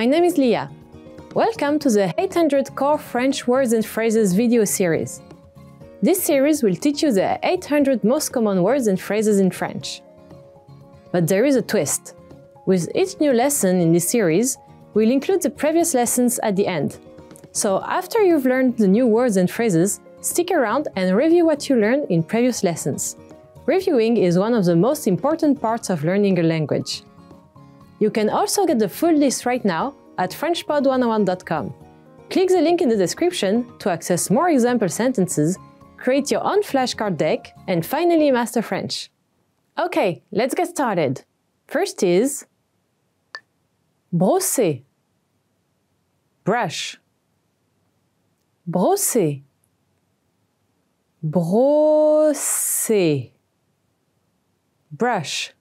my name is Lia. Welcome to the 800 Core French Words and Phrases video series. This series will teach you the 800 most common words and phrases in French. But there is a twist. With each new lesson in this series, we'll include the previous lessons at the end. So after you've learned the new words and phrases, stick around and review what you learned in previous lessons. Reviewing is one of the most important parts of learning a language. You can also get the full list right now at FrenchPod101.com. Click the link in the description to access more example sentences, create your own flashcard deck, and finally master French. Okay, let's get started. First is brosser, brush, brosser, brosser, brush.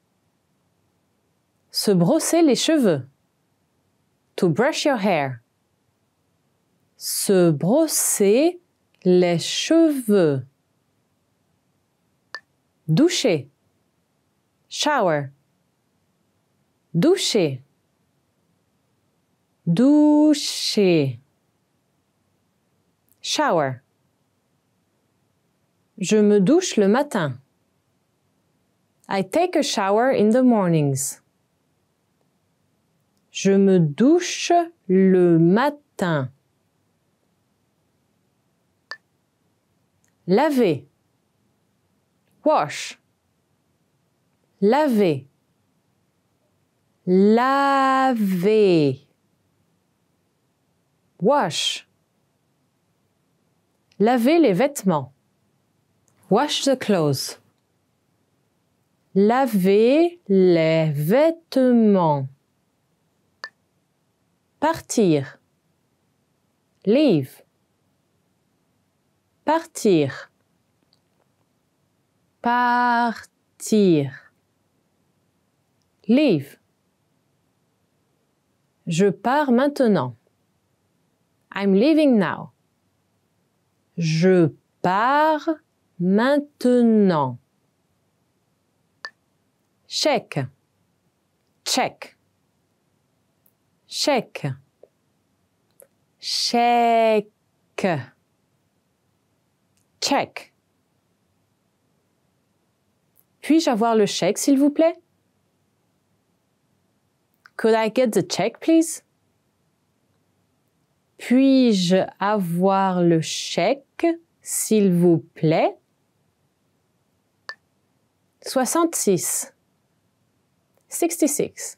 Se brosser les cheveux. To brush your hair. Se brosser les cheveux. Doucher. Shower. Doucher. Doucher. Shower. Je me douche le matin. I take a shower in the mornings. Je me douche le matin. Laver. Wash. Laver. Laver. Wash. Laver les vêtements. Wash the clothes. Laver les vêtements. Partir. Leave. Partir. Partir. Leave. Je pars maintenant. I'm leaving now. Je pars maintenant. Check. Check chèque, chèque, check. Puis-je avoir le chèque, s'il vous plaît? Could I get the check, please? Puis-je avoir le chèque, s'il vous plaît? 66. 66.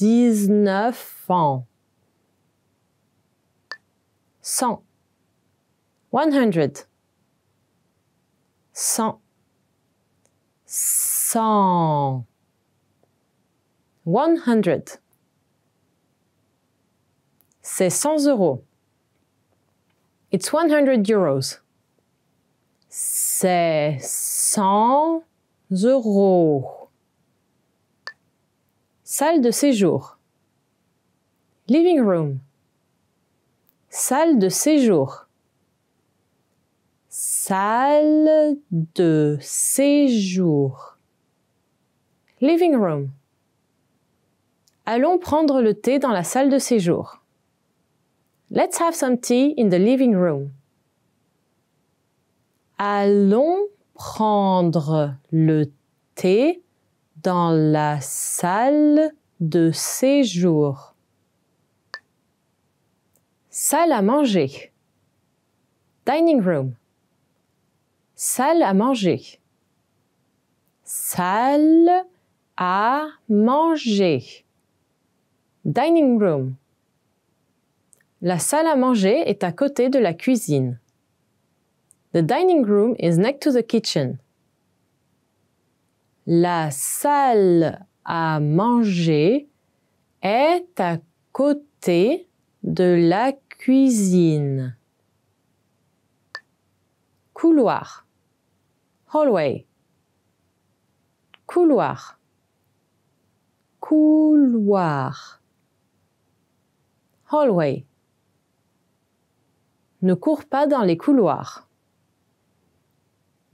19 ans. 100. 100. 100. 100. 100. C'est 100 euros. It's 100 euros. C'est 100 euros. Salle de séjour. Living room. Salle de séjour. Salle de séjour. Living room. Allons prendre le thé dans la salle de séjour. Let's have some tea in the living room. Allons prendre le thé dans la salle de séjour. Salle à manger. Dining room. Salle à manger. Salle à manger. Dining room. La salle à manger est à côté de la cuisine. The dining room is next to the kitchen. La salle à manger est à côté de la cuisine. Couloir. Hallway. Couloir. Couloir. Hallway. Ne cours pas dans les couloirs.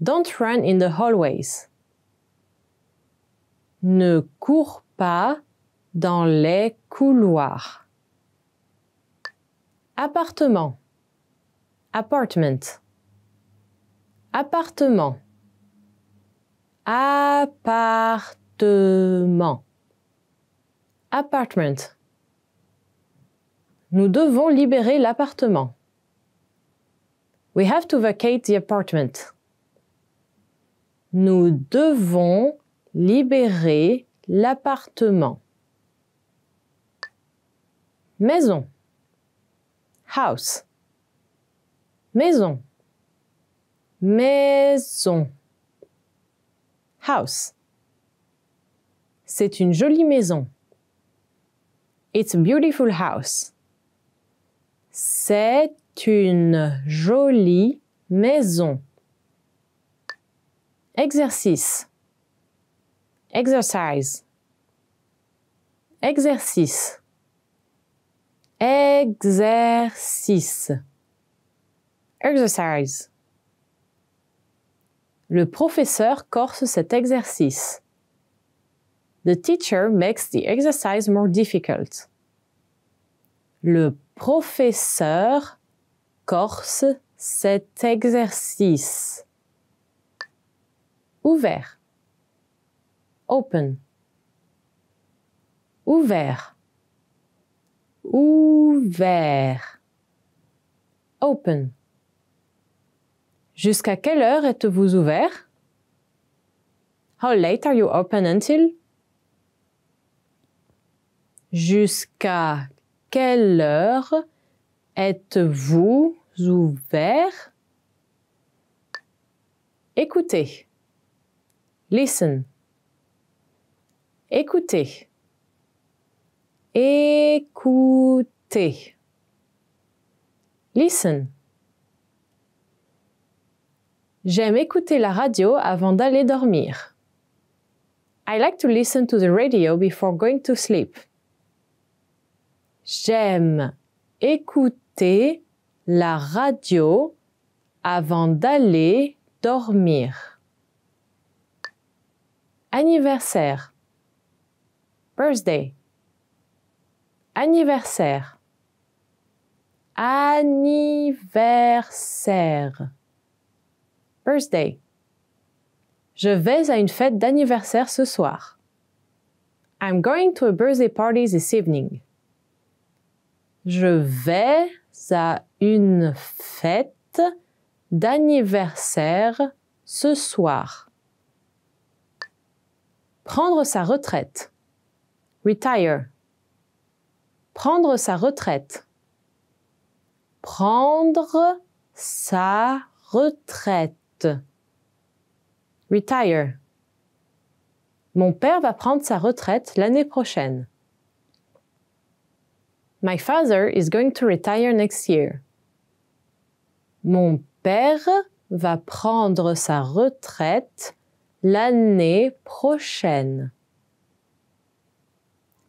Don't run in the hallways. Ne cours pas dans les couloirs. Appartement. Apartment. Appartement. Appartement. Apartment. Nous devons libérer l'appartement. We have to vacate the apartment. Nous devons Libérer l'appartement. Maison. House. Maison. Maison. House. C'est une jolie maison. It's a beautiful house. C'est une jolie maison. Exercice. Exercise. Exercice. Exercice. Exercise. Le professeur corse cet exercice. The teacher makes the exercise more difficult. Le professeur corse cet exercice. Ouvert open. Ouvert. Ouvert. Open. Jusqu'à quelle heure êtes-vous ouvert? How late are you open until? Jusqu'à quelle heure êtes-vous ouvert? Écoutez. Listen. Écoutez. Écoutez. Listen. J'aime écouter la radio avant d'aller dormir. I like to listen to the radio before going to sleep. J'aime écouter la radio avant d'aller dormir. Anniversaire birthday. Anniversaire. Anniversaire. Birthday. Je vais à une fête d'anniversaire ce soir. I'm going to a birthday party this evening. Je vais à une fête d'anniversaire ce soir. Prendre sa retraite retire. Prendre sa retraite. Prendre sa retraite. Retire. Mon père va prendre sa retraite l'année prochaine. My father is going to retire next year. Mon père va prendre sa retraite l'année prochaine.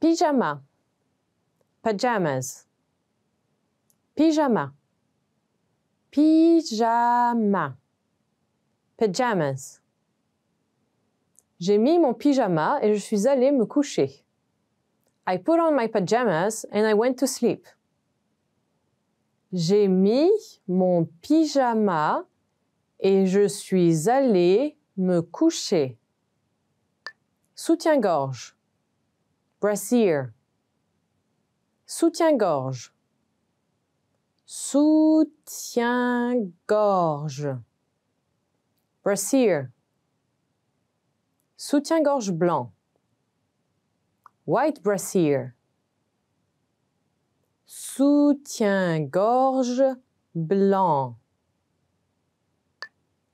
Pyjama. Pajamas. Pyjama. Pyjama. Pajamas. J'ai mis mon pyjama et je suis allée me coucher. I put on my pajamas and I went to sleep. J'ai mis mon pyjama et je suis allée me coucher. Soutien-gorge. Brassière, soutien-gorge, soutien-gorge, brassière, soutien-gorge blanc, white brassier, soutien-gorge blanc,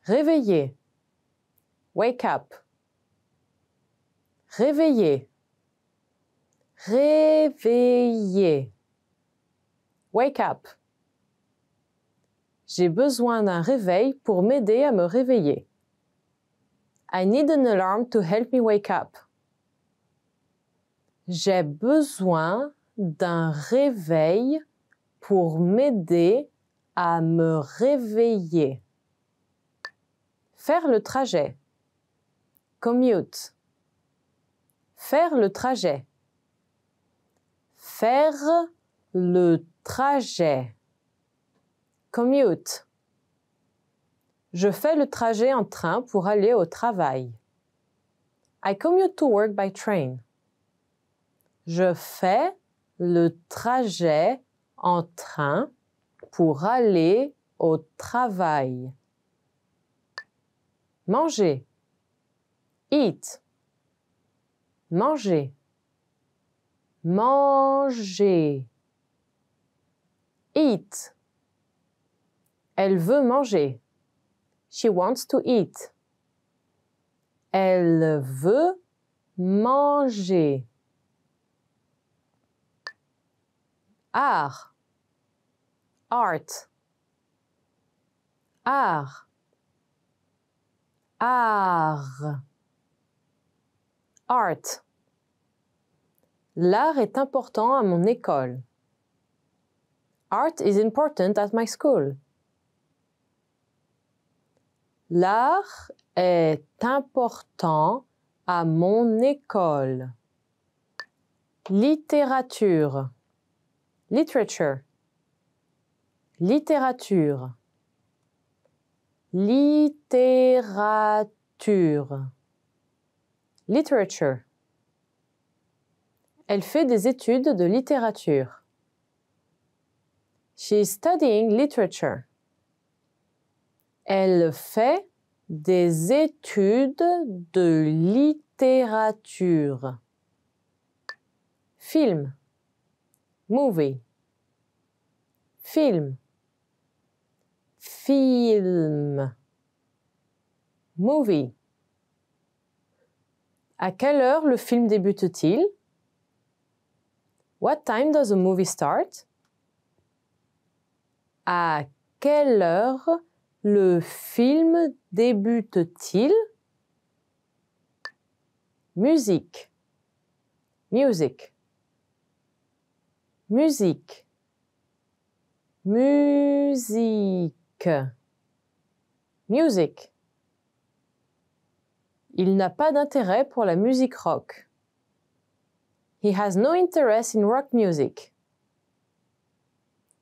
réveiller, wake up, réveiller, Réveiller. Wake up. J'ai besoin d'un réveil pour m'aider à me réveiller. I need an alarm to help me wake up. J'ai besoin d'un réveil pour m'aider à me réveiller. Faire le trajet. Commute. Faire le trajet faire le trajet. Commute. Je fais le trajet en train pour aller au travail. I commute to work by train. Je fais le trajet en train pour aller au travail. Manger. Eat. Manger manger. Eat. Elle veut manger. She wants to eat. Elle veut manger. Art. Art. Art. Art. Art. L'art est important à mon école. Art is important at my school. L'art est important à mon école. Littérature. Literature. Littérature. Littérature. Literature. Elle fait des études de littérature. She is studying literature. Elle fait des études de littérature. Film. Movie. Film. Film. Movie. À quelle heure le film débute-t-il What time does the movie start? À quelle heure le film débute-t-il? Musique. Music. Musique. Musique. Music. Il n'a pas d'intérêt pour la musique rock. He has no interest in rock music.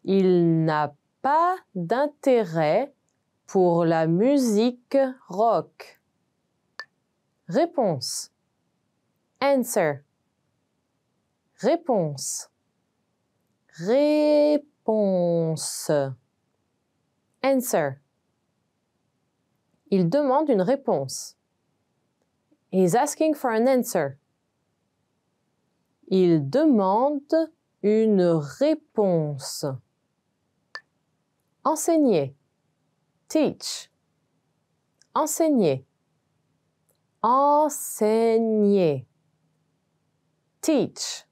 Il n'a pas d'intérêt pour la musique rock. Réponse. Answer. Réponse. Réponse. Answer. Il demande une réponse. is asking for an answer. Il demande une réponse. Enseigner. Teach. Enseigner. Enseigner. Teach.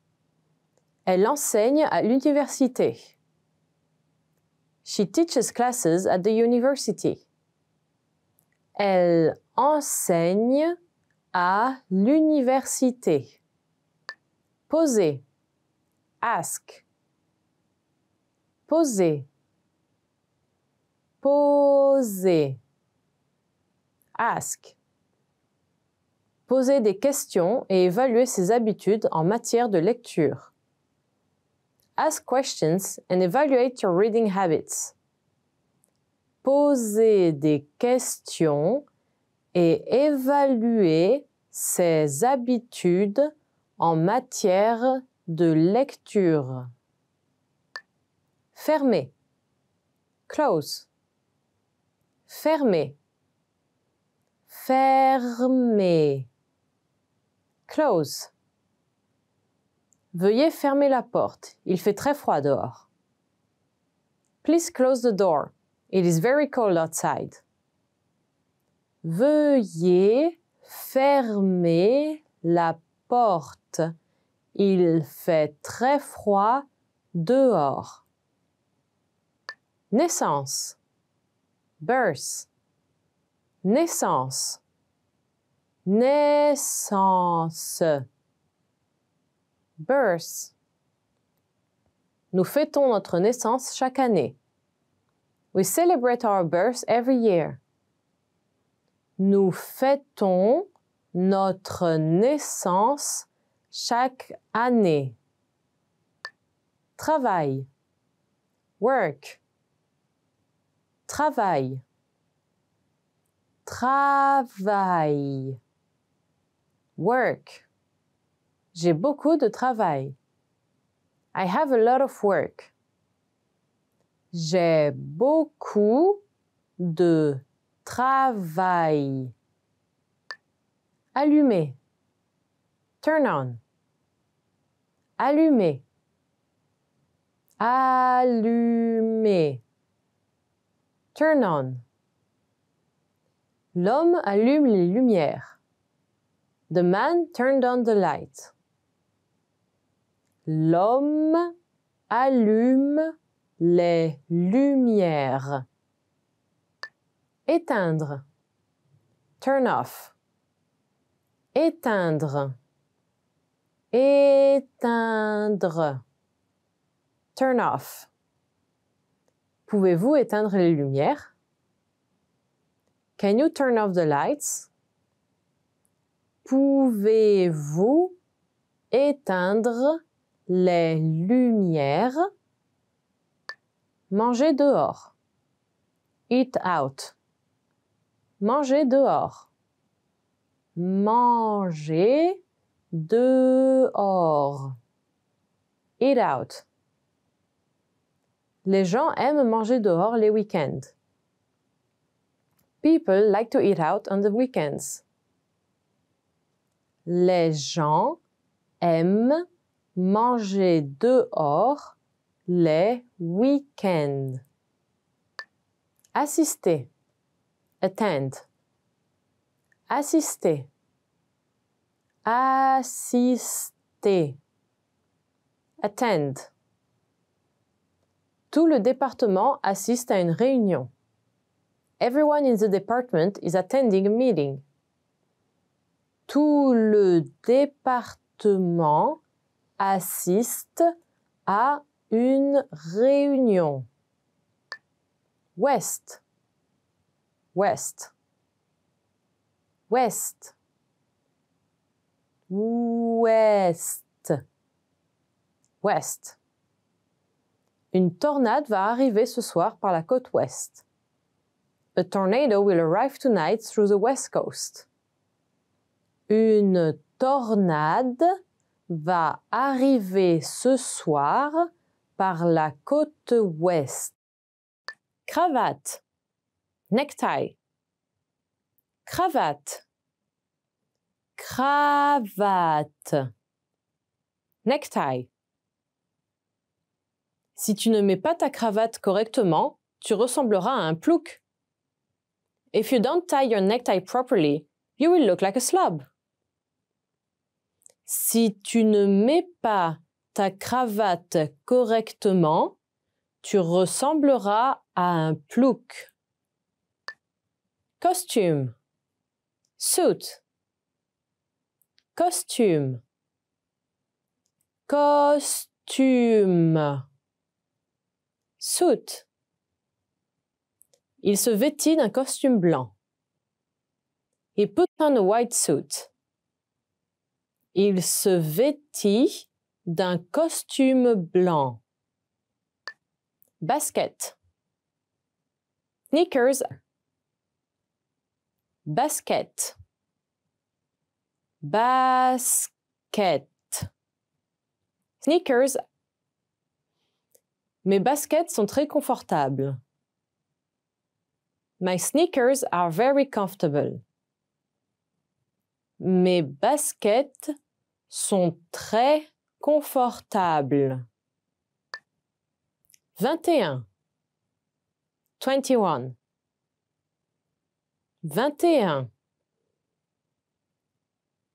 Elle enseigne à l'université. She teaches classes at the university. Elle enseigne à l'université poser, ask, poser, poser, ask. Poser des questions et évaluer ses habitudes en matière de lecture. Ask questions and evaluate your reading habits. Poser des questions et évaluer ses habitudes en matière de lecture. Fermez. Close. Fermez. Fermez. Close. Veuillez fermer la porte. Il fait très froid dehors. Please close the door. It is very cold outside. Veuillez fermer la porte. Il fait très froid dehors. Naissance. Birth. Naissance. Naissance. Birth. Nous fêtons notre naissance chaque année. We celebrate our birth every year. Nous fêtons notre naissance chaque année. Travail, work, travail, travail, work. J'ai beaucoup de travail. I have a lot of work. J'ai beaucoup de travail. Allumer. Turn on. Allumer. Allumer. Turn on. L'homme allume les lumières. The man turned on the light. L'homme allume les lumières. Éteindre. Turn off. Éteindre. Éteindre. Turn off. Pouvez-vous éteindre les lumières? Can you turn off the lights? Pouvez-vous éteindre les lumières? Manger dehors. Eat out. Manger dehors. Manger Dehors. Eat out. Les gens aiment manger dehors les week-ends. People like to eat out on the weekends. Les gens aiment manger dehors les week-ends. Assister. Attend. Assister. Assister. Attend. Tout le département assiste à une réunion. Everyone in the department is attending a meeting. Tout le département assiste à une réunion. West. West. West ouest. Ouest. Une tornade va arriver ce soir par la côte ouest. A tornado will arrive tonight through the west coast. Une tornade va arriver ce soir par la côte ouest. Cravate. Necktie. Cravate cravate. Necktie. Si tu ne mets pas ta cravate correctement, tu ressembleras à un plouc. If you don't tie your necktie properly, you will look like a slob. Si tu ne mets pas ta cravate correctement, tu ressembleras à un plouc. Costume. Suit costume, costume, suit. Il se vêtit d'un costume blanc. He put on a white suit. Il se vêtit d'un costume blanc. Basket. Sneakers. Basket. Basket. Sneakers. Mes baskets sont très confortables. My sneakers are very comfortable. Mes baskets sont très confortables. 21. 21. 21.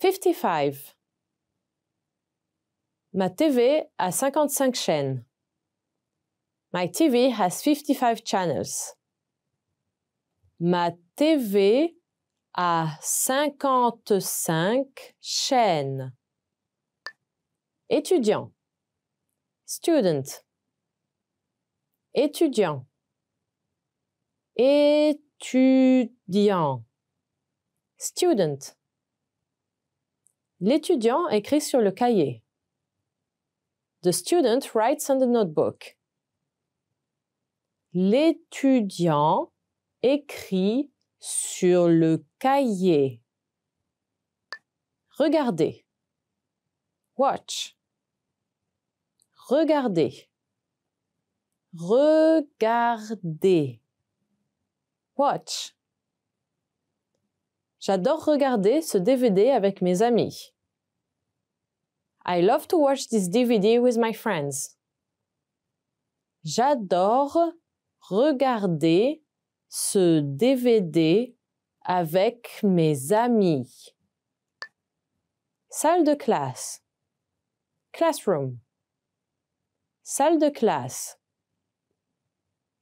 55. Ma TV a 55 chaînes. My TV has 55 channels. Ma TV a 55 chaînes. Étudiant. Student. Étudiant. Étudiant. Student. L'étudiant écrit sur le cahier. The student writes on the notebook. L'étudiant écrit sur le cahier. Regardez. Watch. Regardez. Regardez. Watch. J'adore regarder ce DVD avec mes amis. I love to watch this DVD with my friends. J'adore regarder ce DVD avec mes amis. Salle de classe. Classroom. Salle de classe.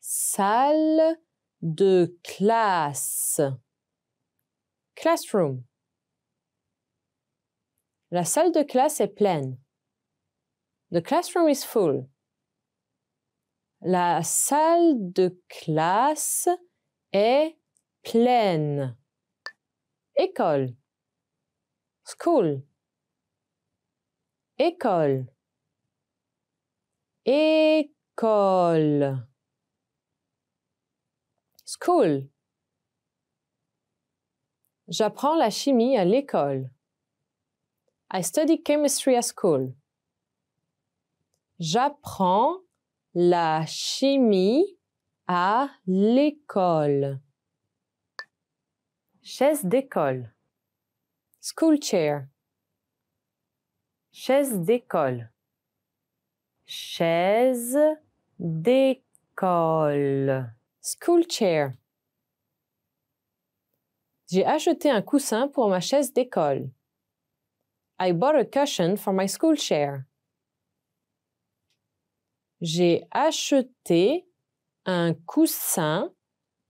Salle de classe. Classroom. La salle de classe est pleine. The classroom is full. La salle de classe est pleine. École. School. École. École. School. J'apprends la chimie à l'école. I study chemistry at school. J'apprends la chimie à l'école. Chaise d'école. School chair. Chaise d'école. Chaise d'école. School chair. J'ai acheté un coussin pour ma chaise d'école. I bought a cushion for my school chair. J'ai acheté un coussin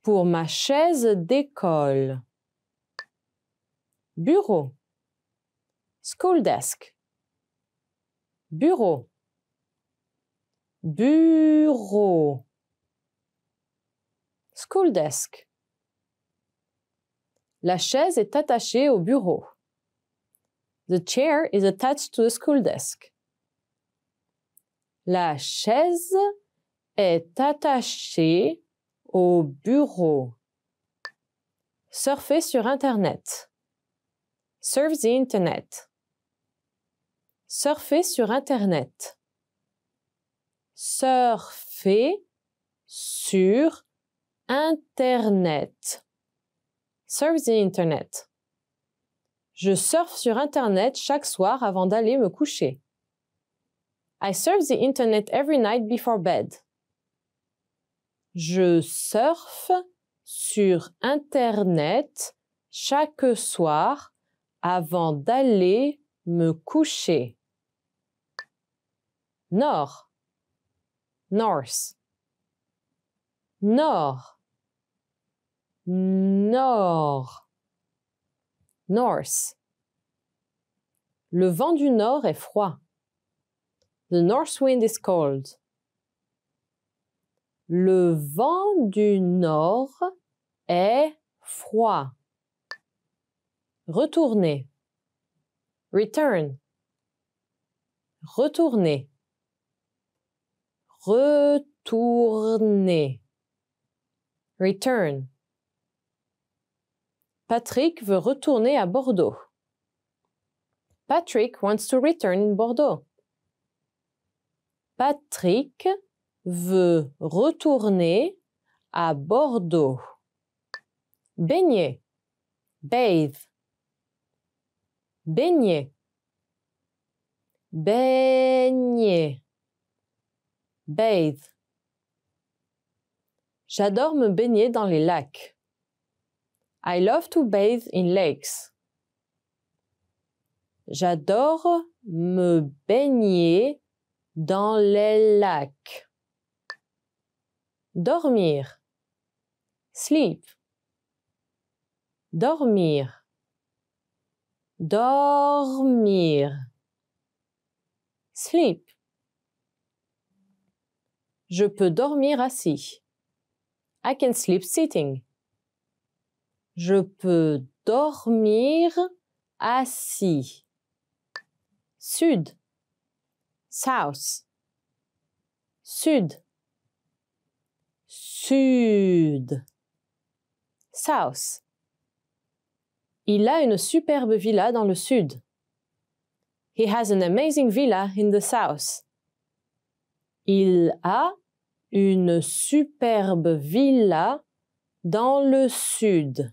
pour ma chaise d'école. Bureau. School desk. Bureau. Bureau. School desk. La chaise est attachée au bureau. The chair is attached to the school desk. La chaise est attachée au bureau. Surfer sur Internet. Surf the Internet. Surfer sur Internet. Surfer sur Internet. Surf the Internet. Je surfe sur Internet chaque soir avant d'aller me coucher. I surf the Internet every night before bed. Je surfe sur Internet chaque soir avant d'aller me coucher. Nord. North. Nord nord. North. Le vent du nord est froid. The north wind is cold. Le vent du nord est froid. Retourner. Return. Retourner. Retourner. Return. Patrick veut retourner à Bordeaux. Patrick wants to return in Bordeaux. Patrick veut retourner à Bordeaux. Baigner. Bathe. Baigner. Baigner. Bathe. J'adore me baigner dans les lacs. I love to bathe in lakes. J'adore me baigner dans les lacs. Dormir. Sleep. Dormir. Dormir. Sleep. Je peux dormir assis. I can sleep sitting. Je peux dormir assis. Sud. South. Sud. Sud. South. Il a une superbe villa dans le sud. He has an amazing villa in the south. Il a une superbe villa dans le sud.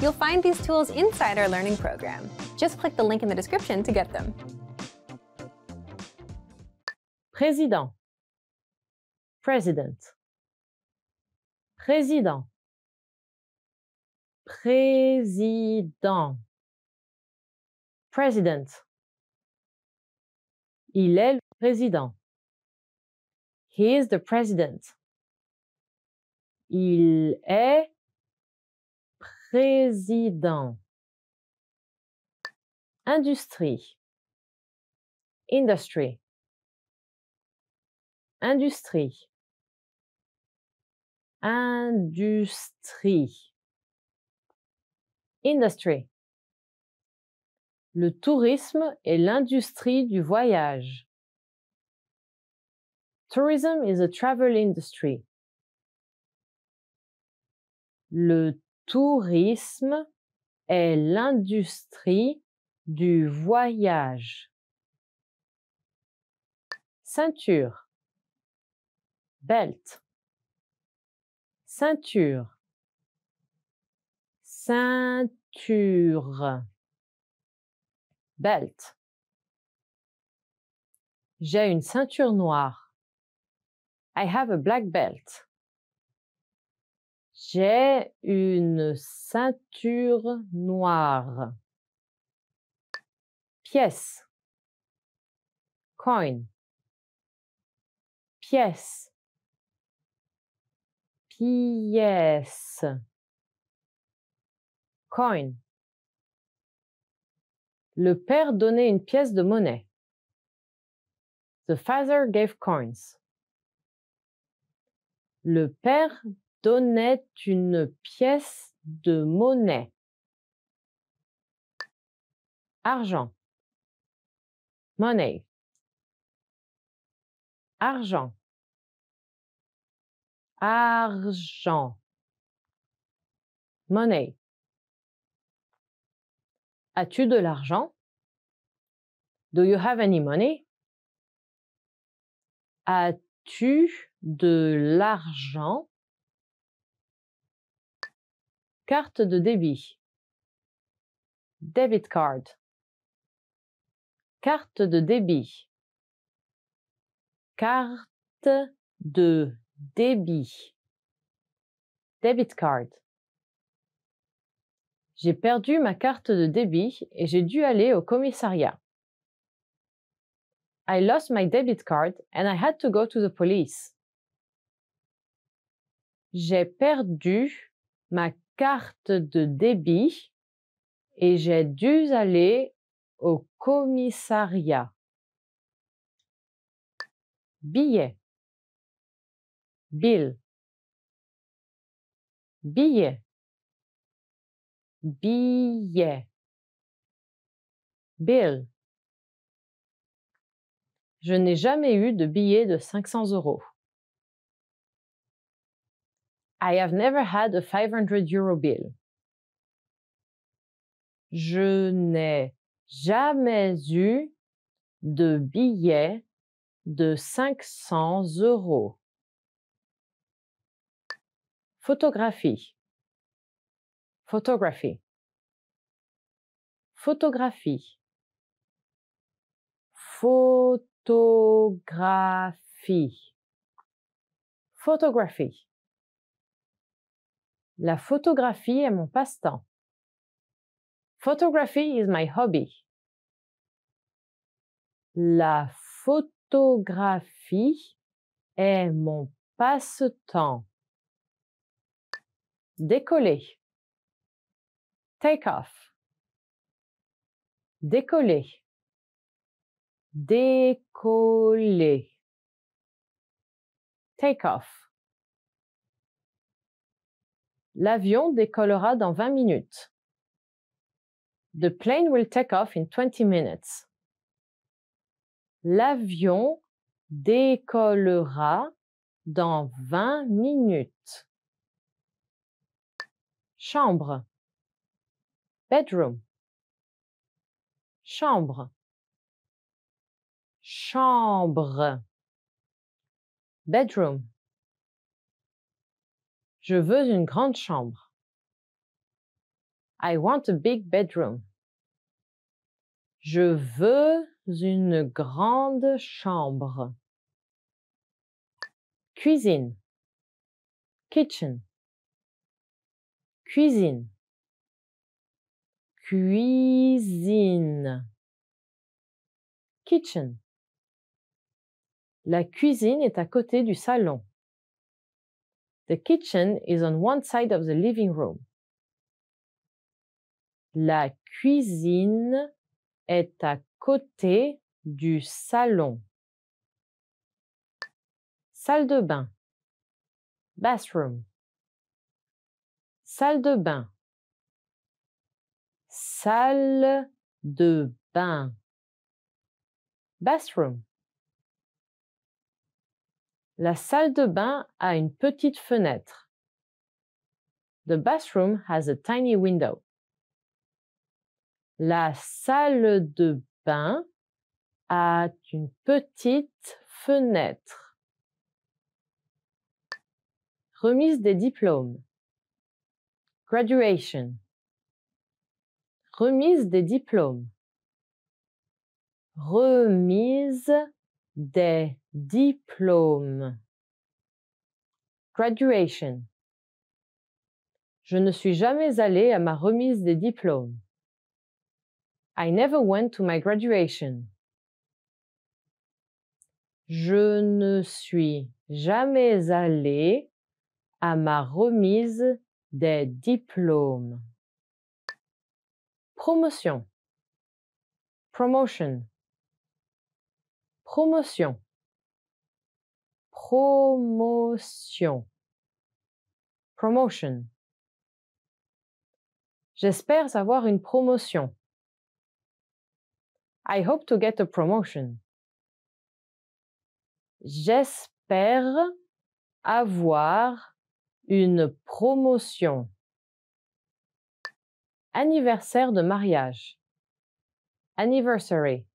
You'll find these tools inside our learning program. Just click the link in the description to get them. Président President Président Président President Il est le président. He is the president. Il est président. Industrie. Industry. Industrie. Industrie. Industry. Le tourisme est l'industrie du voyage. Tourism is a travel industry tourisme est l'industrie du voyage. Ceinture. Belt. Ceinture. Ceinture. Belt. J'ai une ceinture noire. I have a black belt. J'ai une ceinture noire. Pièce. Coin. Pièce. Pièce. Coin. Le père donnait une pièce de monnaie. The father gave coins. Le père donnait une pièce de monnaie. Argent. Money. Argent. Argent. Money. As-tu de l'argent? Do you have any money? As-tu de l'argent? Carte de débit. Debit card. Carte de débit. Carte de débit. Debit card. J'ai perdu ma carte de débit et j'ai dû aller au commissariat. I lost my debit card and I had to go to the police. J'ai perdu ma carte de débit et j'ai dû aller au commissariat. Billet. Bill. Billet. Billet. Bill. Je n'ai jamais eu de billet de 500 euros. I have never had a 500 euro bill. Je n'ai jamais eu de billet de 500 euros. Photographie. Photographie. Photographie. Photographie. Photographie. La photographie est mon passe-temps. Photographie is my hobby. La photographie est mon passe-temps. Décoller. Take off. Décoller. Décoller. Take off. L'avion décollera dans 20 minutes. The plane will take off in 20 minutes. L'avion décollera dans 20 minutes. Chambre. Bedroom. Chambre. Chambre. Bedroom. Je veux une grande chambre. I want a big bedroom. Je veux une grande chambre. Cuisine. Kitchen. Cuisine. Cuisine. Kitchen. La cuisine est à côté du salon. The kitchen is on one side of the living room. La cuisine est à côté du salon. Salle de bain. Bathroom. Salle de bain. Salle de bain. Bathroom. La salle de bain a une petite fenêtre. The bathroom has a tiny window. La salle de bain a une petite fenêtre. Remise des diplômes. Graduation. Remise des diplômes. Remise des diplôme, graduation. Je ne suis jamais allé à ma remise des diplômes. I never went to my graduation. Je ne suis jamais allé à ma remise des diplômes. Promotion. Promotion. Promotion promotion. Promotion. J'espère avoir une promotion. I hope to get a promotion. J'espère avoir une promotion. Anniversaire de mariage. Anniversary.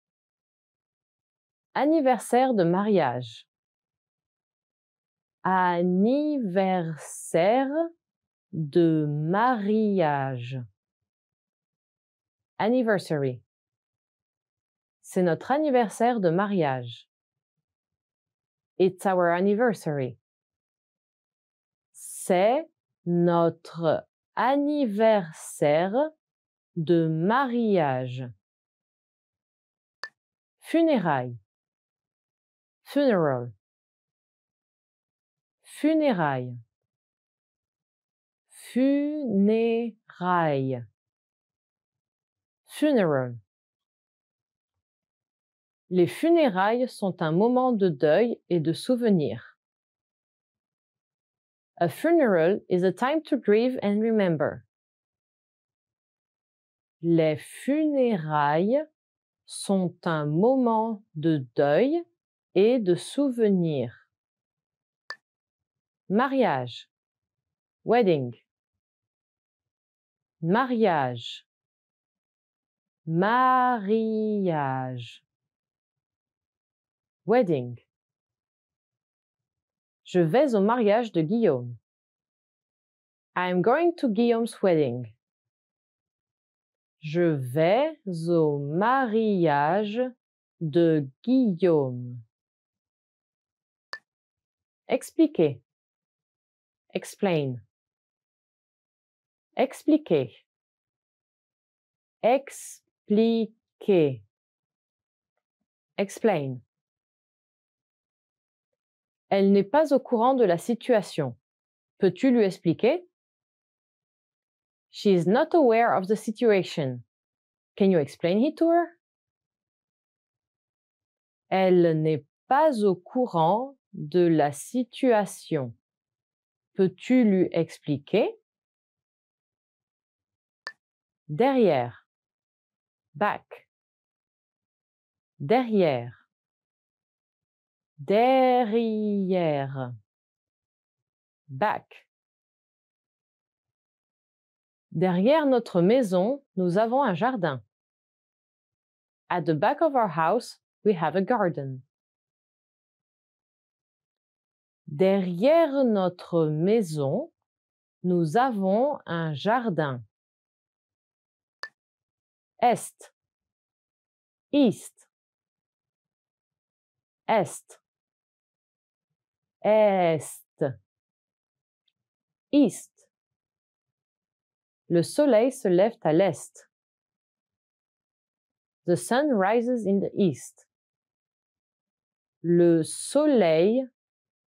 Anniversaire de mariage anniversaire de mariage. Anniversary. C'est notre anniversaire de mariage. It's our anniversary. C'est notre anniversaire de mariage. Funérailles. Funeral. Funérailles. Funérailles. Funeral. Les funérailles sont un moment de deuil et de souvenir. A funeral is a time to grieve and remember. Les funérailles sont un moment de deuil et de souvenir mariage, wedding, mariage, mariage, wedding. Je vais au mariage de Guillaume. am going to Guillaume's wedding. Je vais au mariage de Guillaume. Expliquez. Explain. Expliquer. Expliquer. Explain. Elle n'est pas au courant de la situation. Peux-tu lui expliquer? She is not aware of the situation. Can you explain it to her? Elle n'est pas au courant de la situation. Peux-tu lui expliquer Derrière. Back. Derrière. Derrière. Back. Derrière notre maison, nous avons un jardin. At the back of our house, we have a garden. Derrière notre maison, nous avons un jardin. Est. East. Est. Est. East. Le soleil se lève à l'est. The sun rises in the east. Le soleil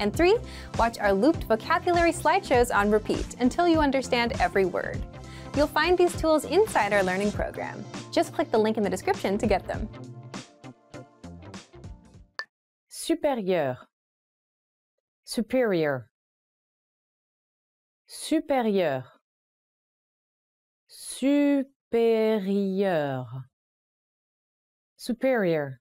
And three, watch our looped vocabulary slideshows on repeat until you understand every word. You'll find these tools inside our learning program. Just click the link in the description to get them. Supérieur Superior Supérieur Supérieur Superior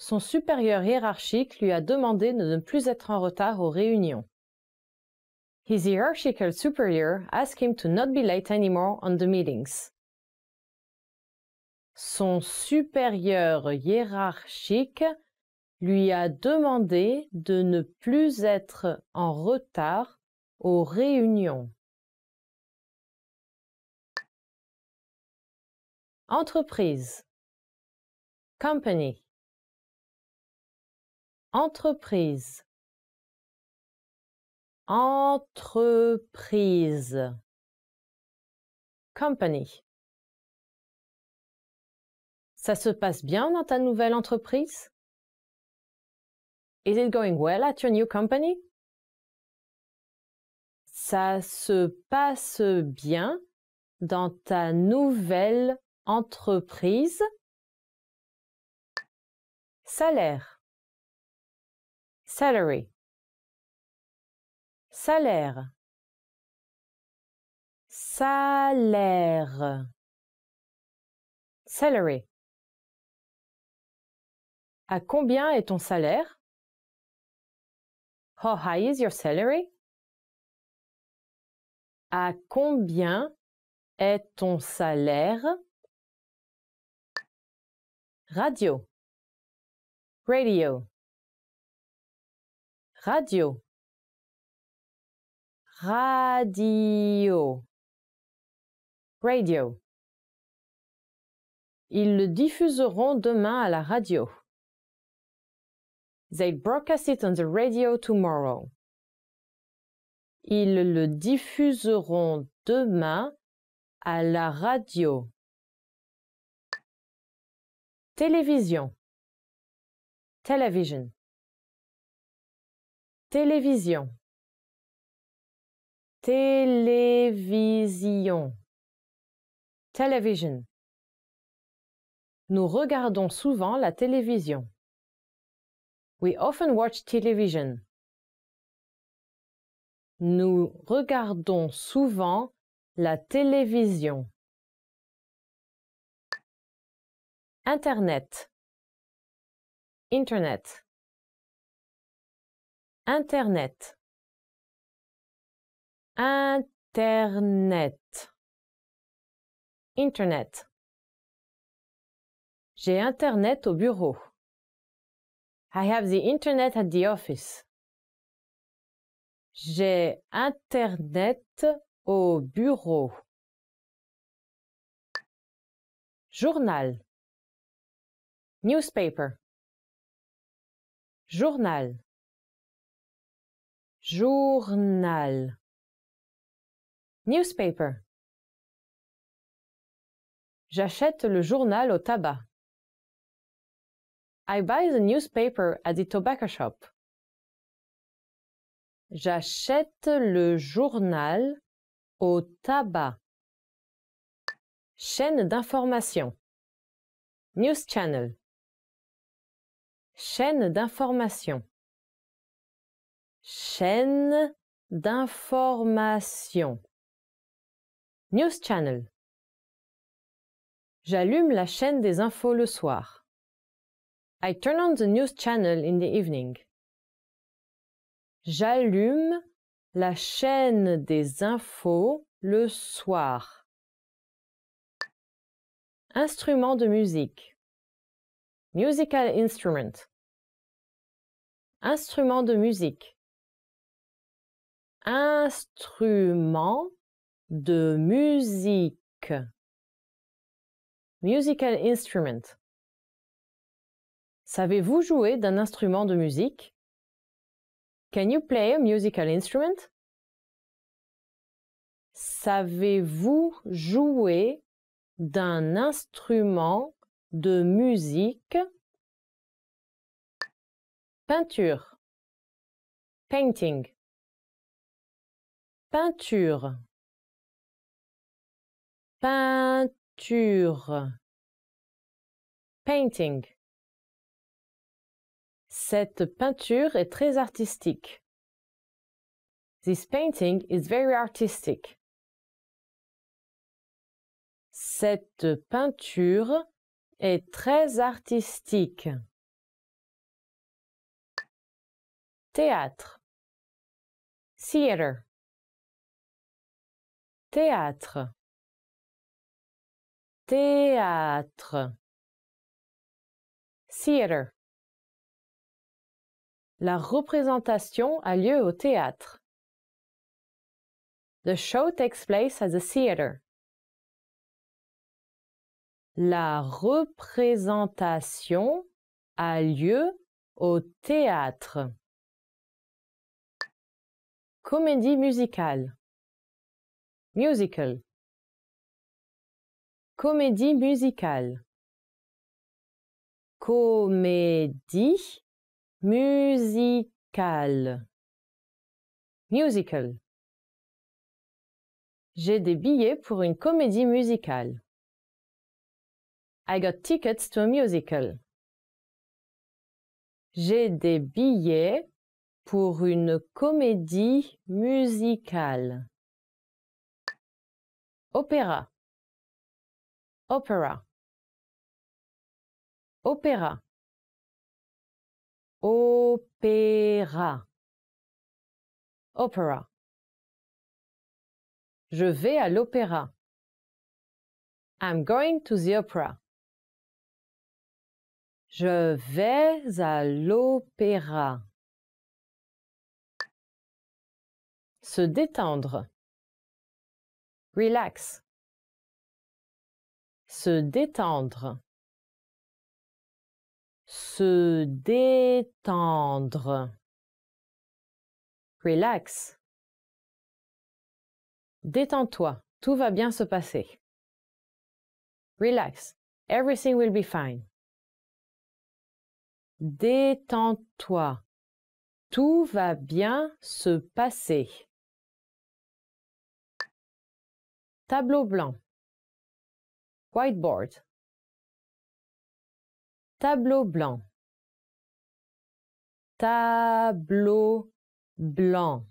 Son supérieur hiérarchique lui a demandé de ne plus être en retard aux réunions. His Son supérieur hiérarchique lui a demandé de ne plus être en retard aux réunions. Entreprise. Company. Entreprise. Entreprise. Company. Ça se passe bien dans ta nouvelle entreprise? Is it going well at your new company? Ça se passe bien dans ta nouvelle entreprise? Salaire. Salary. Salaire. Salaire. Salary. À combien est ton salaire? How high is your salary? À combien est ton salaire? Radio. Radio radio radio radio ils le diffuseront demain à la radio they broadcast it on the radio tomorrow ils le diffuseront demain à la radio télévision télévision. Télévision. Télévision. Television. Nous regardons souvent la télévision. We often watch television. Nous regardons souvent la télévision. Internet. Internet. Internet. Internet. Internet. J'ai Internet au bureau. I have the Internet at the office. J'ai Internet au bureau. Journal. Newspaper. Journal journal newspaper J'achète le journal au tabac. I buy the newspaper at the tobacco shop. J'achète le journal au tabac. Chaîne d'information. News channel. Chaîne d'information chaîne d'information. News Channel. J'allume la chaîne des infos le soir. I turn on the news channel in the evening. J'allume la chaîne des infos le soir. Instrument de musique. Musical instrument. Instrument de musique instrument de musique. Musical instrument. Savez-vous jouer d'un instrument de musique? Can you play a musical instrument? Savez-vous jouer d'un instrument de musique? Peinture. Painting peinture peinture painting cette peinture est très artistique this painting is very artistic cette peinture est très artistique théâtre theater théâtre théâtre Theatre. la représentation a lieu au théâtre the show takes place at the theater la représentation a lieu au théâtre comédie musicale Musical. Comédie musicale. Comédie musicale. Musical. J'ai des billets pour une comédie musicale. I got tickets to a musical. J'ai des billets pour une comédie musicale opéra opéra opéra opéra opéra je vais à l'opéra I'm going to the opera je vais à l'opéra se détendre relax. Se détendre. Se détendre. Relax. Détends-toi. Tout va bien se passer. Relax. Everything will be fine. Détends-toi. Tout va bien se passer. Tableau blanc. Whiteboard. Tableau blanc. Tableau blanc.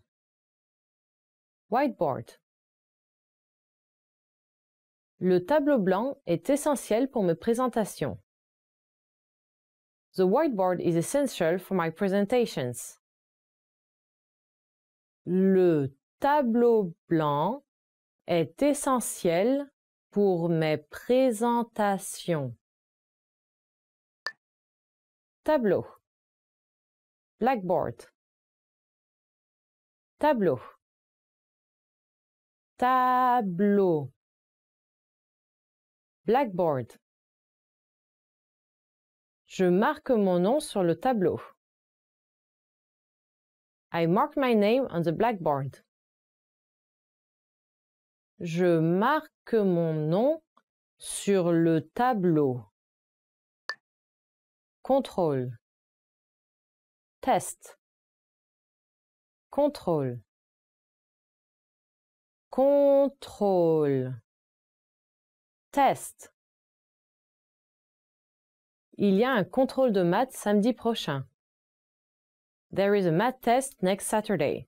Whiteboard. Le tableau blanc est essentiel pour mes présentations. The whiteboard is essential for my presentations. Le tableau blanc est essentiel pour mes présentations. Tableau. Blackboard. Tableau. Tableau. Blackboard. Je marque mon nom sur le tableau. I mark my name on the blackboard. Je marque mon nom sur le tableau. Contrôle. Test. Contrôle. Contrôle. Test. Il y a un contrôle de maths samedi prochain. There is a math test next Saturday.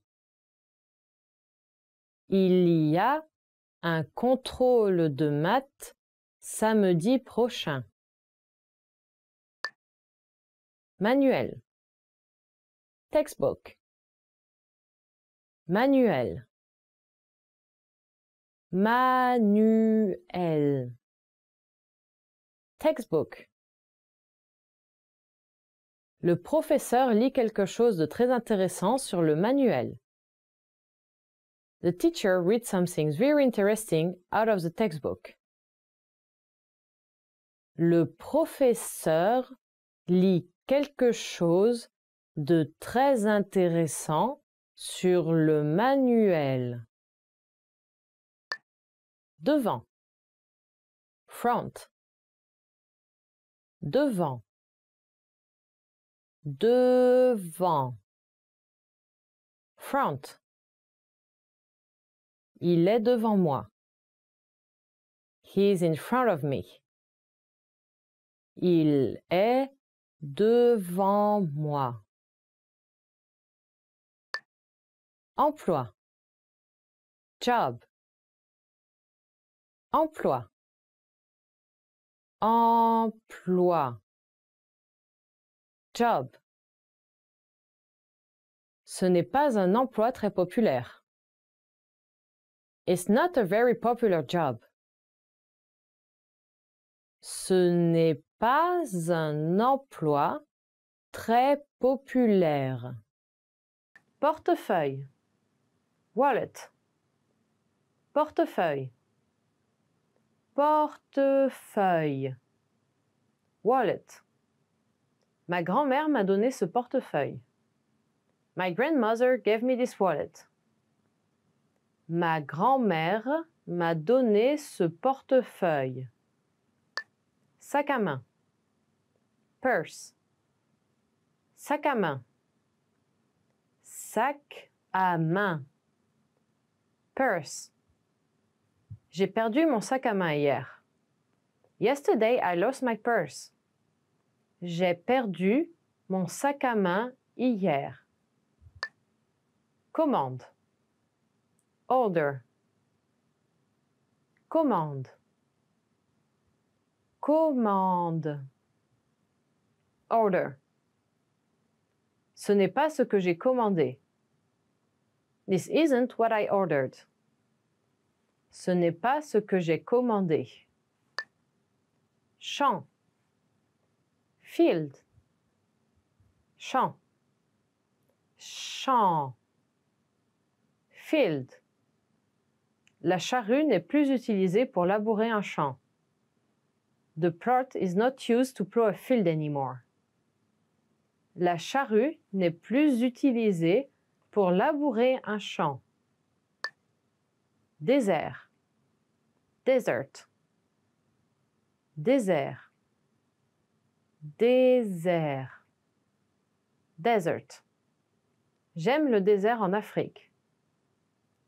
Il y a un contrôle de maths samedi prochain. Manuel. Textbook. Manuel. Manuel. Textbook. Le professeur lit quelque chose de très intéressant sur le manuel. The teacher reads something very interesting out of the textbook. Le professeur lit quelque chose de très intéressant sur le manuel. Devant. Front. Devant. Devant. Front. Il est devant moi. He is in front of me. Il est devant moi. Emploi. Job. Emploi. Emploi. Job. Ce n'est pas un emploi très populaire. It's not a very popular job. Ce n'est pas un emploi très populaire. Portefeuille. Wallet. Portefeuille. Portefeuille. Wallet. Ma grand-mère m'a donné ce portefeuille. My grandmother gave me this wallet. Ma grand-mère m'a donné ce portefeuille. Sac à main. Purse. Sac à main. Sac à main. Purse. J'ai perdu mon sac à main hier. Yesterday, I lost my purse. J'ai perdu mon sac à main hier. Commande order. Commande. Commande. Order. Ce n'est pas ce que j'ai commandé. This isn't what I ordered. Ce n'est pas ce que j'ai commandé. Champ. Field. Champ. Champ. Field. La charrue n'est plus utilisée pour labourer un champ. The plot is not used to plow a field anymore. La charrue n'est plus utilisée pour labourer un champ. Désert. Desert. Désert. Désert. Desert. J'aime le désert en Afrique.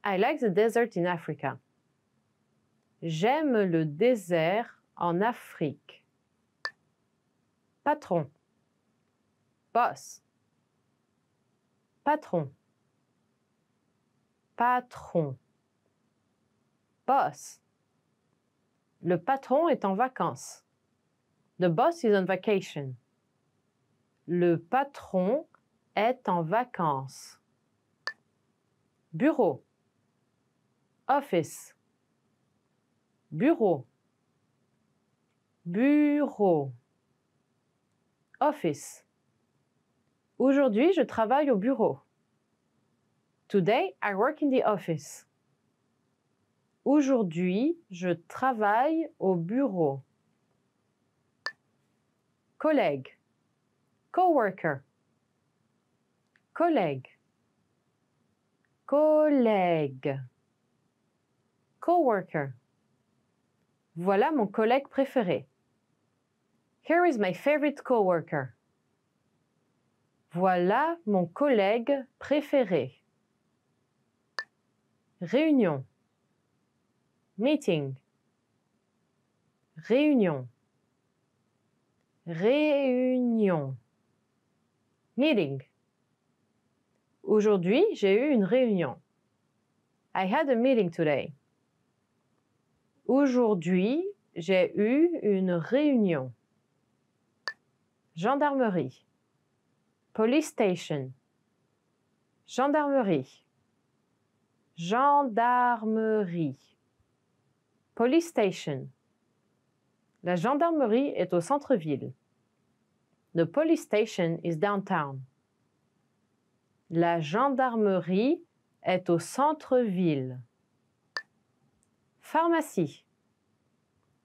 I like the desert in Africa. J'aime le désert en Afrique. Patron. Boss. Patron. Patron. Boss. Le patron est en vacances. The boss is on vacation. Le patron est en vacances. Bureau office, bureau, bureau, office. Aujourd'hui, je travaille au bureau. Today, I work in the office. Aujourd'hui, je travaille au bureau. Collègue, coworker, collègue, collègue coworker. Voilà mon collègue préféré. Here is my favorite coworker. Voilà mon collègue préféré. Réunion. Meeting. Réunion. Réunion. Meeting. Aujourd'hui, j'ai eu une réunion. I had a meeting today. Aujourd'hui, j'ai eu une réunion. Gendarmerie. Police station. Gendarmerie. Gendarmerie. Police station. La gendarmerie est au centre-ville. The police station is downtown. La gendarmerie est au centre-ville. Pharmacie.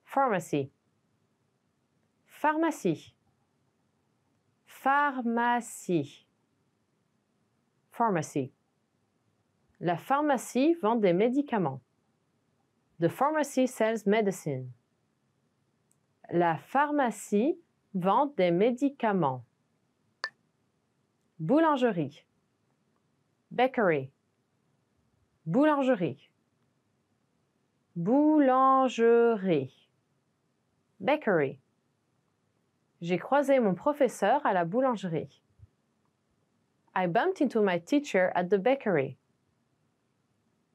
Pharmacy. Pharmacie. Pharmacie. Pharmacy. La pharmacie vend des médicaments. The pharmacy sells medicine. La pharmacie vend des médicaments. Boulangerie. Bakery. Boulangerie. Boulangerie. Bakery. J'ai croisé mon professeur à la boulangerie. I bumped into my teacher at the bakery.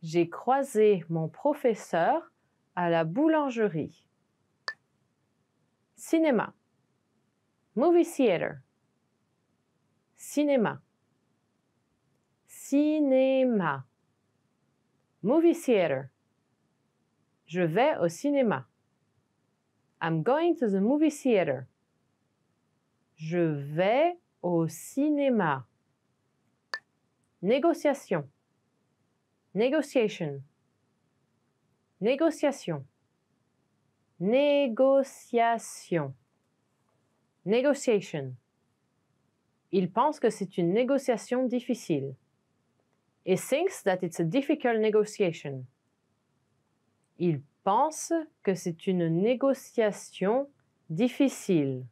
J'ai croisé mon professeur à la boulangerie. Cinéma. Movie theater. Cinéma. Cinéma. Movie theater. Je vais au cinéma. I'm going to the movie theater. Je vais au cinéma. Négociation. Négociation. Négociation. Négociation. Négociation. Il pense que c'est une négociation difficile. He thinks that it's a difficult negotiation. Il pense que c'est une négociation difficile.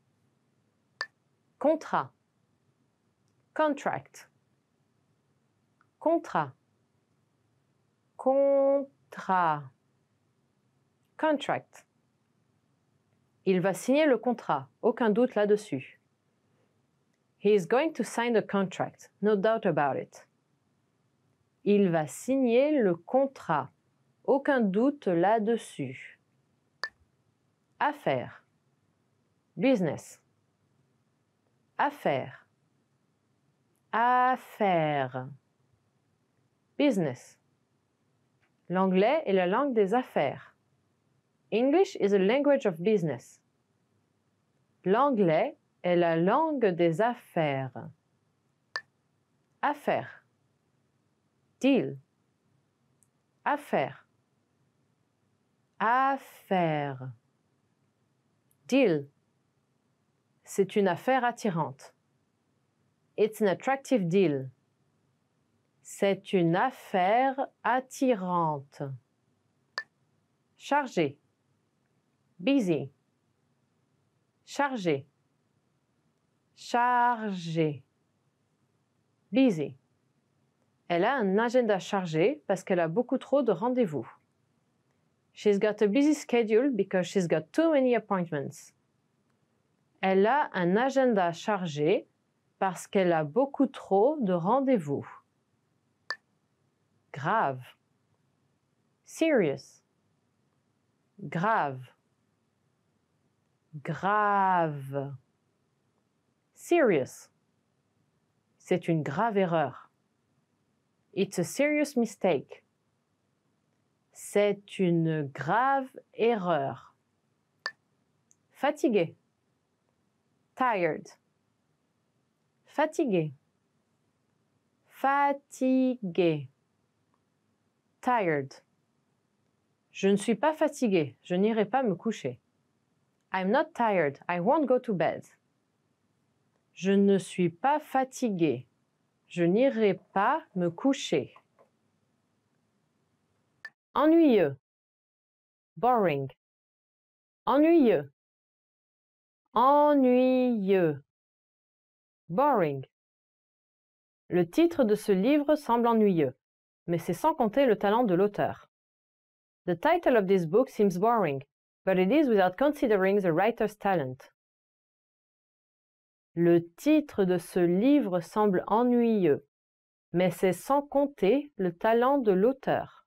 Contrat. Contract. Contrat. Contrat. Contract. Il va signer le contrat, aucun doute là-dessus. He is going to sign the contract, no doubt about it. Il va signer le contrat. Aucun doute là-dessus. Affaire Business. Affaire Affaire Business. L'anglais est la langue des affaires. English is a language of business. L'anglais est la langue des affaires. Affaire Deal. Affaire Affaire. Deal. C'est une affaire attirante. It's an attractive deal. C'est une affaire attirante. Chargé. Busy. Chargé. Chargé. Busy. Elle a un agenda chargé parce qu'elle a beaucoup trop de rendez-vous. She's got a busy schedule because she's got too many appointments. Elle a un agenda chargé parce qu'elle a beaucoup trop de rendez-vous. Grave. Serious. Grave. Grave. Serious. C'est une grave erreur. It's a serious mistake. C'est une grave erreur. Fatigué. Tired. Fatigué. Fatigué. Tired. Je ne suis pas fatigué. Je n'irai pas me coucher. I'm not tired. I won't go to bed. Je ne suis pas fatigué. Je n'irai pas me coucher. Ennuyeux. Boring. Ennuyeux. Ennuyeux. Boring. Le titre de ce livre semble ennuyeux, mais c'est sans compter le talent de l'auteur. The title of this book seems boring, but it is without considering the writer's talent. Le titre de ce livre semble ennuyeux, mais c'est sans compter le talent de l'auteur.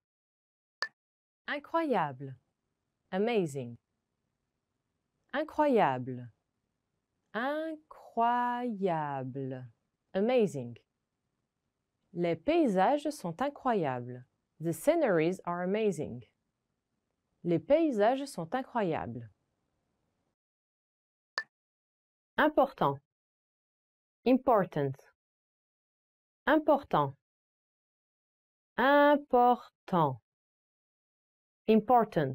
Incroyable. Amazing. Incroyable. Incroyable. Amazing. Les paysages sont incroyables. The sceneries are amazing. Les paysages sont incroyables. Important. Important. Important. Important. Important.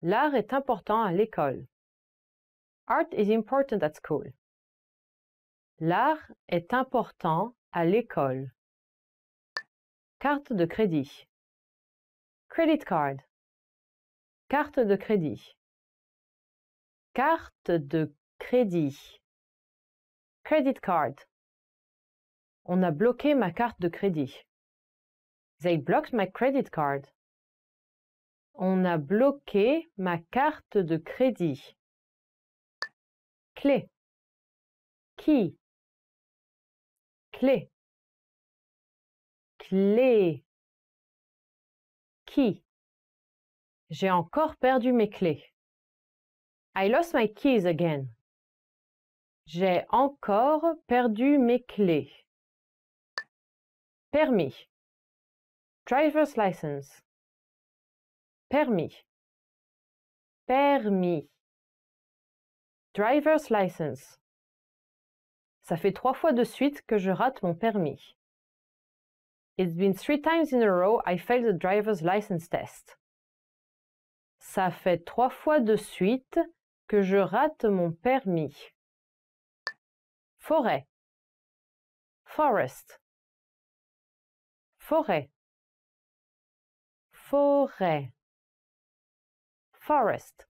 L'art est important à l'école. Art is important at school. L'art est important à l'école. Carte de crédit. Credit card. Carte de crédit. Carte de crédit. Credit card. On a bloqué ma carte de crédit. They blocked my credit card. On a bloqué ma carte de crédit. Clé. Qui. Clé. Clé. Qui. J'ai encore perdu mes clés. I lost my keys again. J'ai encore perdu mes clés. Permis. Driver's license permis permis driver's license ça fait trois fois de suite que je rate mon permis It's been three times in a row I failed the driver's license test. Ça fait trois fois de suite que je rate mon permis. Forêt. Forest. Forêt. Forêt forest.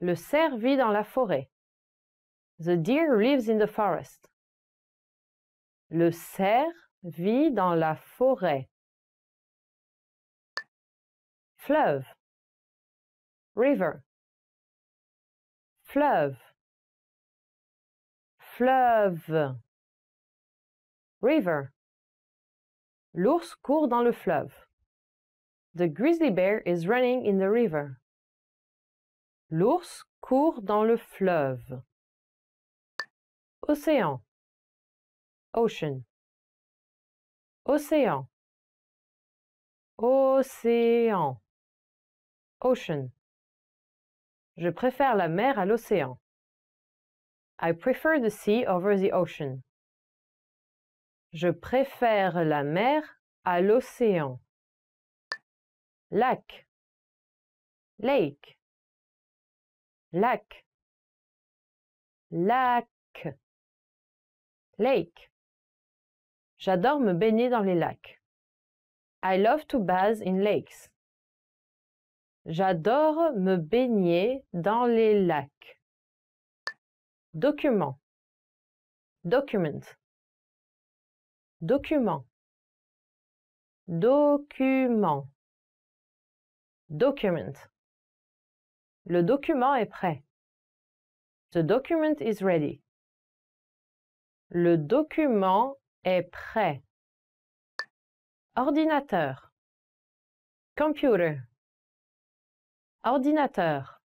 Le cerf vit dans la forêt. The deer lives in the forest. Le cerf vit dans la forêt. Fleuve. River. Fleuve. Fleuve. River. L'ours court dans le fleuve. The grizzly bear is running in the river. L'ours court dans le fleuve. Océan. Ocean. Océan. Océan. Ocean. Je préfère la mer à l'océan. I prefer the sea over the ocean. Je préfère la mer à l'océan lac, lake, lac, lac, lake. J'adore me baigner dans les lacs. I love to bathe in lakes. J'adore me baigner dans les lacs. Document. Document. Document. Document. Document. Le document est prêt. The document is ready. Le document est prêt. Ordinateur. Computer. Ordinateur.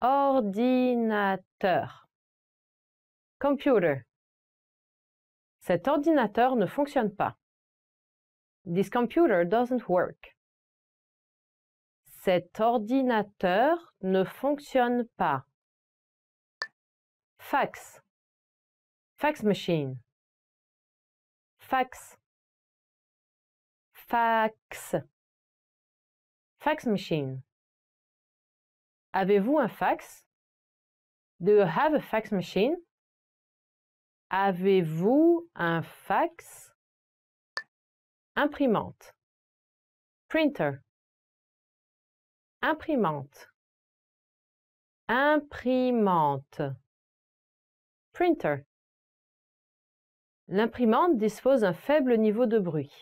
Ordinateur. Computer. Cet ordinateur ne fonctionne pas. This computer doesn't work. Cet ordinateur ne fonctionne pas. Fax. Fax machine. Fax. Fax. Fax machine. Avez-vous un fax? Do you have a fax machine? Avez-vous un fax? Imprimante. Printer imprimante, imprimante, printer. L'imprimante dispose d'un faible niveau de bruit.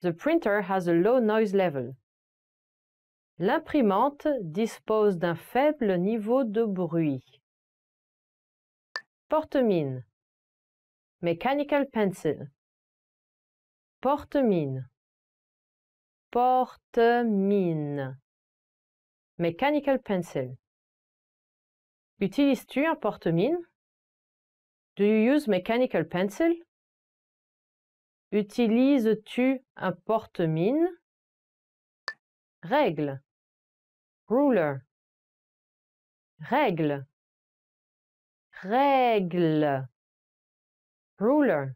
The printer has a low noise level. L'imprimante dispose d'un faible niveau de bruit. Porte-mine. Mechanical pencil. Porte-mine. Porte-mine. Mechanical pencil. Utilises-tu un porte-mine? Do you use mechanical pencil? Utilises-tu un porte-mine? Règle. Ruler. Règle. Règle. Ruler.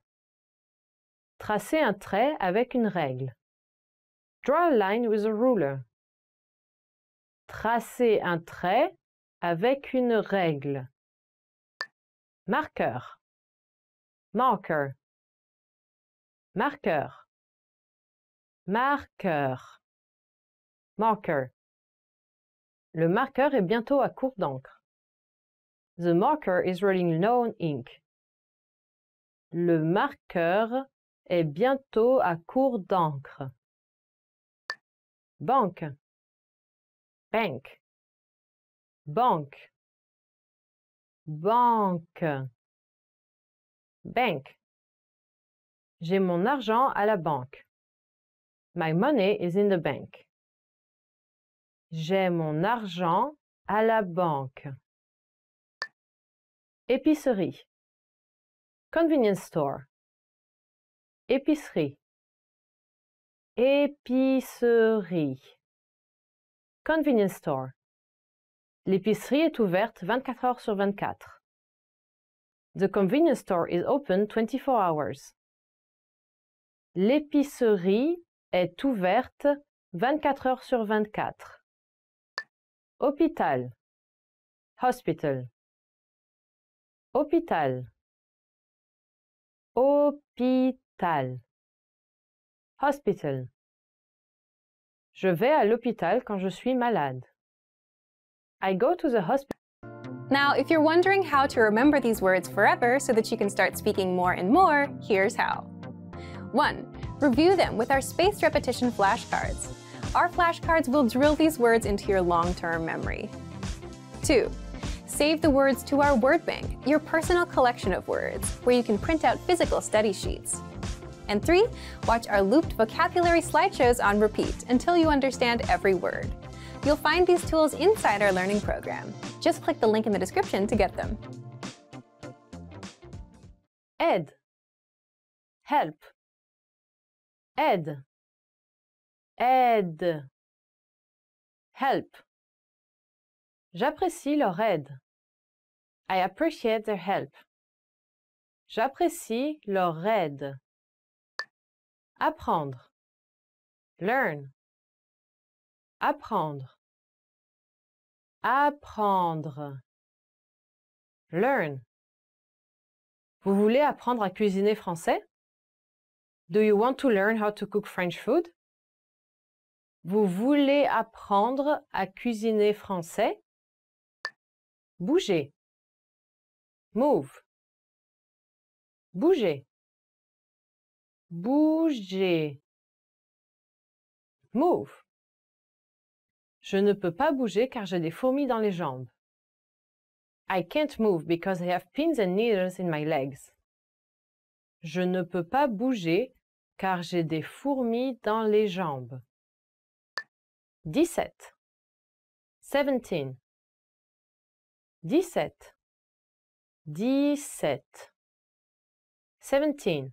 Tracer un trait avec une règle. Draw a line with a ruler. Tracer un trait avec une règle. Marqueur. Marker. Marqueur. Marqueur. Marker. Le marqueur est bientôt à court d'encre. The marker is running low on ink. Le marqueur est bientôt à court d'encre. Banque bank, banque, banque, bank. J'ai mon argent à la banque. My money is in the bank. J'ai mon argent à la banque. Épicerie. Convenience store. Épicerie. Épicerie. Convenience Store. L'épicerie est ouverte 24 heures sur 24. The convenience store is open 24 hours. L'épicerie est ouverte 24 heures sur 24. Hôpital. Hospital. Hôpital. Hôpital. Hospital. Je vais à l'hôpital quand je suis malade. I go to the hospital. Now, if you're wondering how to remember these words forever so that you can start speaking more and more, here's how. 1. Review them with our spaced repetition flashcards. Our flashcards will drill these words into your long-term memory. 2. Save the words to our word bank, your personal collection of words, where you can print out physical study sheets. And three, watch our looped vocabulary slideshows on repeat until you understand every word. You'll find these tools inside our learning program. Just click the link in the description to get them. Ed Help Ed Aide Help J'apprécie leur aide. I appreciate their help. J'apprécie leur aide. Apprendre. Learn. Apprendre. Apprendre. Learn. Vous voulez apprendre à cuisiner français? Do you want to learn how to cook French food? Vous voulez apprendre à cuisiner français? Bouger. Move. Bouger. Bouger. Move. Je ne peux pas bouger car j'ai des fourmis dans les jambes. I can't move because I have pins and needles in my legs. Je ne peux pas bouger car j'ai des fourmis dans les jambes. 17. 17. 17. 17. Seventeen.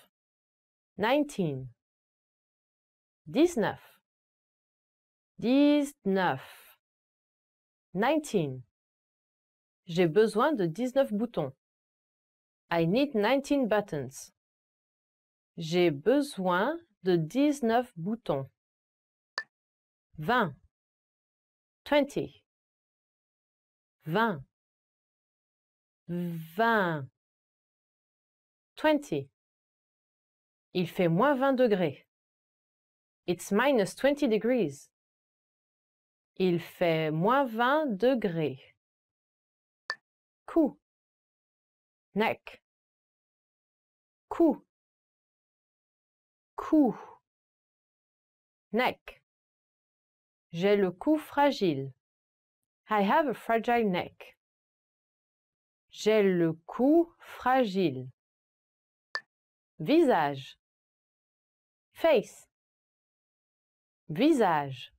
nineteen, dix-neuf, dix-neuf, nineteen. J'ai besoin de dix-neuf boutons. I need nineteen buttons. J'ai besoin de dix-neuf boutons. Vingt, twenty, vingt, vingt, twenty. Il fait moins vingt degrés. It's minus twenty degrees. Il fait moins vingt degrés. Cou. Neck. Cou. Cou. Neck. J'ai le cou fragile. I have a fragile neck. J'ai le cou fragile. Visage face. Visage.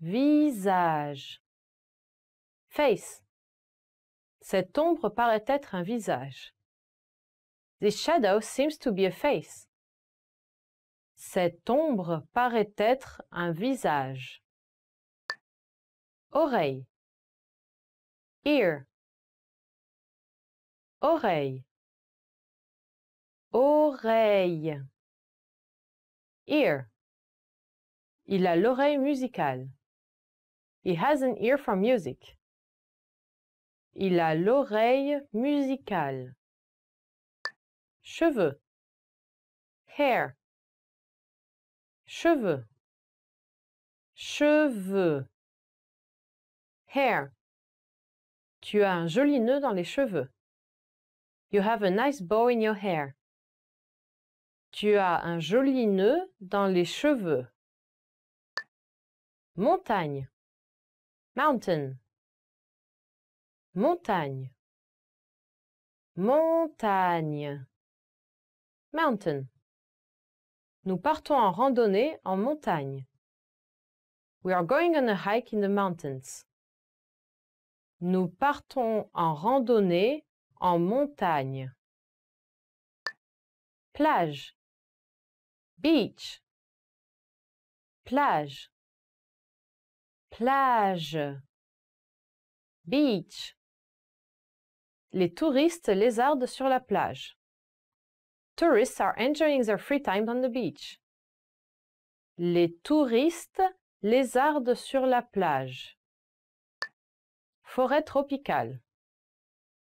Visage. Face. Cette ombre paraît être un visage. The shadow seems to be a face. Cette ombre paraît être un visage. Oreille. Ear. Oreille. Oreille ear. Il a l'oreille musicale. He has an ear for music. Il a l'oreille musicale. Cheveux. Hair. Cheveux. Cheveux. Hair. Tu as un joli nœud dans les cheveux. You have a nice bow in your hair. Tu as un joli nœud dans les cheveux. Montagne. Mountain. Montagne. Montagne. Mountain. Nous partons en randonnée en montagne. We are going on a hike in the mountains. Nous partons en randonnée en montagne. Plage beach, plage, plage, beach. Les touristes lézardent sur la plage. Tourists are enjoying their free time on the beach. Les touristes lézardent sur la plage. Forêt tropicale.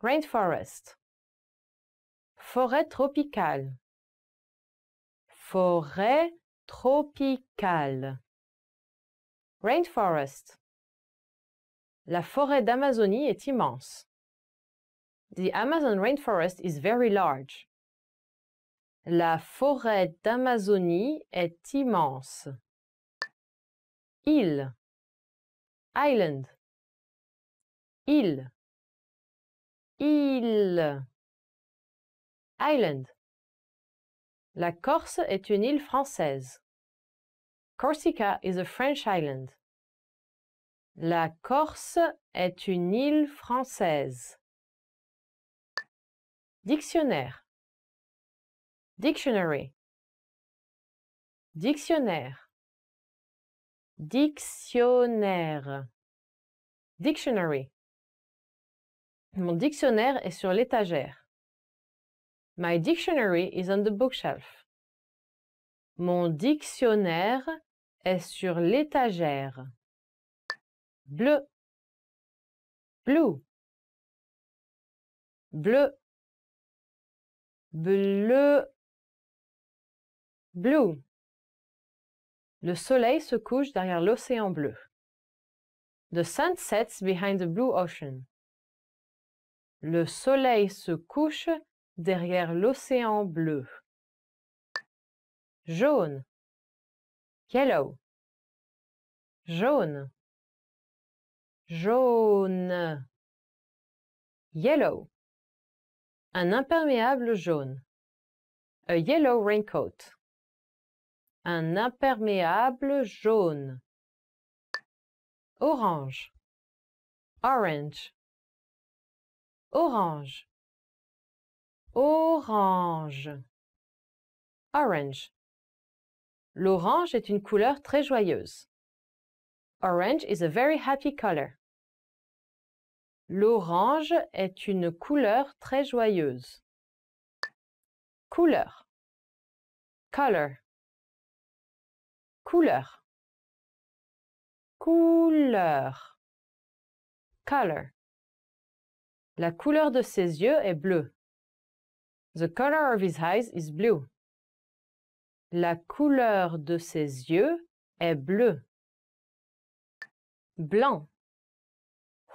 Rainforest. Forêt tropicale forêt tropicale. Rainforest. La forêt d'Amazonie est immense. The Amazon rainforest is very large. La forêt d'Amazonie est immense. Île. Island. Île. Île. Island. La Corse est une île française. Corsica is a French island. La Corse est une île française. Dictionnaire. Dictionary. Dictionnaire. Dictionnaire. Dictionary. Mon dictionnaire est sur l'étagère. My dictionary is on the bookshelf. Mon dictionnaire est sur l'étagère. Bleu. Blue. Bleu. Bleu. Blue. Le soleil se couche derrière l'océan bleu. The sun sets behind the blue ocean. Le soleil se couche derrière l'océan bleu. Jaune. Yellow. Jaune. Jaune. Yellow. Un imperméable jaune. A yellow raincoat. Un imperméable jaune. Orange. Orange. Orange Orange. Orange. L'orange est une couleur très joyeuse. Orange is a very happy color. L'orange est une couleur très joyeuse. Couleur. Color. Couleur. Couleur. Color. La couleur de ses yeux est bleu. The color of his eyes is blue. La couleur de ses yeux est bleue. Blanc.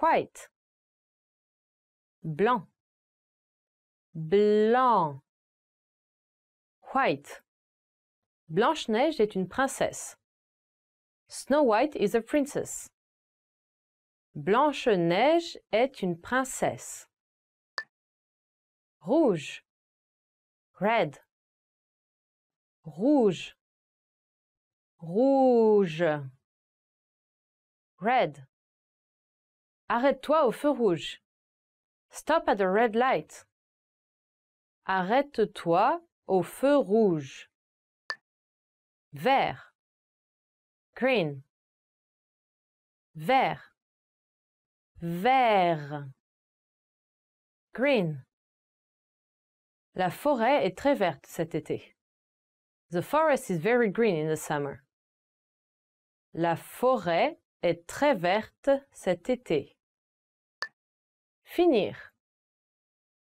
White. Blanc. Blanc. White. Blanche-Neige est une princesse. Snow White is a princess. Blanche-Neige est une princesse. Rouge red rouge rouge red arrête-toi au feu rouge stop at the red light arrête-toi au feu rouge vert green vert vert green la forêt est très verte cet été. The forest is very green in the summer. La forêt est très verte cet été. Finir.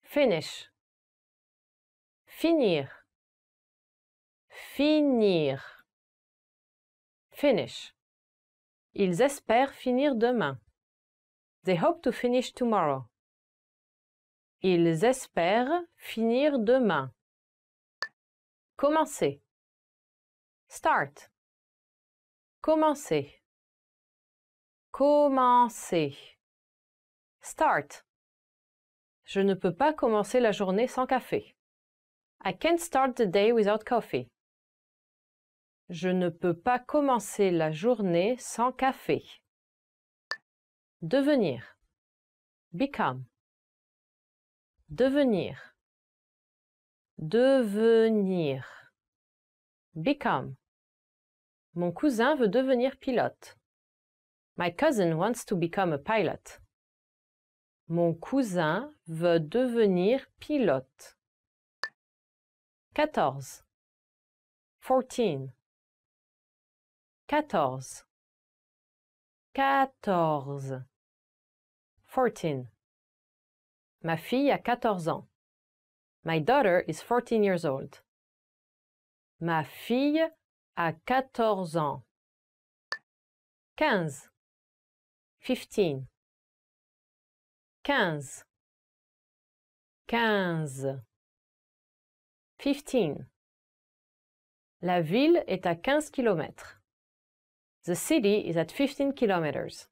Finish. Finir. Finir. Finish. Ils espèrent finir demain. They hope to finish tomorrow. Ils espèrent finir demain. Commencer. Start. Commencer. Commencer. Start. Je ne peux pas commencer la journée sans café. I can't start the day without coffee. Je ne peux pas commencer la journée sans café. Devenir. Become devenir, devenir, become. Mon cousin veut devenir pilote. My cousin wants to become a pilot. Mon cousin veut devenir pilote. 14. fourteen 14. 14. fourteen Ma fille a 14 ans. My daughter is 14 years old. Ma fille a 14 ans. 15. 15. 15. 15. 15. La ville est à 15 km. The city is at 15 kilometers.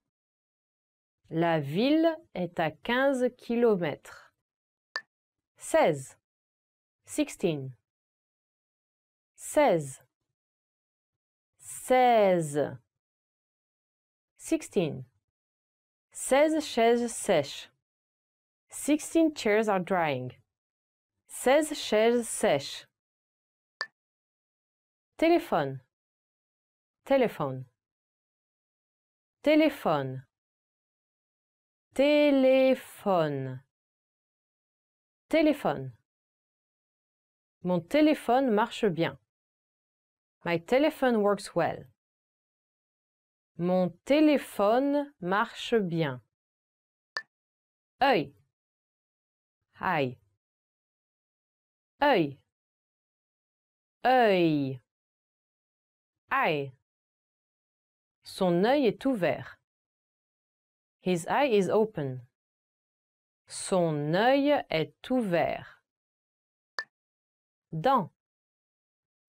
La ville est à 15 km. 16. 16. 16. 16. 16. 16 chaises sèches. 16 chairs are drying. 16 chaises sèches. Téléphone. Téléphone. Téléphone. Téléphone. Téléphone. Mon téléphone marche bien. My telephone works well. Mon téléphone marche bien. œil eye œil œil Aïe. son œil est ouvert His eye is open. Son œil est ouvert. dents,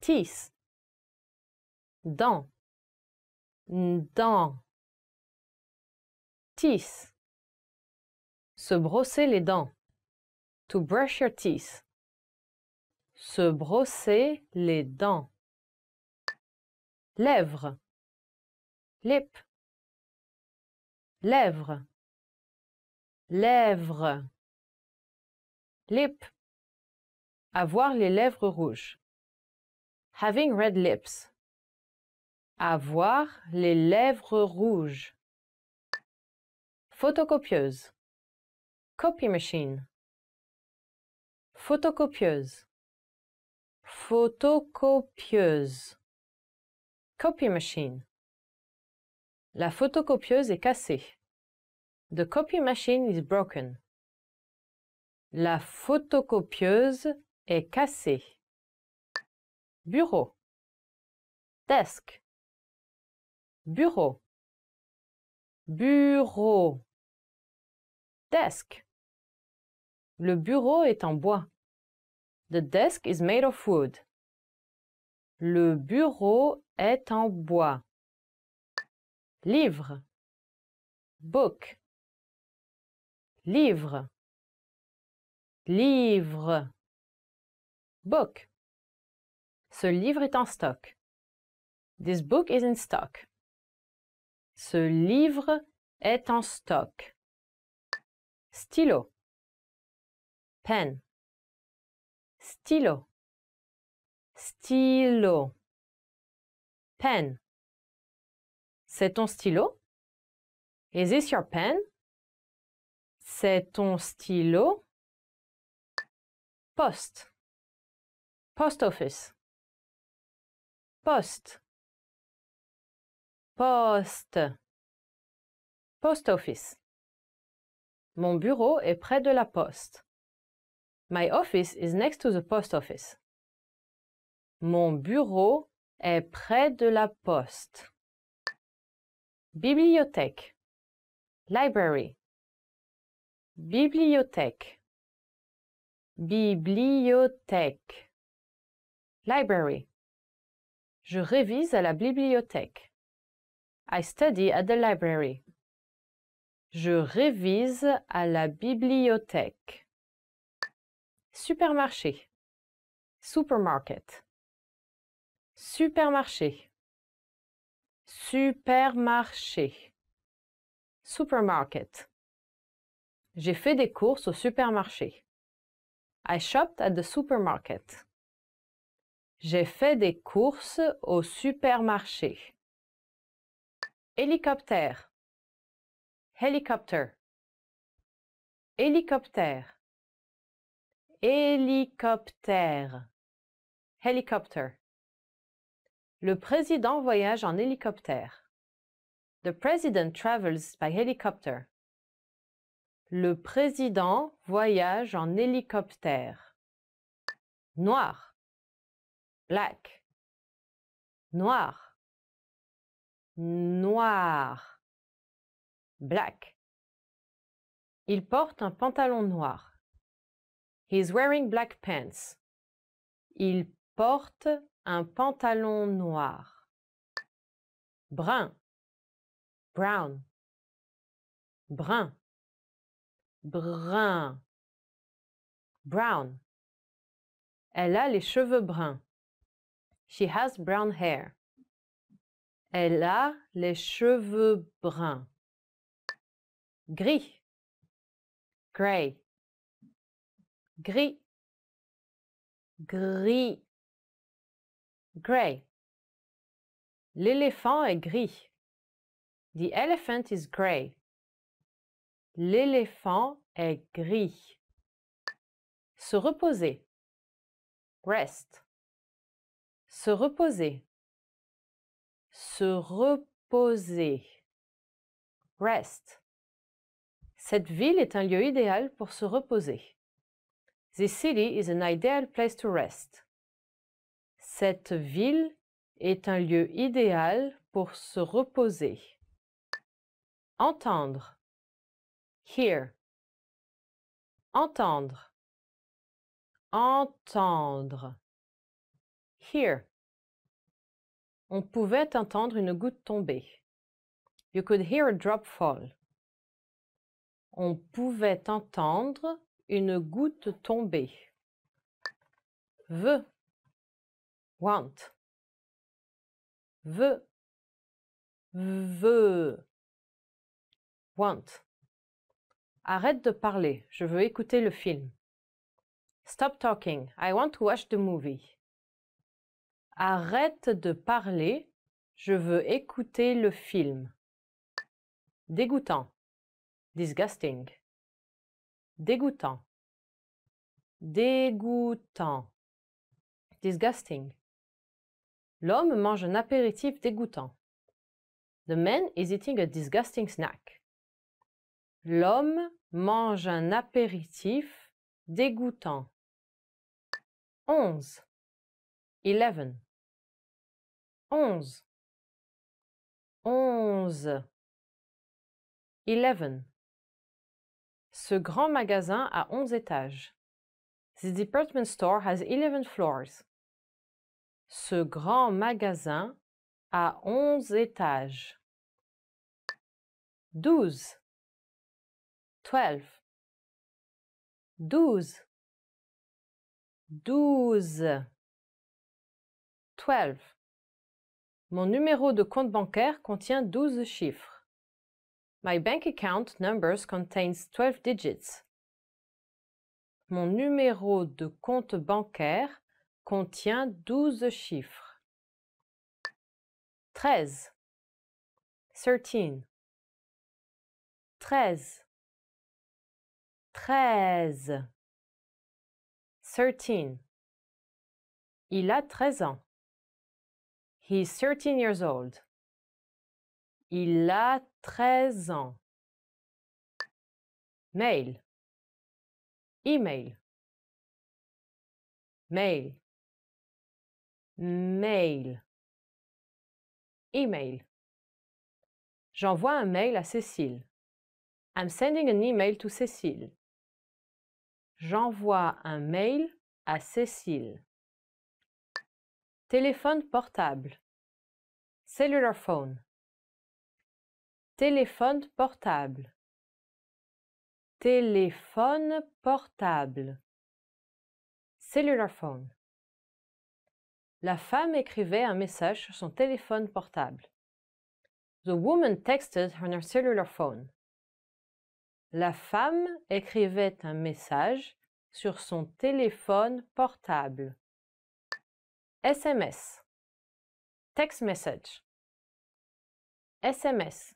Teeth. dents, dents, Teeth. Se brosser les dents. To brush your teeth. Se brosser les dents. Lèvres. Lip lèvres, lèvres, lip, avoir les lèvres rouges, having red lips, avoir les lèvres rouges, photocopieuse, copy machine, photocopieuse, photocopieuse, copy machine. La photocopieuse est cassée. The copy machine is broken. La photocopieuse est cassée. Bureau. Desk. Bureau. Bureau. Desk. Le bureau est en bois. The desk is made of wood. Le bureau est en bois livre book livre livre book ce livre est en stock this book is in stock ce livre est en stock stylo pen stylo stylo pen c'est ton stylo? Is this your pen? C'est ton stylo? Post. Post office. Post. Post. Post office. Mon bureau est près de la poste. My office is next to the post office. Mon bureau est près de la poste bibliothèque, library, bibliothèque, bibliothèque, library. Je révise à la bibliothèque. I study at the library. Je révise à la bibliothèque. Supermarché. Supermarket. Supermarché. Supermarché. Supermarket. J'ai fait des courses au supermarché. I shopped at the supermarket. J'ai fait des courses au supermarché. Hélicoptère. Helicopter. Hélicoptère. Hélicoptère. Helicopter. Le président voyage en hélicoptère. The president travels by helicopter. Le président voyage en hélicoptère. Noir. Black. Noir. Noir. Black. Il porte un pantalon noir. He's wearing black pants. Il porte un pantalon noir. Brun, brown, brun, brun, brown. Elle a les cheveux bruns. She has brown hair. Elle a les cheveux bruns. Gris, gray, gris, gris Gray. L'éléphant est gris. The elephant is gray. L'éléphant est gris. Se reposer. Rest. Se reposer. Se reposer. Rest. Cette ville est un lieu idéal pour se reposer. The city is an ideal place to rest. Cette ville est un lieu idéal pour se reposer. Entendre. Hear. Entendre. Entendre. Hear. On pouvait entendre une goutte tomber. You could hear a drop fall. On pouvait entendre une goutte tomber. Veux want, veux, veux. want. Arrête de parler, je veux écouter le film. Stop talking, I want to watch the movie. Arrête de parler, je veux écouter le film. Dégoûtant, disgusting. Dégoûtant, dégoûtant, disgusting. L'homme mange un apéritif dégoûtant. The man is eating a disgusting snack. L'homme mange un apéritif dégoûtant. 11. 11. 11. 11. 11. Ce grand magasin a 11 étages. The department store has 11 floors. Ce grand magasin a onze étages. Douze. Twelve. Douze. Douze. Twelve. Mon numéro de compte bancaire contient douze chiffres. My bank account numbers contains twelve digits. Mon numéro de compte bancaire contient 12 chiffres. 13 13 13 13 13 Il a 13 ans. He's 13 years old. Il a 13 ans. Mail. Email. Mail mail. Email. J'envoie un mail à Cécile. I'm sending an email to Cécile. J'envoie un mail à Cécile. Téléphone portable. Cellular phone. Téléphone portable. Téléphone portable. Cellular phone la femme écrivait un message sur son téléphone portable. The woman texted on her cellular phone. La femme écrivait un message sur son téléphone portable. SMS. Text message. SMS.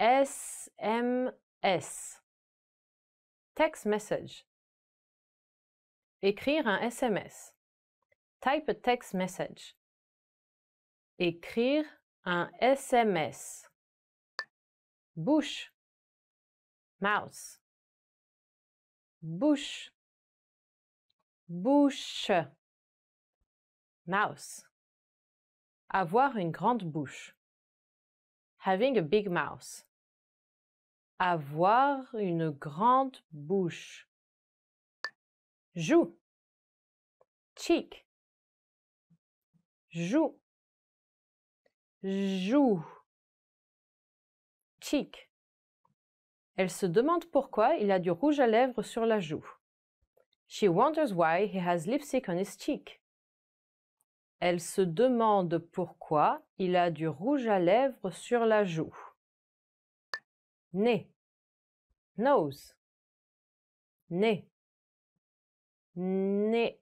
SMS. Text message. Écrire un SMS. Type a text message. Écrire un SMS. Bouche. Mouse. Bouche. Bouche. Mouse. Avoir une grande bouche. Having a big mouth. Avoir une grande bouche. Joue. Cheek joue, joue. Chic. Elle se demande pourquoi il a du rouge à lèvres sur la joue. She wonders why he has lipstick on his cheek. Elle se demande pourquoi il a du rouge à lèvres sur la joue. Nez. Nose. Nez. Nez.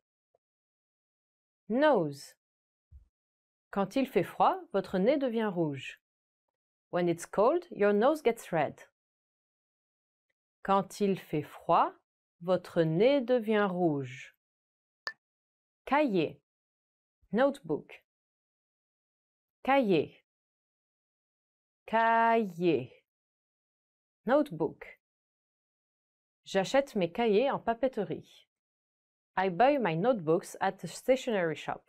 Nose. Quand il fait froid, votre nez devient rouge. When it's cold, your nose gets red. Quand il fait froid, votre nez devient rouge. Cahier. Notebook. Cahier. Cahier. Notebook. J'achète mes cahiers en papeterie. I buy my notebooks at the stationery shop.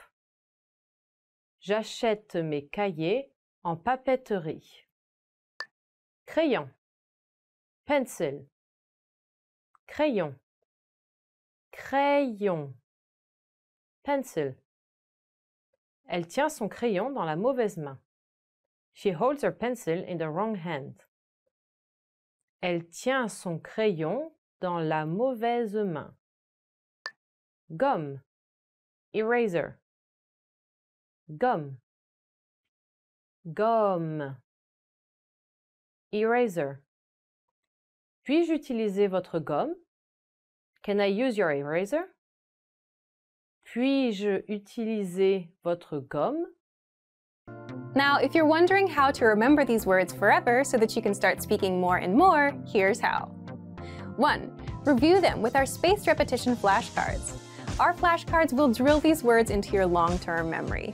J'achète mes cahiers en papeterie. Crayon. Pencil. Crayon. Crayon. Pencil. Elle tient son crayon dans la mauvaise main. She holds her pencil in the wrong hand. Elle tient son crayon dans la mauvaise main. Gomme. Eraser. Gomme. Gomme. Eraser. Puis-je utiliser votre gomme? Can I use your eraser? Puis-je utiliser votre gomme? Now, if you're wondering how to remember these words forever so that you can start speaking more and more, here's how. 1. Review them with our spaced repetition flashcards. Our flashcards will drill these words into your long-term memory.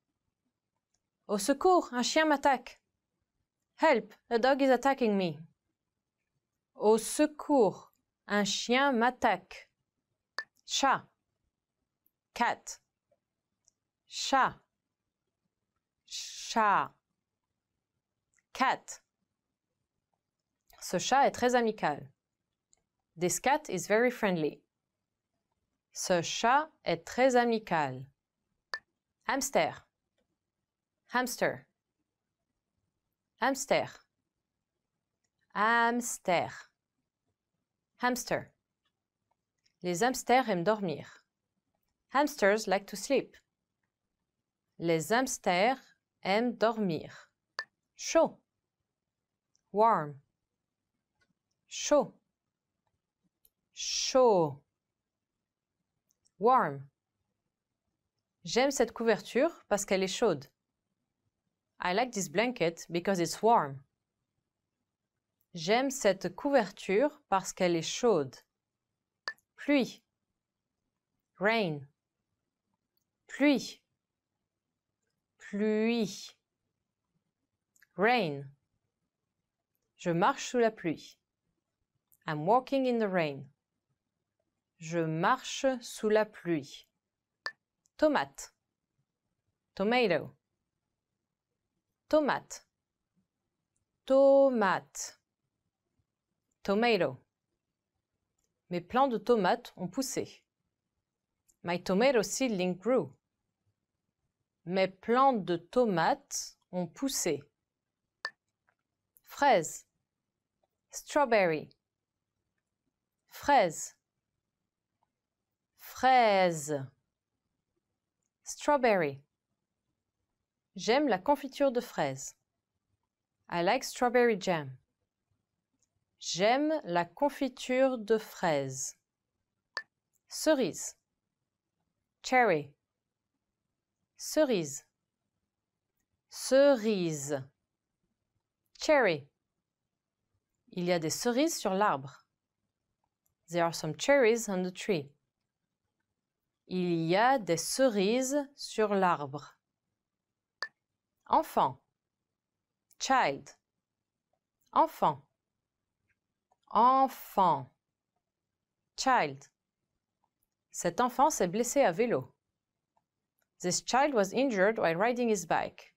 Au secours, un chien m'attaque. Help, a dog is attacking me. Au secours, un chien m'attaque. Chat. Cat. Chat. Chat. Cat. Ce chat est très amical. This cat is very friendly. Ce chat est très amical. Hamster. Hamster. Hamster. Hamster. Hamster. Les hamsters aiment dormir. Hamsters like to sleep. Les hamsters aiment dormir. Chaud. Warm. Chaud. Chaud. Warm. J'aime cette couverture parce qu'elle est chaude. I like this blanket because it's warm. J'aime cette couverture parce qu'elle est chaude. Pluie. Rain. Pluie. Pluie. Rain. Je marche sous la pluie. I'm walking in the rain. Je marche sous la pluie. Tomate. Tomato tomate, tomate, tomato. Mes plants de tomates ont poussé. My tomato seedling grew. Mes plants de tomates ont poussé. Fraise, strawberry, fraise, fraise, strawberry. J'aime la confiture de fraises. I like strawberry jam. J'aime la confiture de fraises. Cerise. Cherry. Cerise. Cerise. Cherry. Il y a des cerises sur l'arbre. There are some cherries on the tree. Il y a des cerises sur l'arbre enfant, child, enfant, enfant, child. Cet enfant s'est blessé à vélo. This child was injured while riding his bike.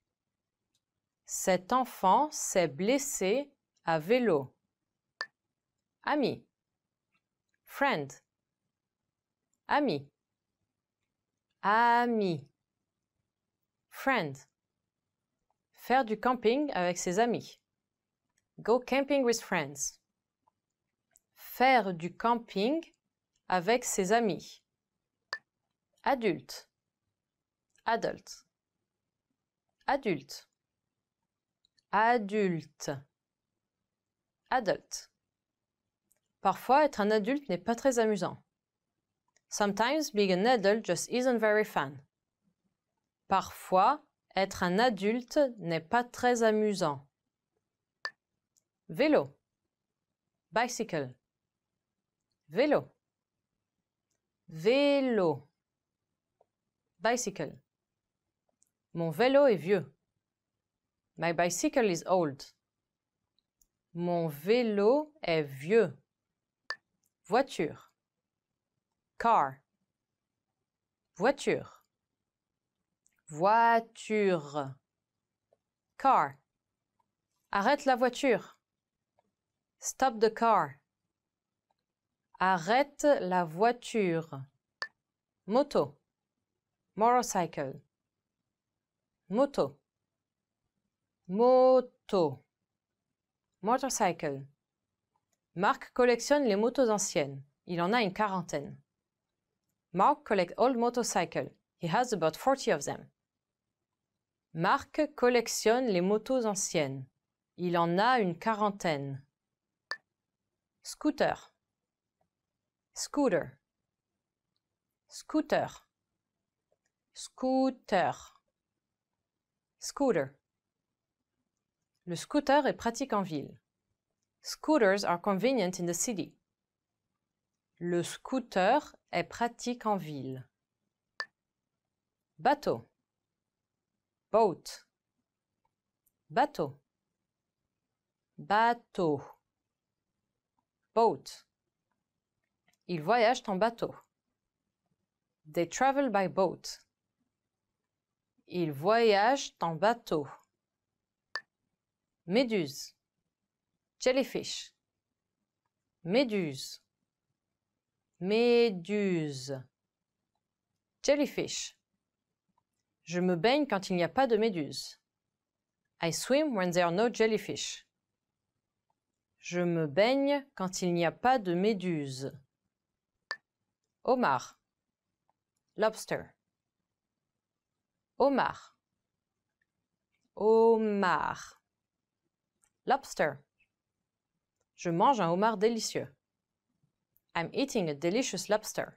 Cet enfant s'est blessé à vélo. Ami, friend, ami, ami, friend. Faire du camping avec ses amis. Go camping with friends. Faire du camping avec ses amis. Adulte. Adulte. Adulte. Adulte. Adulte. Parfois, être un adulte n'est pas très amusant. Sometimes being an adult just isn't very fun. Parfois, être un adulte n'est pas très amusant. Vélo. Bicycle. Vélo. Vélo. Bicycle. Mon vélo est vieux. My bicycle is old. Mon vélo est vieux. Voiture. Car. Voiture. Voiture. Car. Arrête la voiture. Stop the car. Arrête la voiture. Moto. Motorcycle. Moto. Moto. Motorcycle. Marc collectionne les motos anciennes. Il en a une quarantaine. Mark collects old motorcycles. He has about 40 of them. Marc collectionne les motos anciennes. Il en a une quarantaine. Scooter. Scooter. Scooter. Scooter. Scooter. Le scooter est pratique en ville. Scooters are convenient in the city. Le scooter est pratique en ville. Bateau boat, bateau, bateau, boat. Ils voyagent en bateau. They travel by boat. Ils voyagent en bateau. Méduse, jellyfish, méduse, méduse, jellyfish. Je me baigne quand il n'y a pas de méduses. I swim when there are no jellyfish. Je me baigne quand il n'y a pas de méduses. Omar Lobster. Omar Homard. Lobster. Je mange un homard délicieux. I'm eating a delicious lobster.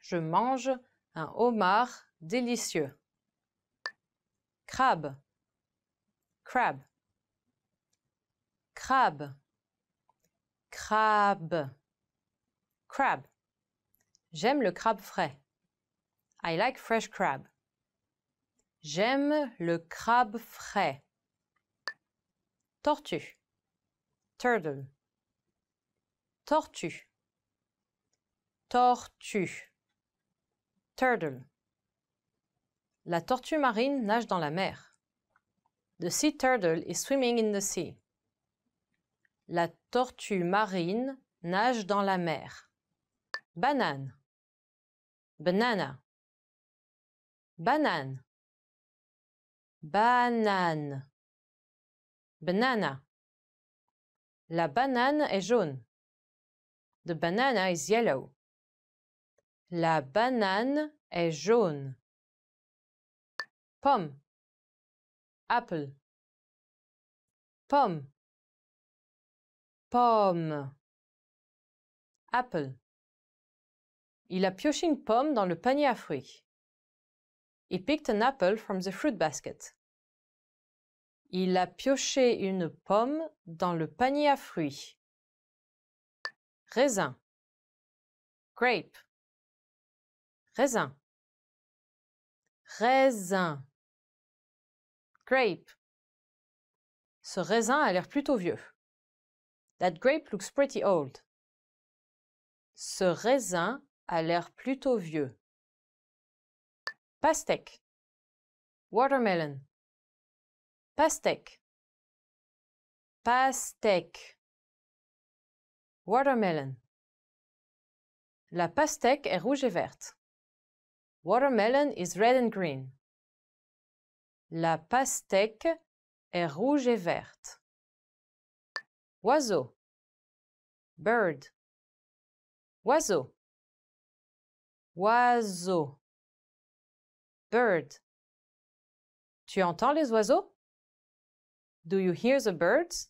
Je mange un homard délicieux. Crabe, crab, crabe, crabe, crab. J'aime le crabe frais. I like fresh crab. J'aime le crabe frais. Tortue, turtle, tortue, tortue, turtle. La tortue marine nage dans la mer. The sea turtle is swimming in the sea. La tortue marine nage dans la mer. Banane. Banana. Banane. Banane. Banana. La banane est jaune. The banana is yellow. La banane est jaune pomme apple pomme pomme apple il a pioché une pomme dans le panier à fruits. He picked an apple from the fruit basket. Il a pioché une pomme dans le panier à fruits. Raisin. Grape. Raisin. Raisin grape. Ce raisin a l'air plutôt vieux. That grape looks pretty old. Ce raisin a l'air plutôt vieux. Pastèque. Watermelon. Pastèque. Pastèque. Watermelon. La pastèque est rouge et verte. Watermelon is red and green. La pastèque est rouge et verte. Oiseau. Bird. Oiseau. Oiseau. Bird. Tu entends les oiseaux? Do you hear the birds?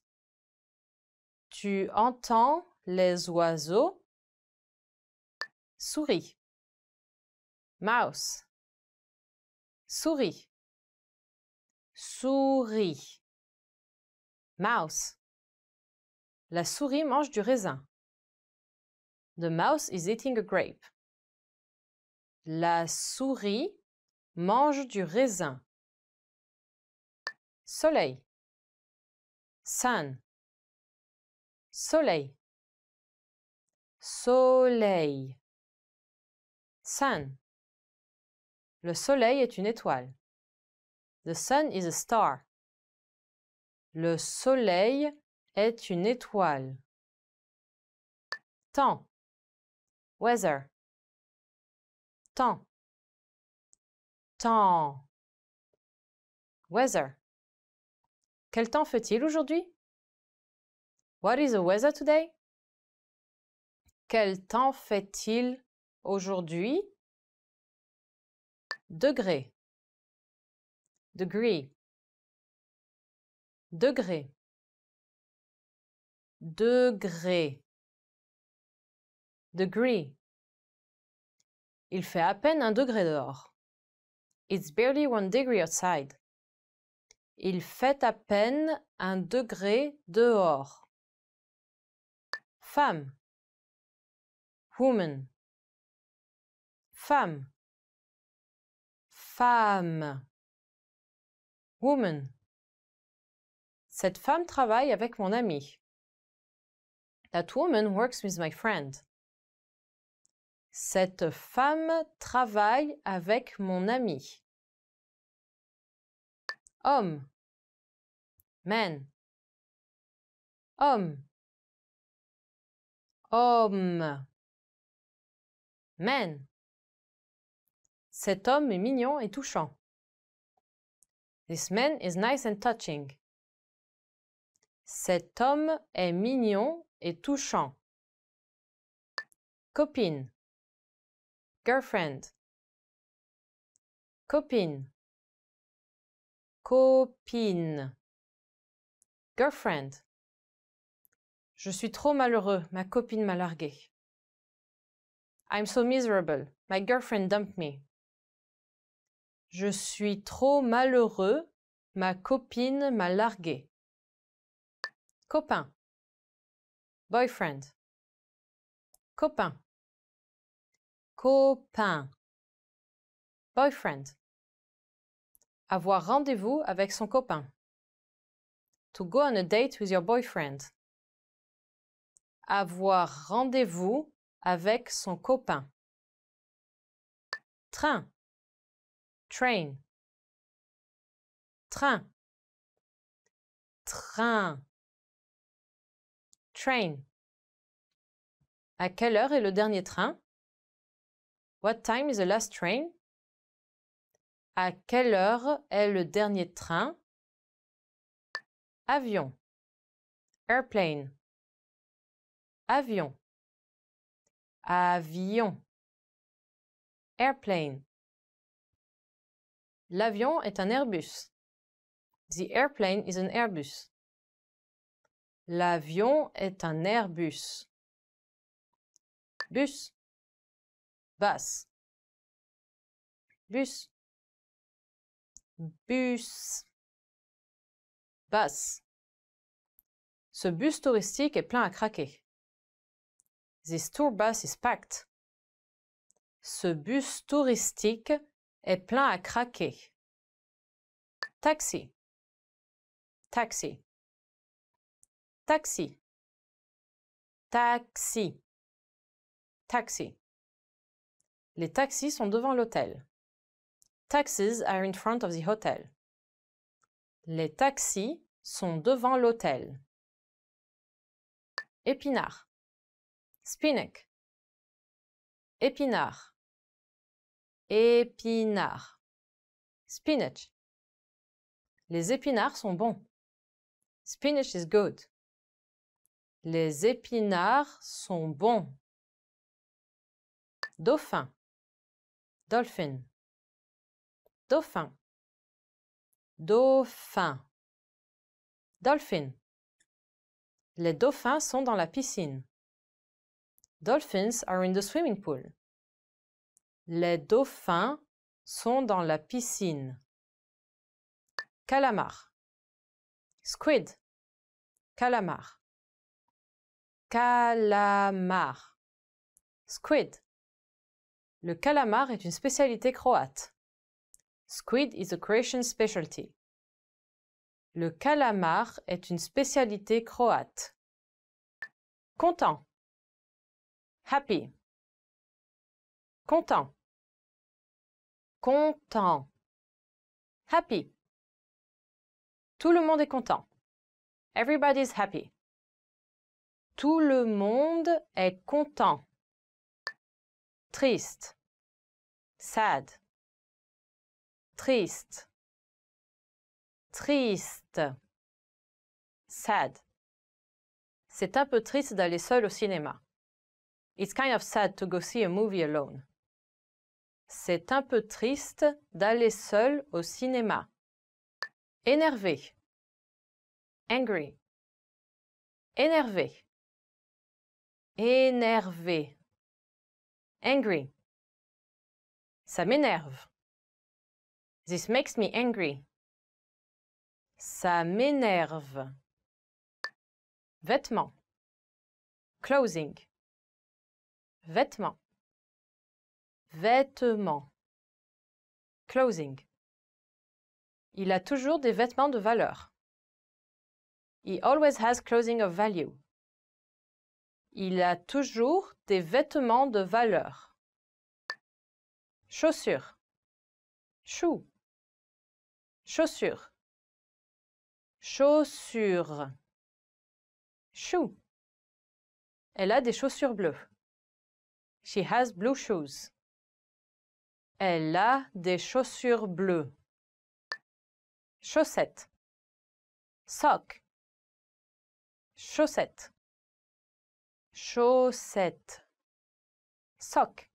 Tu entends les oiseaux? Souris. Mouse. Souris. Souris. Mouse. La souris mange du raisin. The mouse is eating a grape. La souris mange du raisin. Soleil. Sun. Soleil. Soleil. Sun. Le soleil est une étoile. The sun is a star. Le soleil est une étoile. Temps. Weather. Temps. Temps. Weather. Quel temps fait-il aujourd'hui? What is the weather today? Quel temps fait-il aujourd'hui? Degré degré, degré, degré, degree. Il fait à peine un degré dehors. It's barely one degree outside. Il fait à peine un degré dehors. Femme, woman, femme, femme. Woman. Cette femme travaille avec mon ami. That woman works with my friend. Cette femme travaille avec mon ami. Homme. Man. Homme. Homme. Man. Cet homme est mignon et touchant. This man is nice and touching. Cet homme est mignon et touchant. Copine. Girlfriend. Copine. Copine. Girlfriend. Je suis trop malheureux, ma copine m'a largué. I'm so miserable, my girlfriend dumped me. Je suis trop malheureux. Ma copine m'a largué. Copain. Boyfriend. Copain. Copain. Boyfriend. Avoir rendez-vous avec son copain. To go on a date with your boyfriend. Avoir rendez-vous avec son copain. Train train, train, train, train. À quelle heure est le dernier train? What time is the last train? À quelle heure est le dernier train? Avion, airplane, avion, avion, airplane. L'avion est un Airbus. The airplane is an Airbus. L'avion est un Airbus. Bus. Bus. Bus. Bus. Bus. Ce bus touristique est plein à craquer. This tour bus is packed. Ce bus touristique est plein à craquer. Taxi. Taxi. Taxi. Taxi. Taxi. Les taxis sont devant l'hôtel. Taxis are in front of the hotel. Les taxis sont devant l'hôtel. Épinard. Spinach. Épinard. Épinards. Spinach. Les épinards sont bons. Spinach is good. Les épinards sont bons. Dauphin. Dolphin. Dauphin. Dauphin. Dolphin. Les dauphins sont dans la piscine. Dolphins are in the swimming pool. Les dauphins sont dans la piscine. Calamar. Squid. Calamar. Calamar. Squid. Le calamar est une spécialité croate. Squid is a Croatian specialty. Le calamar est une spécialité croate. Content. Happy. Content. Content. Happy. Tout le monde est content. Everybody's happy. Tout le monde est content. Triste. Sad. Triste. Triste. Sad. C'est un peu triste d'aller seul au cinéma. It's kind of sad to go see a movie alone. C'est un peu triste d'aller seul au cinéma. Énervé. Angry. Énervé. Énervé. Angry. Ça m'énerve. This makes me angry. Ça m'énerve. Vêtements. Clothing. Vêtements. Vêtements. Clothing. Il a toujours des vêtements de valeur. He always has clothing of value. Il a toujours des vêtements de valeur. Chaussures. Shoe. Chaussures. Chaussures. Shoe. Elle a des chaussures bleues. She has blue shoes. Elle a des chaussures bleues. Chaussettes. Sock. Chaussettes. Chaussettes. Sock.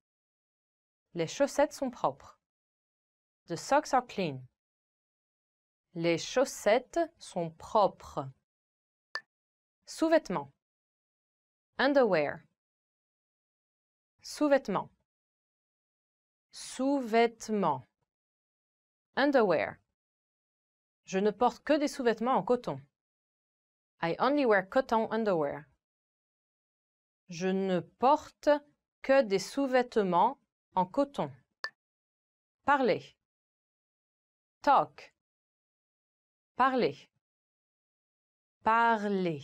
Les chaussettes sont propres. The socks are clean. Les chaussettes sont propres. Sous-vêtements. Underwear. Sous-vêtements. Sous-vêtements. Underwear. Je ne porte que des sous-vêtements en coton. I only wear cotton underwear. Je ne porte que des sous-vêtements en coton. Parler. Talk. Parler. Parler.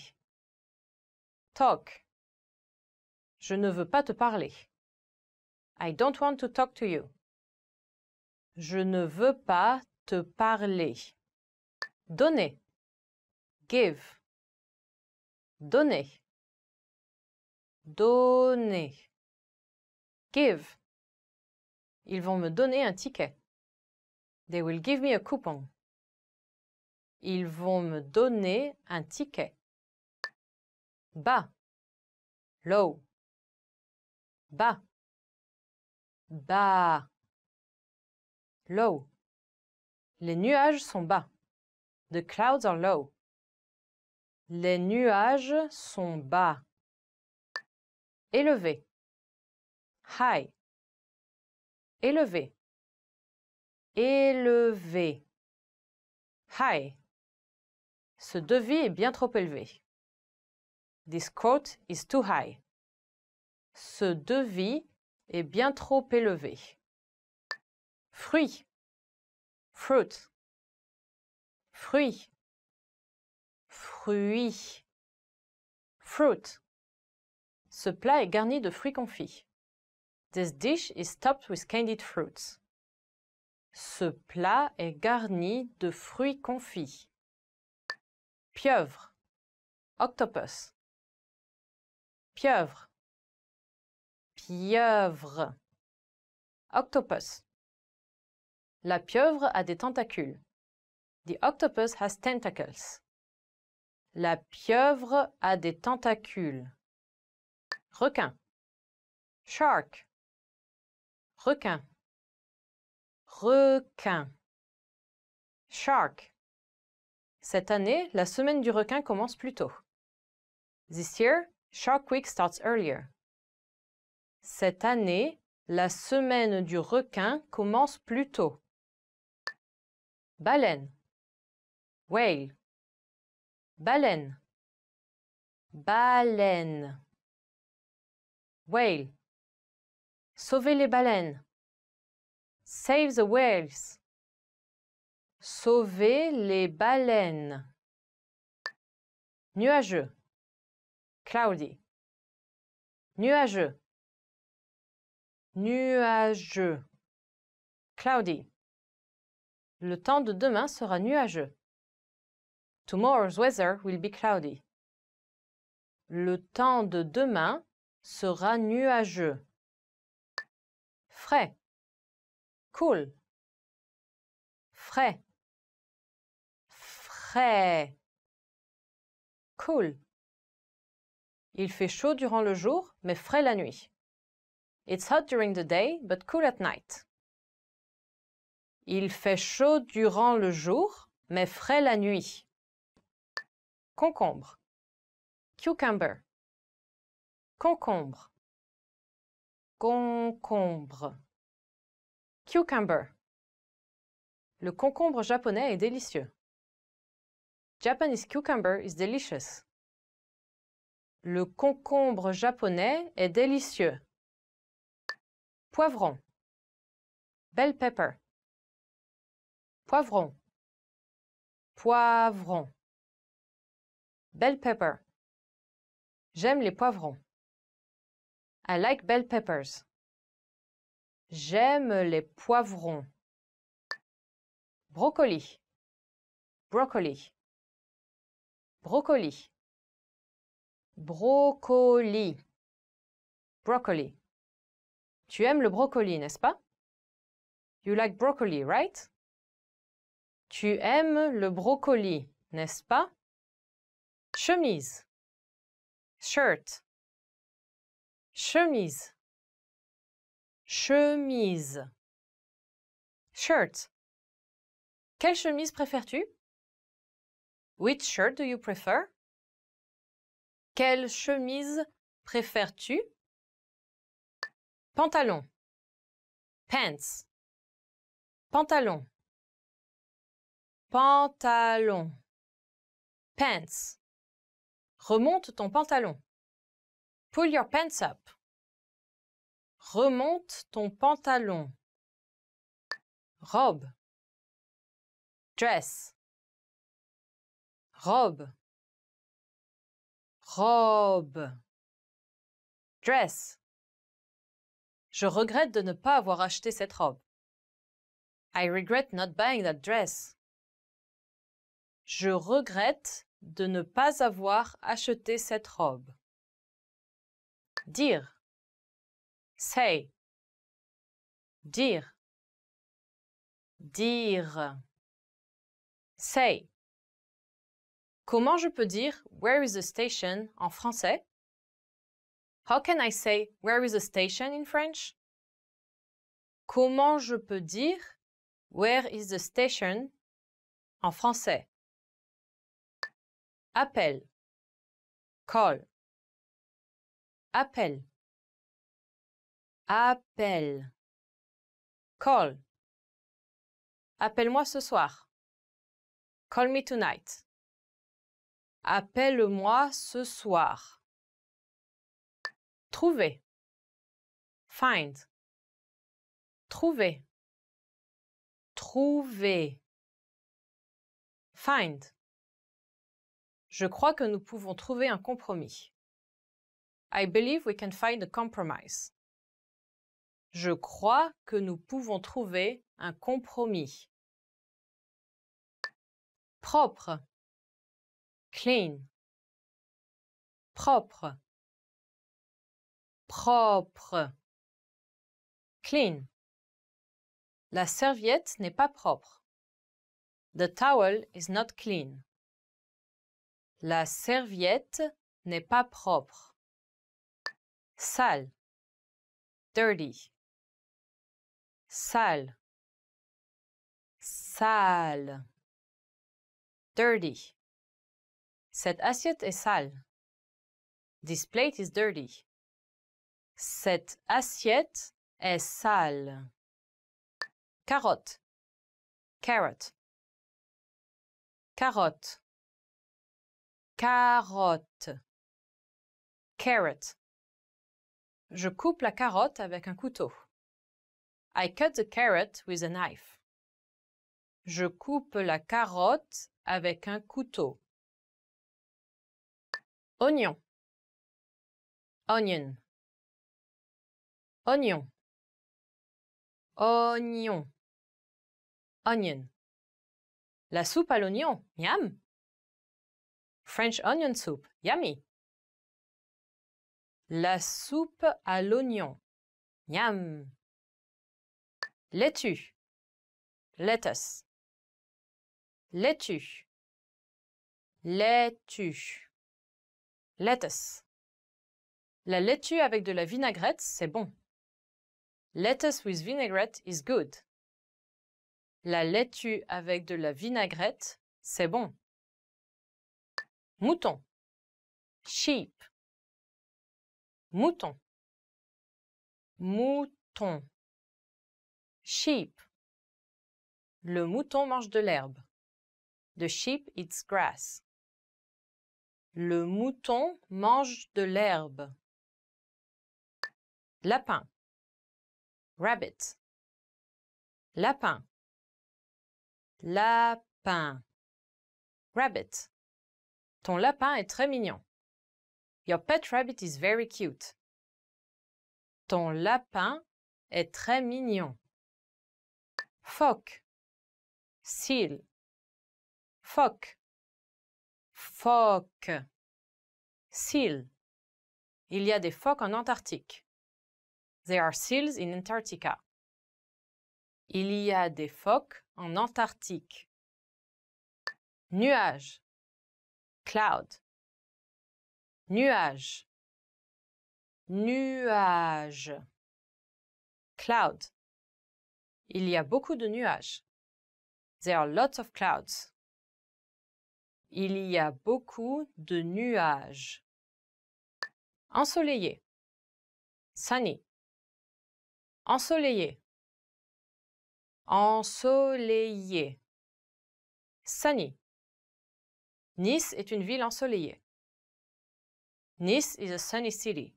Talk. Je ne veux pas te parler. I don't want to talk to you. Je ne veux pas te parler. Donner. Give. Donner. Donner. Give. Ils vont me donner un ticket. They will give me a coupon. Ils vont me donner un ticket. Bas. Low. Bas. Bas. Low. Les nuages sont bas. The clouds are low. Les nuages sont bas. Élevé. High. Élevé. Élevé. High. Ce devis est bien trop élevé. This quote is too high. Ce devis bien trop élevé. Fruit. Fruit. Fruit. Fruit. Fruit. Ce plat est garni de fruits confits. This dish is topped with candied fruits. Ce plat est garni de fruits confits. Pieuvre. Octopus. Pieuvre pieuvre. Octopus. La pieuvre a des tentacules. The octopus has tentacles. La pieuvre a des tentacules. Requin. Shark. Requin. Requin. Shark. Cette année, la semaine du requin commence plus tôt. This year, Shark Week starts earlier. Cette année, la semaine du requin commence plus tôt. Baleine. Whale. Baleine. Baleine. Whale. Sauvez les baleines. Save the whales. Sauvez les baleines. Nuageux. Cloudy. Nuageux. Nuageux. Cloudy. Le temps de demain sera nuageux. Tomorrow's weather will be cloudy. Le temps de demain sera nuageux. Frais. Cool. Frais. Frais. Cool. Il fait chaud durant le jour, mais frais la nuit. It's hot during the day, but cool at night. Il fait chaud durant le jour, mais frais la nuit. Concombre. Cucumber. Concombre. Concombre. Cucumber. Le concombre japonais est délicieux. Japanese cucumber is delicious. Le concombre japonais est délicieux. Poivron. Bell pepper. Poivron. Poivron. Bell pepper. J'aime les poivrons. I like bell peppers. J'aime les poivrons. Brocoli. Brocoli. Brocoli. Brocoli. Brocoli. Tu aimes le brocoli, n'est-ce pas You like broccoli, right Tu aimes le brocoli, n'est-ce pas Chemise. Shirt. Chemise. Chemise. Shirt. Quelle chemise préfères-tu Which shirt do you prefer Quelle chemise préfères-tu Pantalon. Pants. Pantalon. Pantalon. Pants. Remonte ton pantalon. Pull your pants up. Remonte ton pantalon. Robe. Dress. Robe. Robe. Dress. Je regrette de ne pas avoir acheté cette robe. I regret not buying that dress. Je regrette de ne pas avoir acheté cette robe. Dire. Say. Dire. Dire. Say. Comment je peux dire Where is the station en français How can I say where is the station in French? Comment je peux dire where is the station en français? Appel. Call. Appel. Appel. Call. Appelle-moi ce soir. Call me tonight. Appelle-moi ce soir. Trouver. Find. Trouver. Trouver. Find. Je crois que nous pouvons trouver un compromis. I believe we can find a compromise. Je crois que nous pouvons trouver un compromis. Propre. Clean. Propre propre. Clean. La serviette n'est pas propre. The towel is not clean. La serviette n'est pas propre. Sale. Dirty. Sale. Sale. Dirty. Cette assiette est sale. This plate is dirty. Cette assiette est sale. Carotte. Carrot. Carotte. Carotte. Carrot. Je coupe la carotte avec un couteau. I cut the carrot with a knife. Je coupe la carotte avec un couteau. Oignon. Onion. Oignon. Oignon. Onion. La soupe à l'oignon. Miam. French onion soup. Yummy. La soupe à l'oignon. Miam. Laitue. Lettuce. Laitue. Laitue. Lettuce. La laitue avec de la vinaigrette, c'est bon. Lettuce with vinaigrette is good. La laitue avec de la vinaigrette, c'est bon. Mouton. Sheep. Mouton. Mouton. Sheep. Le mouton mange de l'herbe. The sheep eats grass. Le mouton mange de l'herbe. Lapin rabbit. Lapin. Lapin. Rabbit. Ton lapin est très mignon. Your pet rabbit is very cute. Ton lapin est très mignon. Phoque. Seal. Phoque. Phoque. Seal. Il y a des phoques en Antarctique. There are seals in Antarctica. Il y a des phoques en Antarctique. nuages Cloud. Nuage. Nuage. Cloud. Il y a beaucoup de nuages. There are lots of clouds. Il y a beaucoup de nuages. Ensoleillé. Sunny. Ensoleillé. Ensoleillé. Sunny. Nice est une ville ensoleillée. Nice is a sunny city.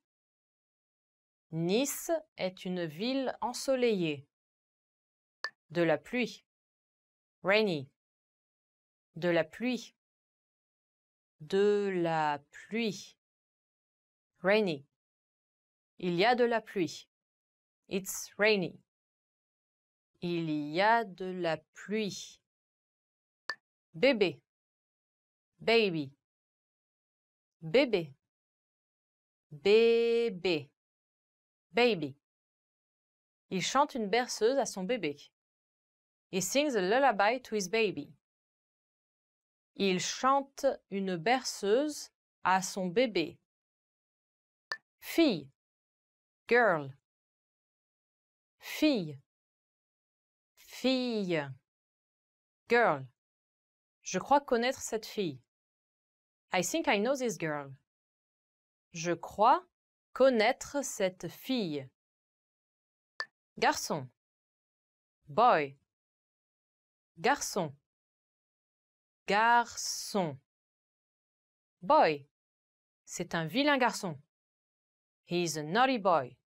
Nice est une ville ensoleillée. De la pluie. Rainy. De la pluie. De la pluie. Rainy. Il y a de la pluie. It's rainy. Il y a de la pluie. Bébé. Baby. Bébé. Bébé. Baby. Il chante une berceuse à son bébé. He sings a lullaby to his baby. Il chante une berceuse à son bébé. Fille. Girl. Fille. Fille. Girl. Je crois connaître cette fille. I think I know this girl. Je crois connaître cette fille. Garçon. Boy. Garçon. Garçon. Boy. C'est un vilain garçon. He's a naughty boy.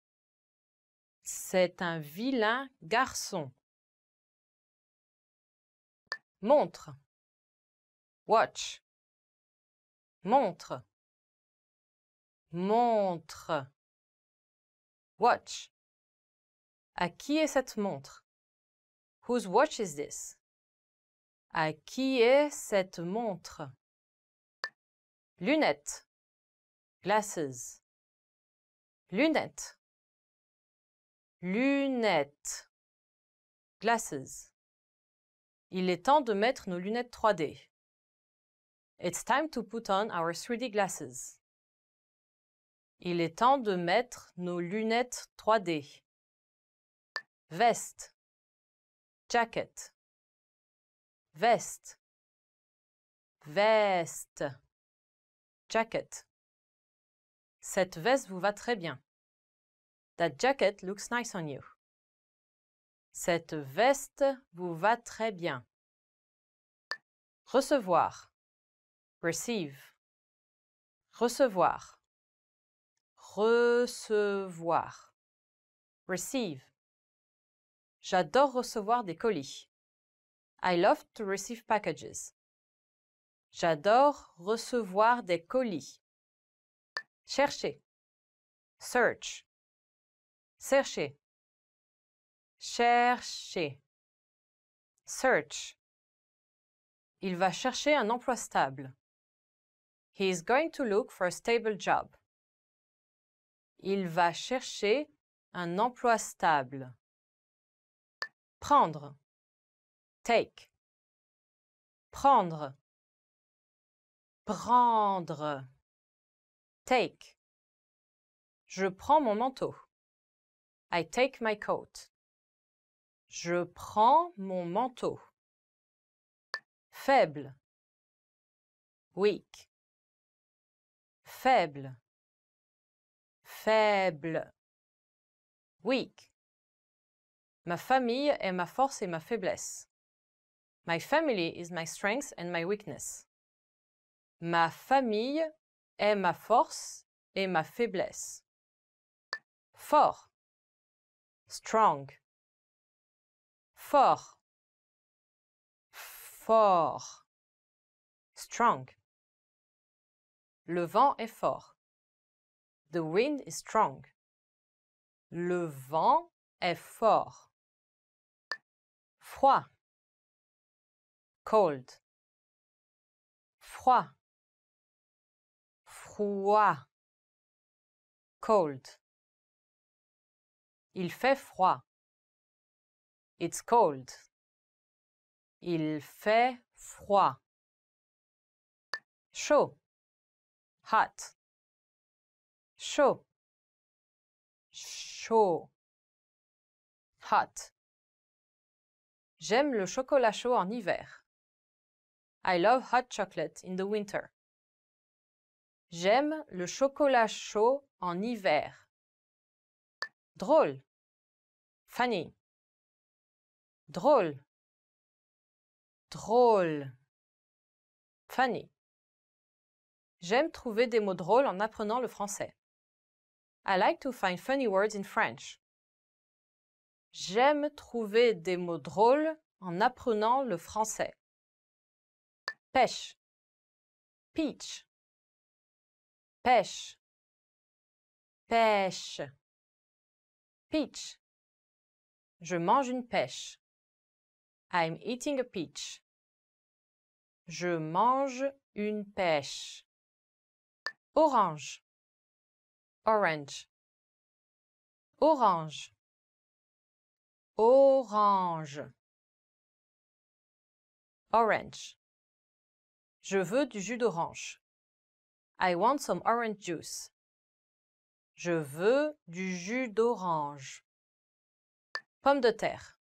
C'est un vilain garçon. Montre. Watch. Montre. Montre. Watch. À qui est cette montre? Whose watch is this? À qui est cette montre? Lunettes. Glasses. Lunettes. Lunettes. Glasses. Il est temps de mettre nos lunettes 3D. It's time to put on our 3D glasses. Il est temps de mettre nos lunettes 3D. Veste. Jacket. Veste. Veste. Jacket. Cette veste vous va très bien. That jacket looks nice on you. Cette veste vous va très bien. Recevoir. Receive. Recevoir. Recevoir. Receive. J'adore recevoir des colis. I love to receive packages. J'adore recevoir des colis. Chercher. Search. Chercher. Chercher. Search. Il va chercher un emploi stable. He is going to look for a stable job. Il va chercher un emploi stable. Prendre. Take. Prendre. Prendre. Take. Je prends mon manteau. I take my coat. Je prends mon manteau. Faible. Weak. Faible. Faible. Weak. Ma famille est ma force et ma faiblesse. My family is my strength and my weakness. Ma famille est ma force et ma faiblesse. Fort strong fort fort strong le vent est fort the wind is strong le vent est fort froid cold froid froid cold il fait froid. It's cold. Il fait froid. Chaud. Hot. Chaud. Chaud. Hot. J'aime le chocolat chaud en hiver. I love hot chocolate in the winter. J'aime le chocolat chaud en hiver. Drôle funny Drôle. Drôle. funny. J'aime trouver des mots drôles en apprenant le français. I like to find funny words in French. J'aime trouver des mots drôles en apprenant le français. Pêche. Peach. Pêche. Pêche. Peach. Je mange une pêche. I'm eating a peach. Je mange une pêche. Orange. Orange. Orange. Orange. Orange. Je veux du jus d'orange. I want some orange juice. Je veux du jus d'orange. Pomme de terre.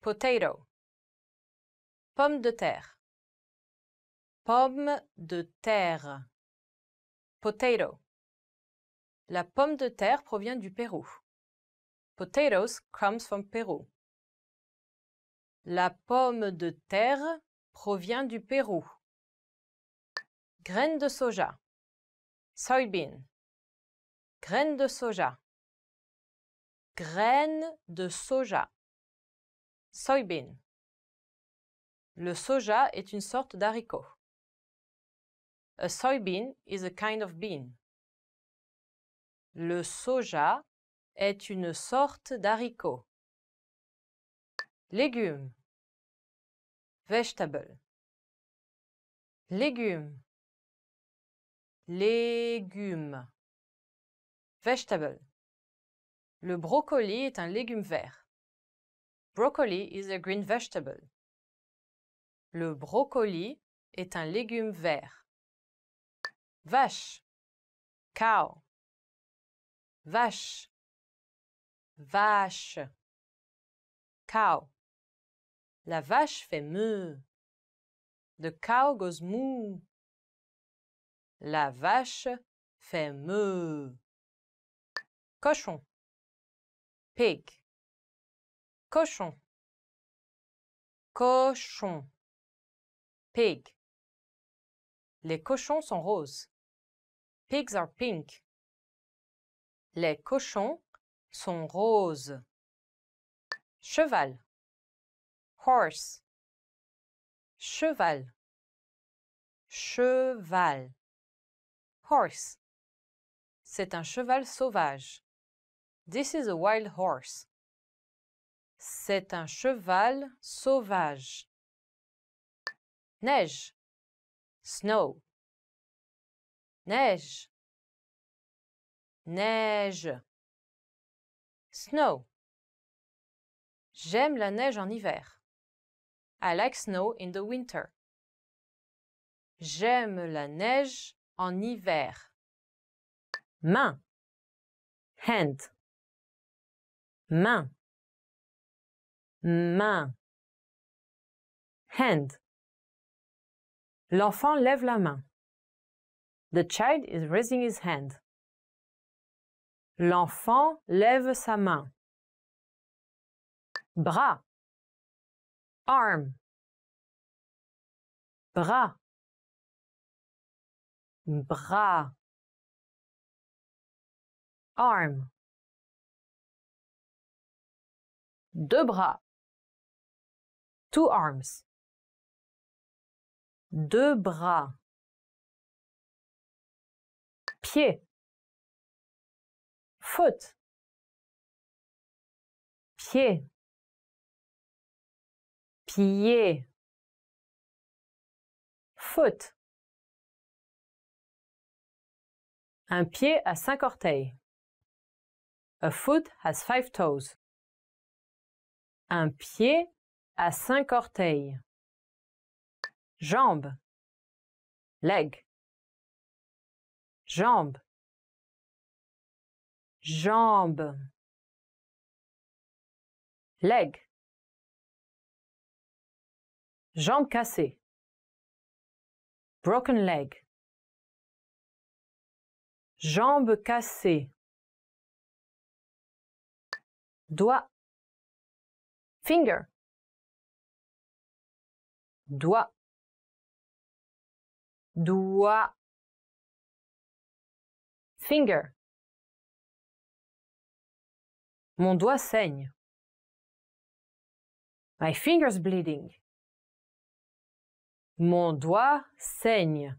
Potato. Pomme de terre. Pomme de terre. Potato. La pomme de terre provient du Pérou. Potatoes comes from Peru. La pomme de terre provient du Pérou. Graines de soja. Soybean. Graines de soja graines de soja. Soybean. Le soja est une sorte d'haricot. A soybean is a kind of bean. Le soja est une sorte d'haricot. Légumes. Vegetable. Légumes. Légumes. Vegetable. Le brocoli est un légume vert. Broccoli is a green vegetable. Le brocoli est un légume vert. Vache. Cow. Vache. Vache. Cow. La vache fait meuh. The cow goes moo. La vache fait meuh. Cochon pig cochon cochon pig les cochons sont roses pigs are pink les cochons sont roses cheval horse cheval cheval horse c'est un cheval sauvage This is a wild horse. C'est un cheval sauvage. Neige. Snow. Neige. Neige. Snow. J'aime la neige en hiver. I like snow in the winter. J'aime la neige en hiver. Main. Hand main main hand l'enfant lève la main the child is raising his hand l'enfant lève sa main bras arm bras bras arm deux bras, two arms, deux bras, pied, foot, pied, pied, foot. Un pied a cinq orteils. A foot has five toes. Un pied à cinq orteils. Jambe. Leg. Jambe. Jambe. Leg. Jambe cassée. Broken leg. Jambe cassée. Doigt finger doigt doigt finger mon doigt saigne my finger's bleeding mon doigt saigne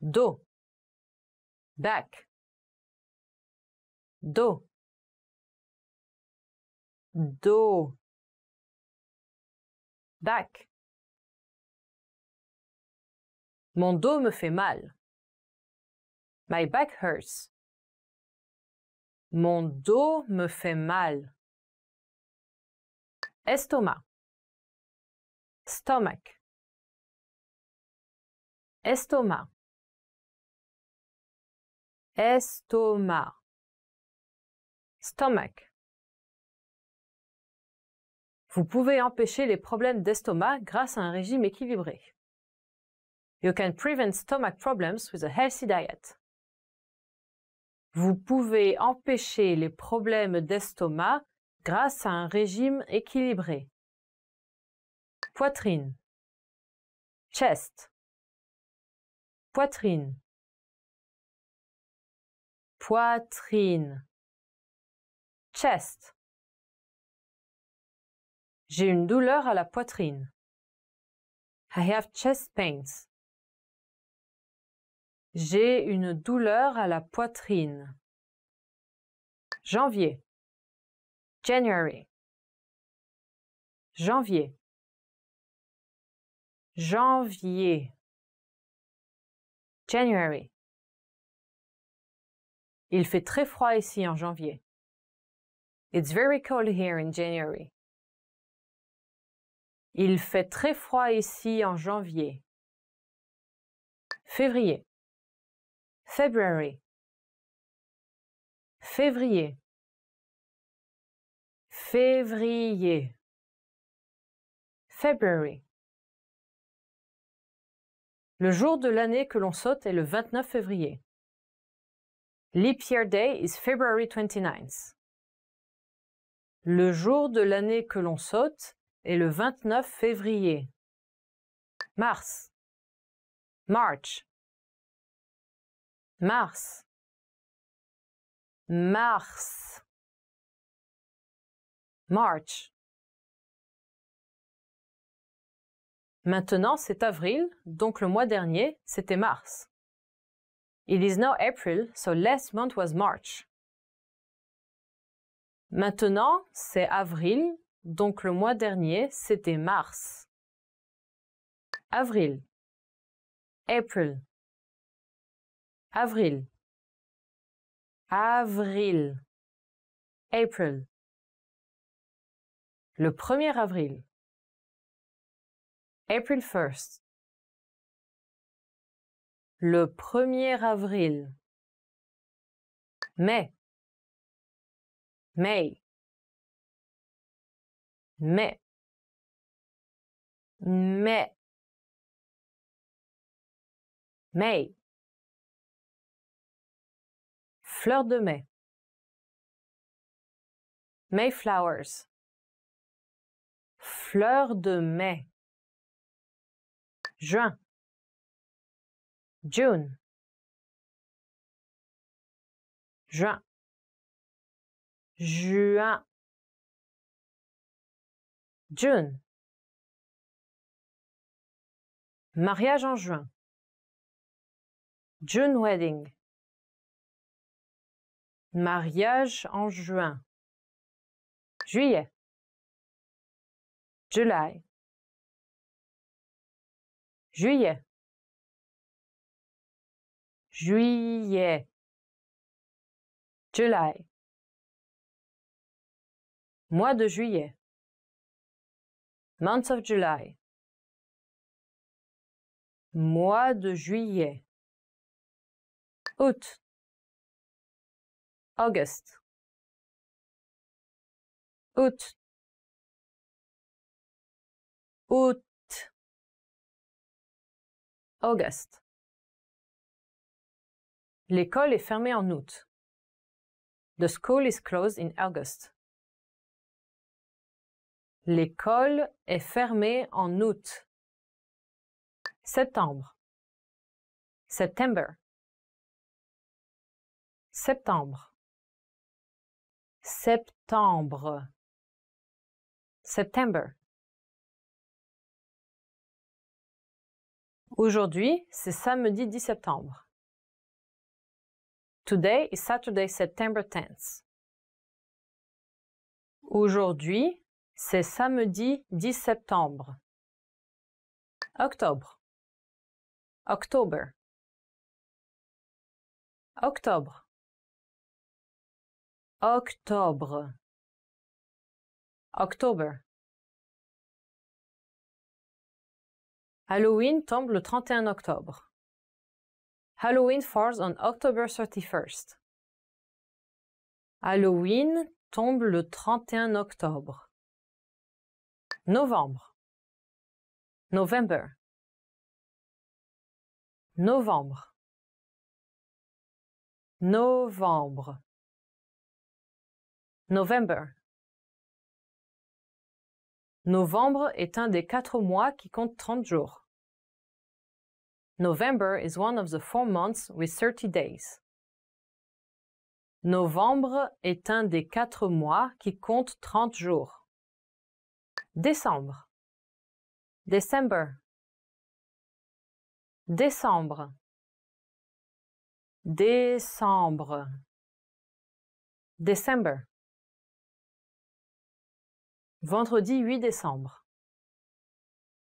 dos back dos dos, back Mon dos me fait mal. My back hurts. Mon dos me fait mal. Estomac. Stomach. Estomac. Estomac. Stomach. Vous pouvez empêcher les problèmes d'estomac grâce à un régime équilibré. You can prevent stomach problems with a healthy diet. Vous pouvez empêcher les problèmes d'estomac grâce à un régime équilibré. Poitrine. Chest. Poitrine. Poitrine. Chest. J'ai une douleur à la poitrine. I have chest pains. J'ai une douleur à la poitrine. Janvier. January. Janvier. Janvier. January. Il fait très froid ici en janvier. It's very cold here in January. Il fait très froid ici en janvier. Février. February. Février. Février. February. Le jour de l'année que l'on saute est le 29 février. Leap Year Day is February 29th. Le jour de l'année que l'on saute et le 29 février. Mars. March. Mars. Mars. March. Maintenant, c'est avril, donc le mois dernier, c'était mars. It is now April, so last month was March. Maintenant, c'est avril, donc le mois dernier, c'était mars. Avril. April. Avril. Avril. April. Le premier er avril. April 1 Le 1 avril. Mai. May mais, mais, mai fleur de mai, flowers fleur de mai, juin, June, juin, juin, June. Mariage en juin. June wedding. Mariage en juin. Juillet. July. Juillet. Juillet. July. Mois de juillet. Month of July. Mois de juillet. Août. August. Août. Août. August. L'école est fermée en août. The school is closed in August. L'école est fermée en août. Septembre. September. Septembre. Septembre. September. Aujourd'hui, c'est samedi 10 septembre. Today is Saturday, September 10th. Aujourd'hui, c'est samedi 10 septembre. Octobre. October. Octobre. Octobre. October. Halloween tombe le 31 octobre. Halloween falls on October 31st. Halloween tombe le 31 octobre novembre, November, novembre, novembre, November. Novembre est un des quatre mois qui compte 30 jours. November is one of the four months with thirty days. Novembre est un des quatre mois qui compte 30 jours décembre December décembre décembre December vendredi 8 décembre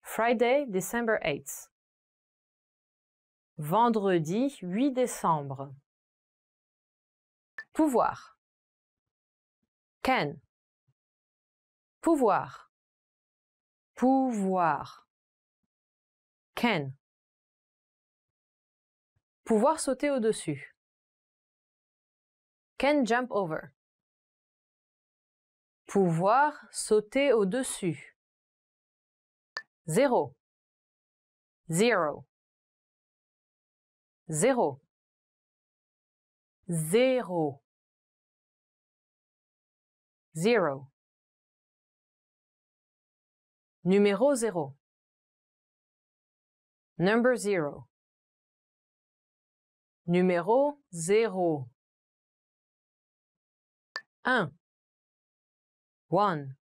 Friday December 8 vendredi 8 décembre pouvoir can pouvoir pouvoir. Can. Pouvoir sauter au-dessus. Can jump over. Pouvoir sauter au-dessus. Zéro. Zero. Zéro. Zéro. Zéro. Numéro 0. Number 0. Numéro 0. 1. 1.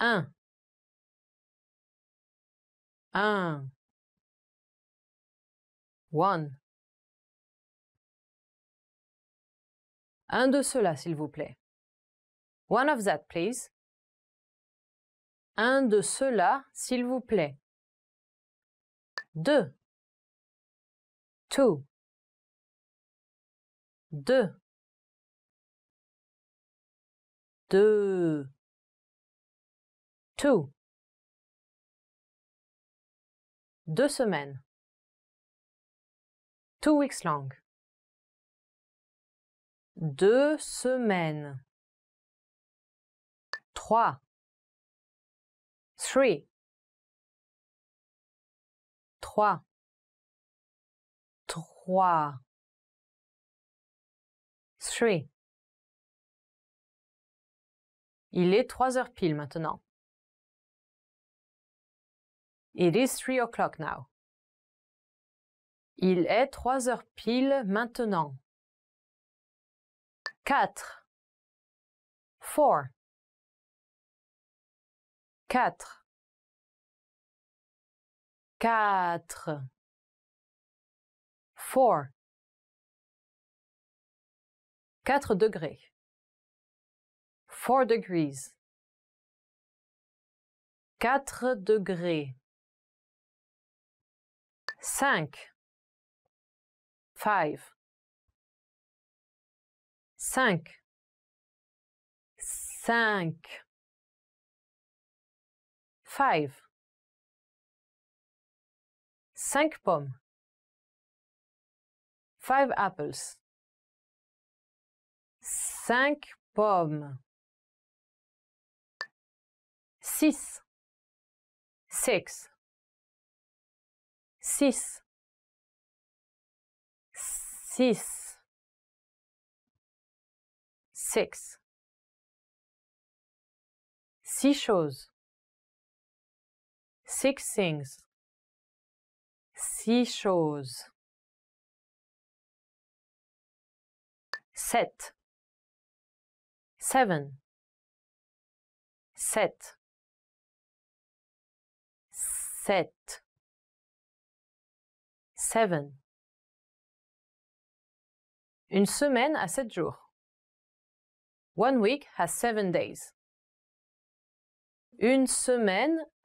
1. 1. 1. Un de cela, s'il vous plaît. One of that, please. Un de ceux-là, s'il vous plaît. Deux. Two. Deux. Deux. Deux semaines. Two weeks long. Deux semaines. Trois three, trois, trois, three. Il est trois heures pile maintenant. It is three o'clock now. Il est trois heures pile maintenant. Quatre, four, quatre, quatre, four, quatre degrés, four degrees, quatre degrés, cinq, five, cinq, cinq, Five. Cinq pommes. Five apples. Cinq pommes. Six. Six. Six. Six. Six. Six choses. Six things. Six choses. Sept. Seven. Sept. Sept. Seven. Une semaine a sept jours. One week has seven days. Une semaine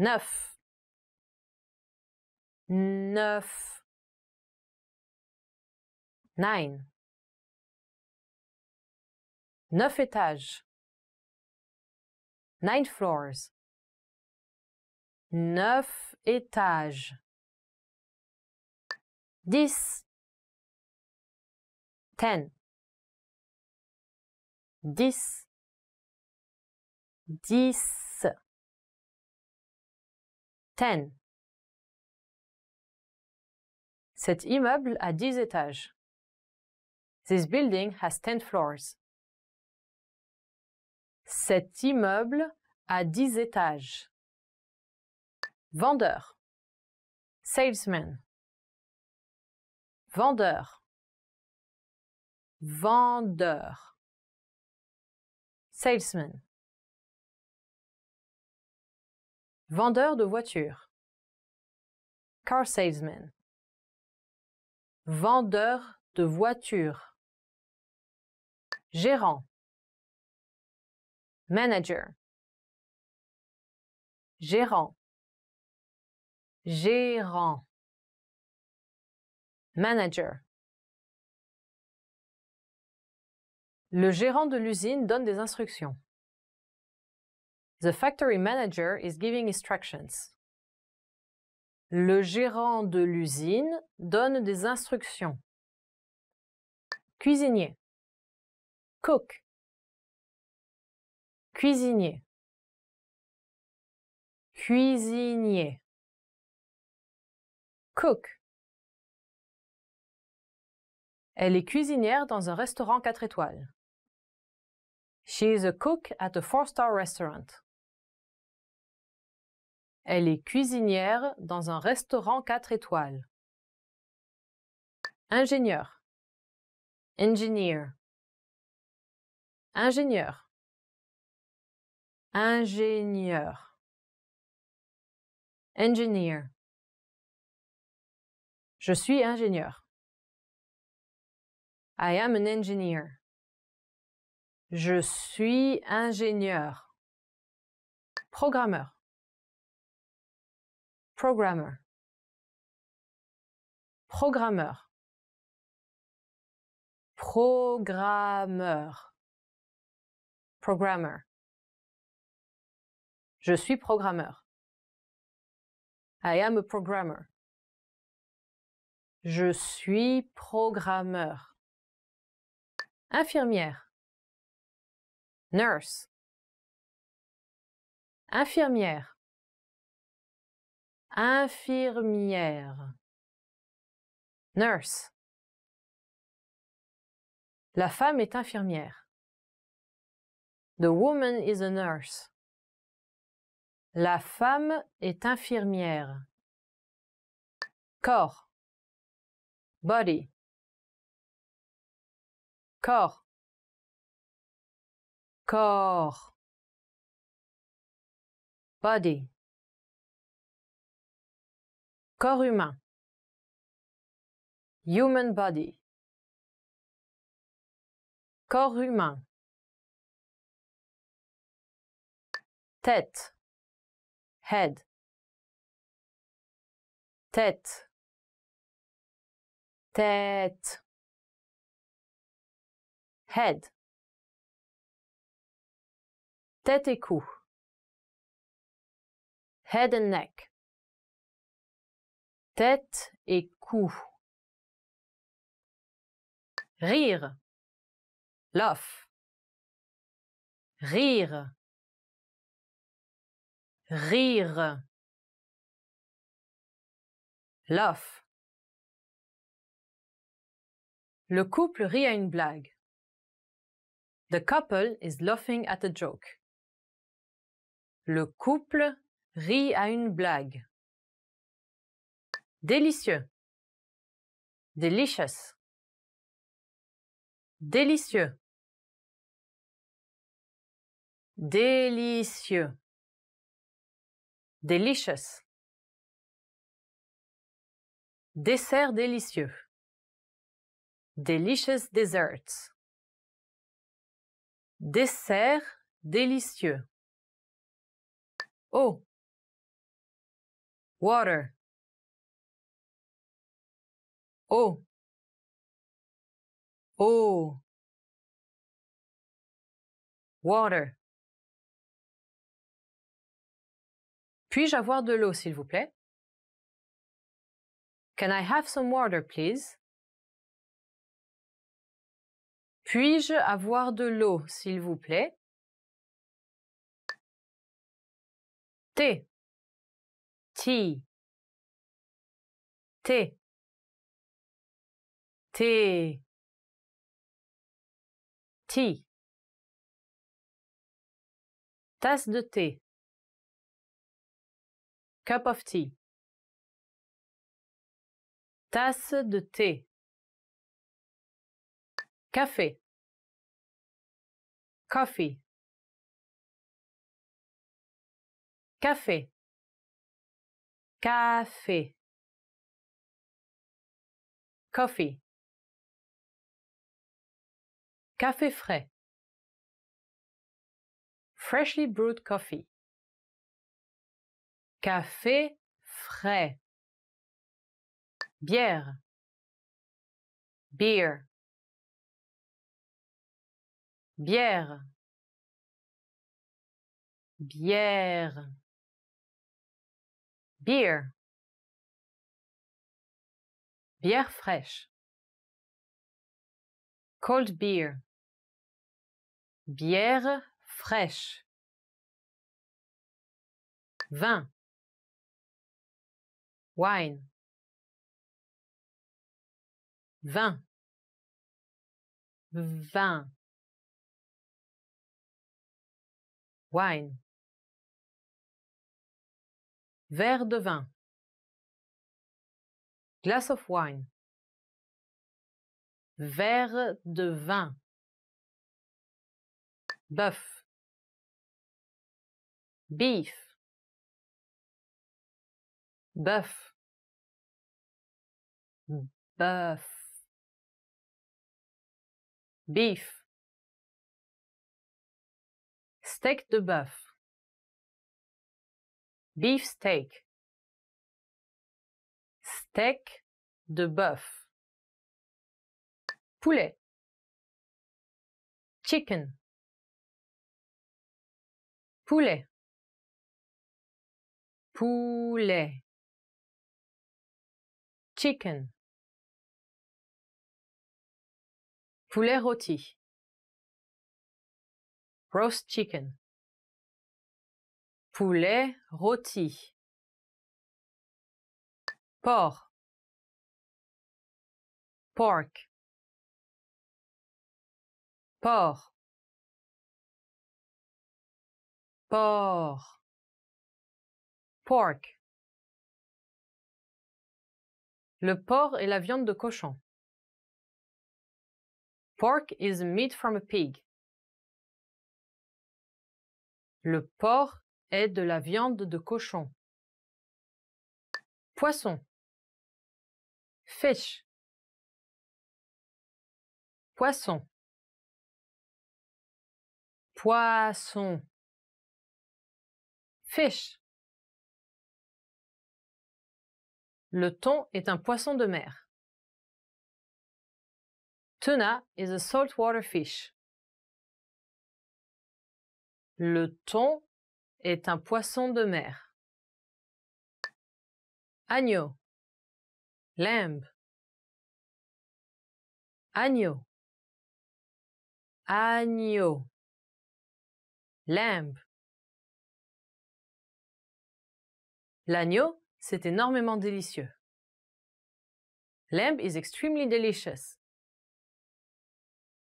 neuf, neuf, nine, neuf étages, nine floors, neuf étages, dix, ten, dix, dix, 10. Cet immeuble a 10 étages. This building has 10 floors. Cet immeuble a 10 étages. Vendeur. Salesman. Vendeur. Vendeur. Salesman. vendeur de voitures, car salesman, vendeur de voitures, gérant, manager, gérant, gérant, manager. Le gérant de l'usine donne des instructions. The factory manager is giving instructions. Le gérant de l'usine donne des instructions. Cuisinier. Cook. Cuisinier. Cuisinier. Cook. Elle est cuisinière dans un restaurant 4 étoiles. She is a cook at a four-star restaurant. Elle est cuisinière dans un restaurant quatre étoiles. Ingénieur. Engineer. Ingénieur. Ingénieur. Engineer. Je suis ingénieur. I am an engineer. Je suis ingénieur. Programmeur. Programmeur, Programmeur. Programmeur. Je suis programmeur. I am a programmer. Je suis programmeur. Infirmière. Nurse. Infirmière infirmière, nurse. La femme est infirmière. The woman is a nurse. La femme est infirmière. Corps. Body. Corps. Corps. Body. Corps humain. Human body. Corps humain. Tête. Head. Tête. Tête. Head. Tête et cou. Head and neck tête et cou. Rire. Laugh. Rire. Rire. Laugh. Le couple rit à une blague. The couple is laughing at a joke. Le couple rit à une blague délicieux, delicious, délicieux, délicieux, delicious, dessert délicieux, delicious desserts, dessert délicieux, oh, water, Oh. oh Water Puis-je avoir de l'eau, s'il vous plaît? Can I have some water, please? Puis-je avoir de l'eau, s'il vous plaît? T thé, Tasse de thé. Cup of tea. Tasse de thé. Café. Coffee. Café. Café. Coffee. Café frais. Freshly brewed coffee. Café frais. Bière. Beer. Bière. Bière. Beer. Bière fraîche. Cold beer. Bière fraîche. Vin. Wine. Vin. Vin. Wine. Verre de vin. Glass of wine. Verre de vin bœuf beef bœuf bœuf beef steak de bœuf beef steak steak de bœuf poulet chicken poulet poulet chicken poulet rôti roast chicken poulet rôti porc pork porc porc pork le porc est la viande de cochon pork is meat from a pig le porc est de la viande de cochon poisson fish poisson poisson Fish. Le thon est un poisson de mer. Tuna is a saltwater fish. Le thon est un poisson de mer. Agneau. Lamb. Agneau. Agneau. Lamb. L'agneau, c'est énormément délicieux. Lamb is extremely delicious.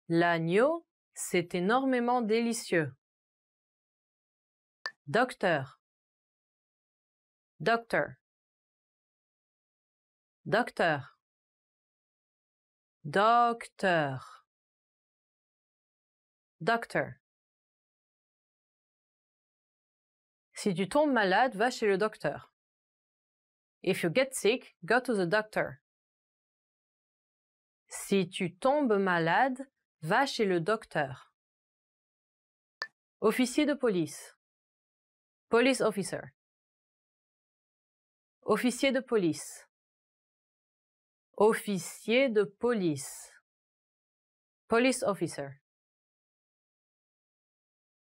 L'agneau, c'est énormément délicieux. Docteur. Docteur Docteur. Docteur. Docteur Si tu tombes malade, va chez le docteur. If you get sick, go to the doctor. Si tu tombes malade, va chez le docteur. Officier de police. Police officer. Officier de police. Officier de police. Police officer.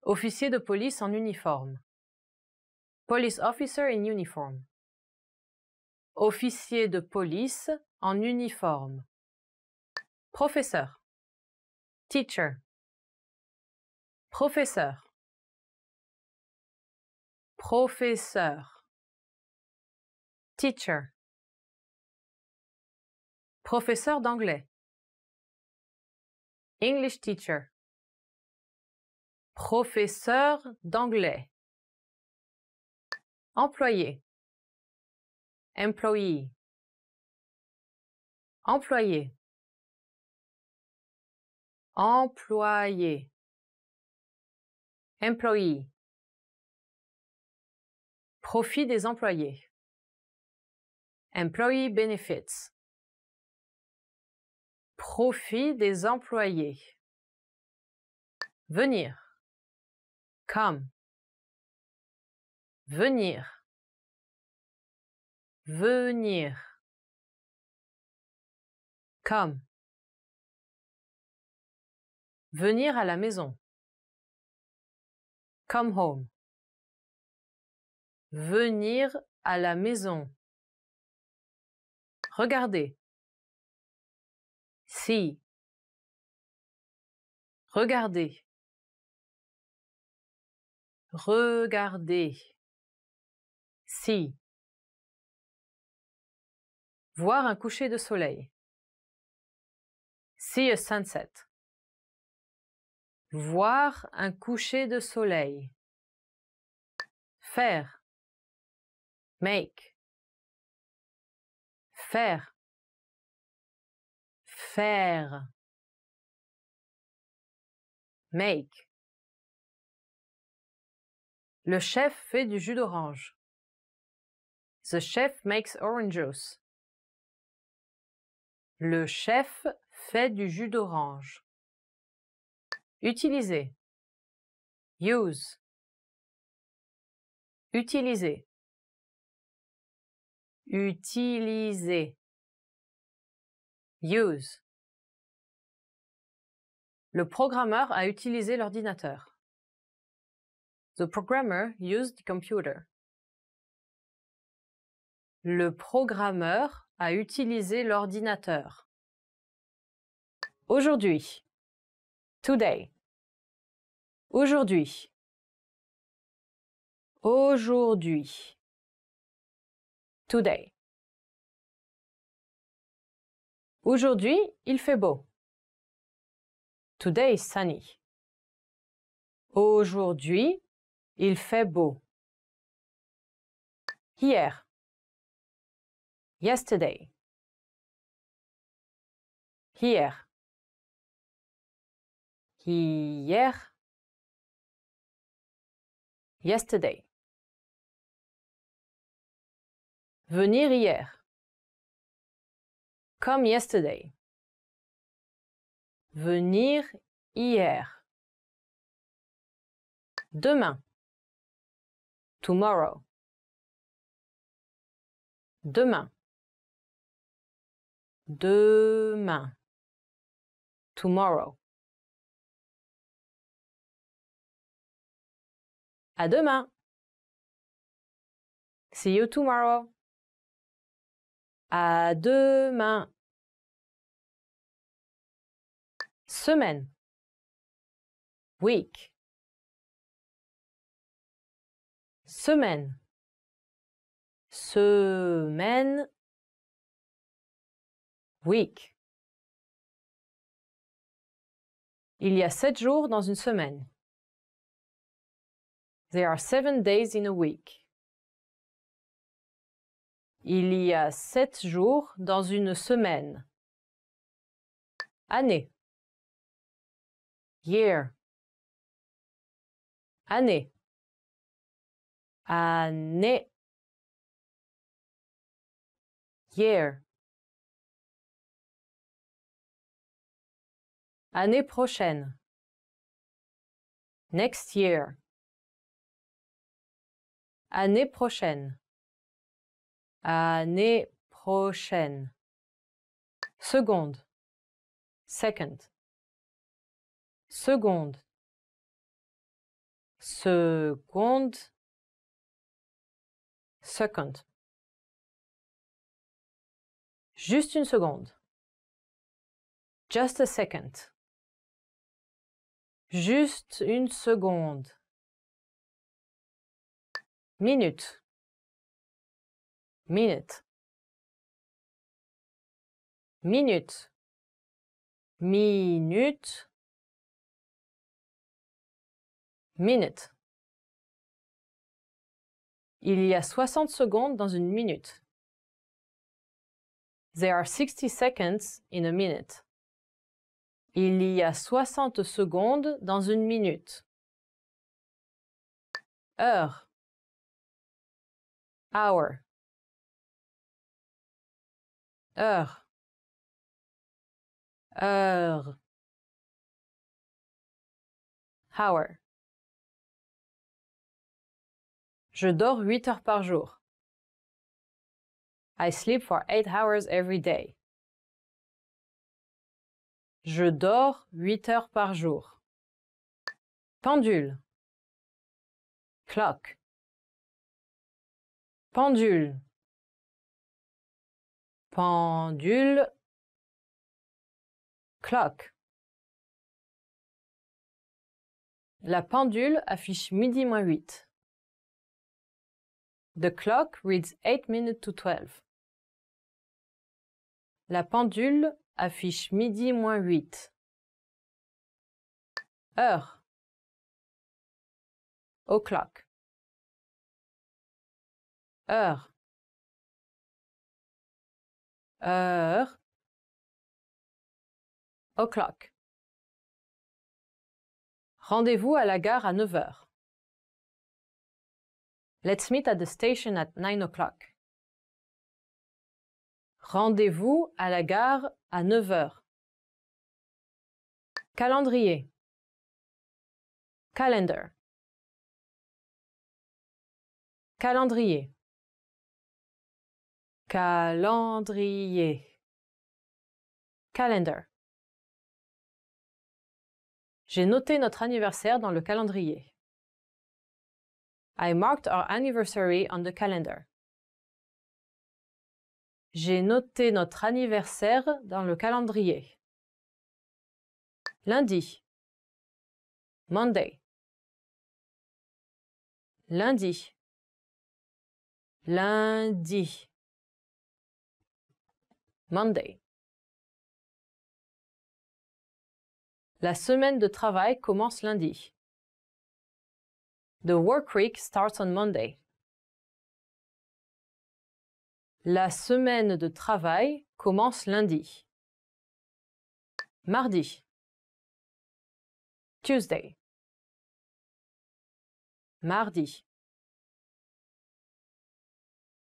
Officier de police en uniforme. Police officer in uniform. Officier de police en uniforme. Professeur. Teacher. Professeur. Professeur. Teacher. Professeur d'anglais. English teacher. Professeur d'anglais employé employee employé employé employee profit des employés employee benefits profit des employés venir come venir, venir, come, venir à la maison, come home, venir à la maison, Regardez, si regardez, regardez. Voir un coucher de soleil. See a sunset. Voir un coucher de soleil. Faire. Make. Faire. Faire. Make. Le chef fait du jus d'orange. The chef makes orange juice. Le chef fait du jus d'orange. Utiliser. Use. Utiliser. Utiliser. Use. Le programmeur a utilisé l'ordinateur. The programmer used the computer. Le programmeur a utilisé l'ordinateur. Aujourd'hui. Today. Aujourd'hui. Aujourd'hui. Today. Aujourd'hui, il fait beau. Today is sunny. Aujourd'hui, il fait beau. Hier yesterday hier hier yesterday venir hier comme yesterday venir hier demain tomorrow demain demain. Tomorrow. À demain. See you tomorrow. À demain. Semaine. Week. Semaine. Semaine week. Il y a sept jours dans une semaine. There are seven days in a week. Il y a sept jours dans une semaine. Année. Year. Année. Année. Year. Année prochaine. Next year. Année prochaine. Année prochaine. Seconde. Second. Seconde. Seconde. Second. Juste une seconde. Just a second. Juste une seconde. Minute. Minute. Minute. Minute. Minute. Il y a 60 secondes dans une minute. There are 60 seconds in a minute. Il y a 60 secondes dans une minute. Heure. Hour. Heure. Heure. Hour. Je dors 8 heures par jour. I sleep for eight hours every day. Je dors huit heures par jour. Pendule. Clock. Pendule. Pendule. Clock. La pendule affiche midi moins huit. The clock reads eight minutes to twelve. La pendule affiche midi moins huit. Heure. O'clock. Heure. Heure. O'clock. Rendez-vous à la gare à neuf heures. Let's meet at the station at nine o'clock. Rendez-vous à la gare à 9 heures. Calendrier. Calendar. Calendrier. Calendrier. Calendar. J'ai noté notre anniversaire dans le calendrier. I marked our anniversary on the calendar. J'ai noté notre anniversaire dans le calendrier. Lundi. Monday. Lundi. Lundi. Monday. La semaine de travail commence lundi. The work week starts on Monday. La semaine de travail commence lundi. Mardi. Tuesday. Mardi.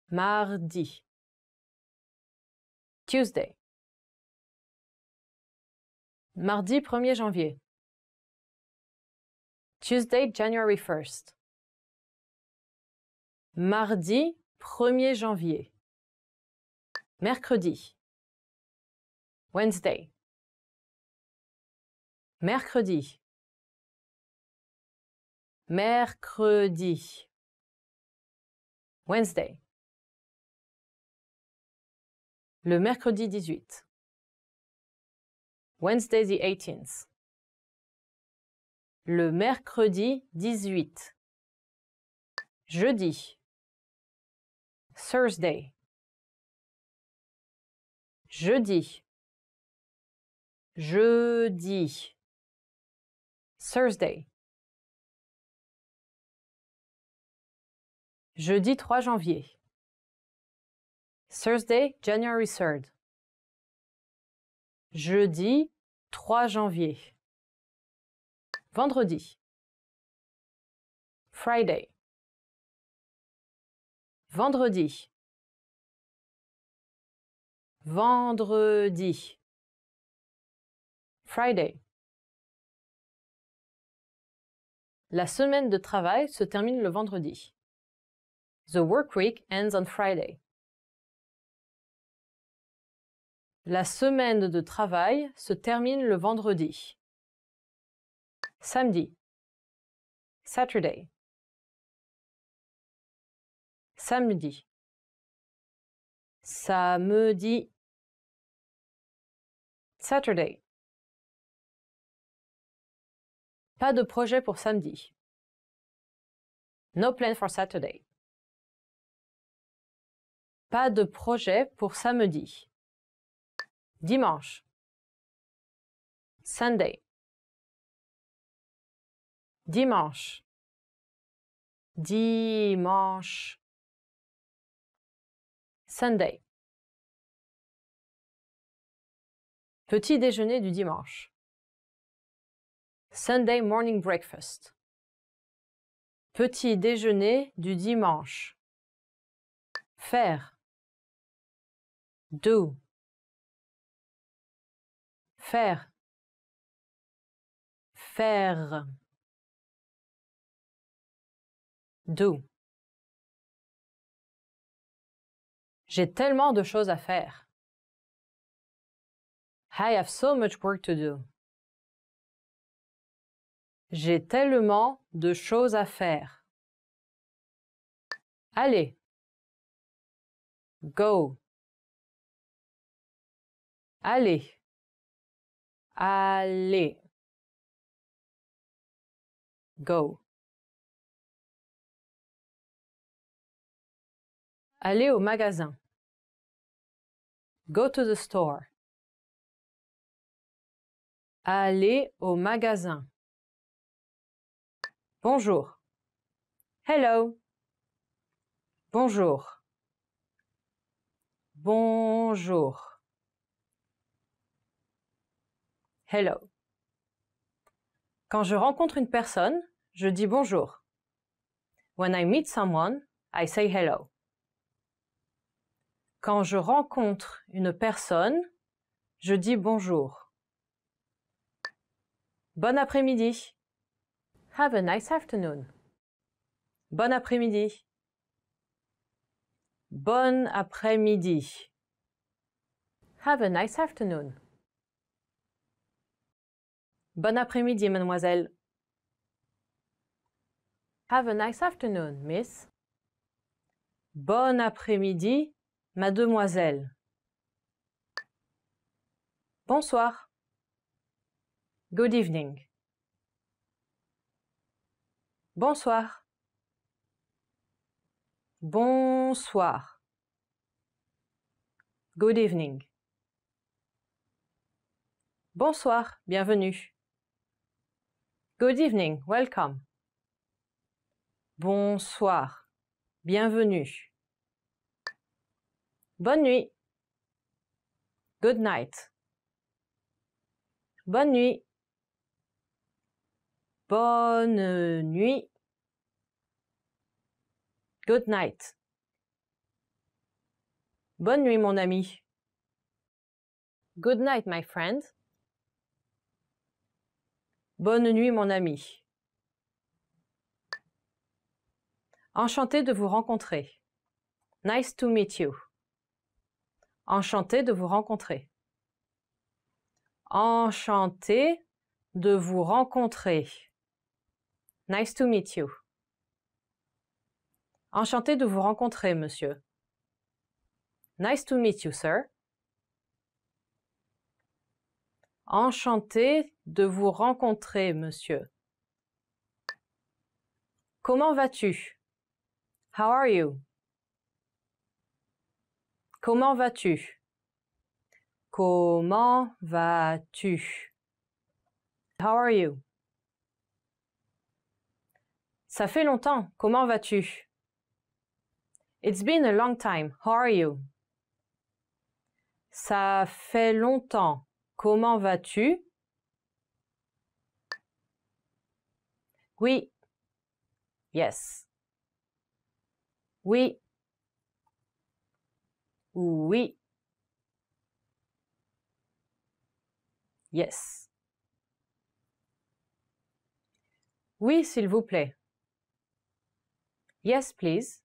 Mardi. Tuesday. Mardi 1er janvier. Tuesday, January 1st. Mardi 1er janvier mercredi Wednesday mercredi mercredi Wednesday le mercredi 18 Wednesday the 18 le mercredi dix-huit. jeudi Thursday jeudi, jeudi, Thursday, jeudi 3 janvier, Thursday, January 3rd, jeudi 3 janvier, vendredi, Friday, vendredi, vendredi, Friday. La semaine de travail se termine le vendredi. The work week ends on Friday. La semaine de travail se termine le vendredi. Samedi. Saturday. Samedi. Samedi. Saturday. Pas de projet pour samedi. No plan for Saturday. Pas de projet pour samedi. Dimanche. Sunday. Dimanche. Dimanche. Sunday. Petit déjeuner du dimanche. Sunday morning breakfast. Petit déjeuner du dimanche. Faire. Do. Faire. Faire. Do. J'ai tellement de choses à faire. I have so much work to do. J'ai tellement de choses à faire. Allez. Go. Allez. Allez. Go. Allez au magasin. Go to the store. Aller au magasin. Bonjour. Hello. Bonjour. Bonjour. Hello. Quand je rencontre une personne, je dis bonjour. When I meet someone, I say hello. Quand je rencontre une personne, je dis bonjour. Bon après-midi. Have a nice afternoon. Bon après-midi. Bon après-midi. Have a nice afternoon. Bon après-midi, mademoiselle. Have a nice afternoon, miss. Bon après-midi, mademoiselle. Bonsoir. Good evening. Bonsoir. Bonsoir. Good evening. Bonsoir, bienvenue. Good evening, welcome. Bonsoir, bienvenue. Bonne nuit. Good night. Bonne nuit. Bonne euh, nuit. Good night. Bonne nuit, mon ami. Good night, my friend. Bonne nuit, mon ami. Enchanté de vous rencontrer. Nice to meet you. Enchanté de vous rencontrer. Enchanté de vous rencontrer. Nice to meet you. Enchanté de vous rencontrer, monsieur. Nice to meet you, sir. Enchanté de vous rencontrer, monsieur. Comment vas-tu? How are you? Comment vas-tu? Comment vas-tu? How are you? Ça fait longtemps. Comment vas-tu? It's been a long time. How are you? Ça fait longtemps. Comment vas-tu? Oui. Yes. Oui. Oui. Yes. Oui, s'il vous plaît. Yes, please.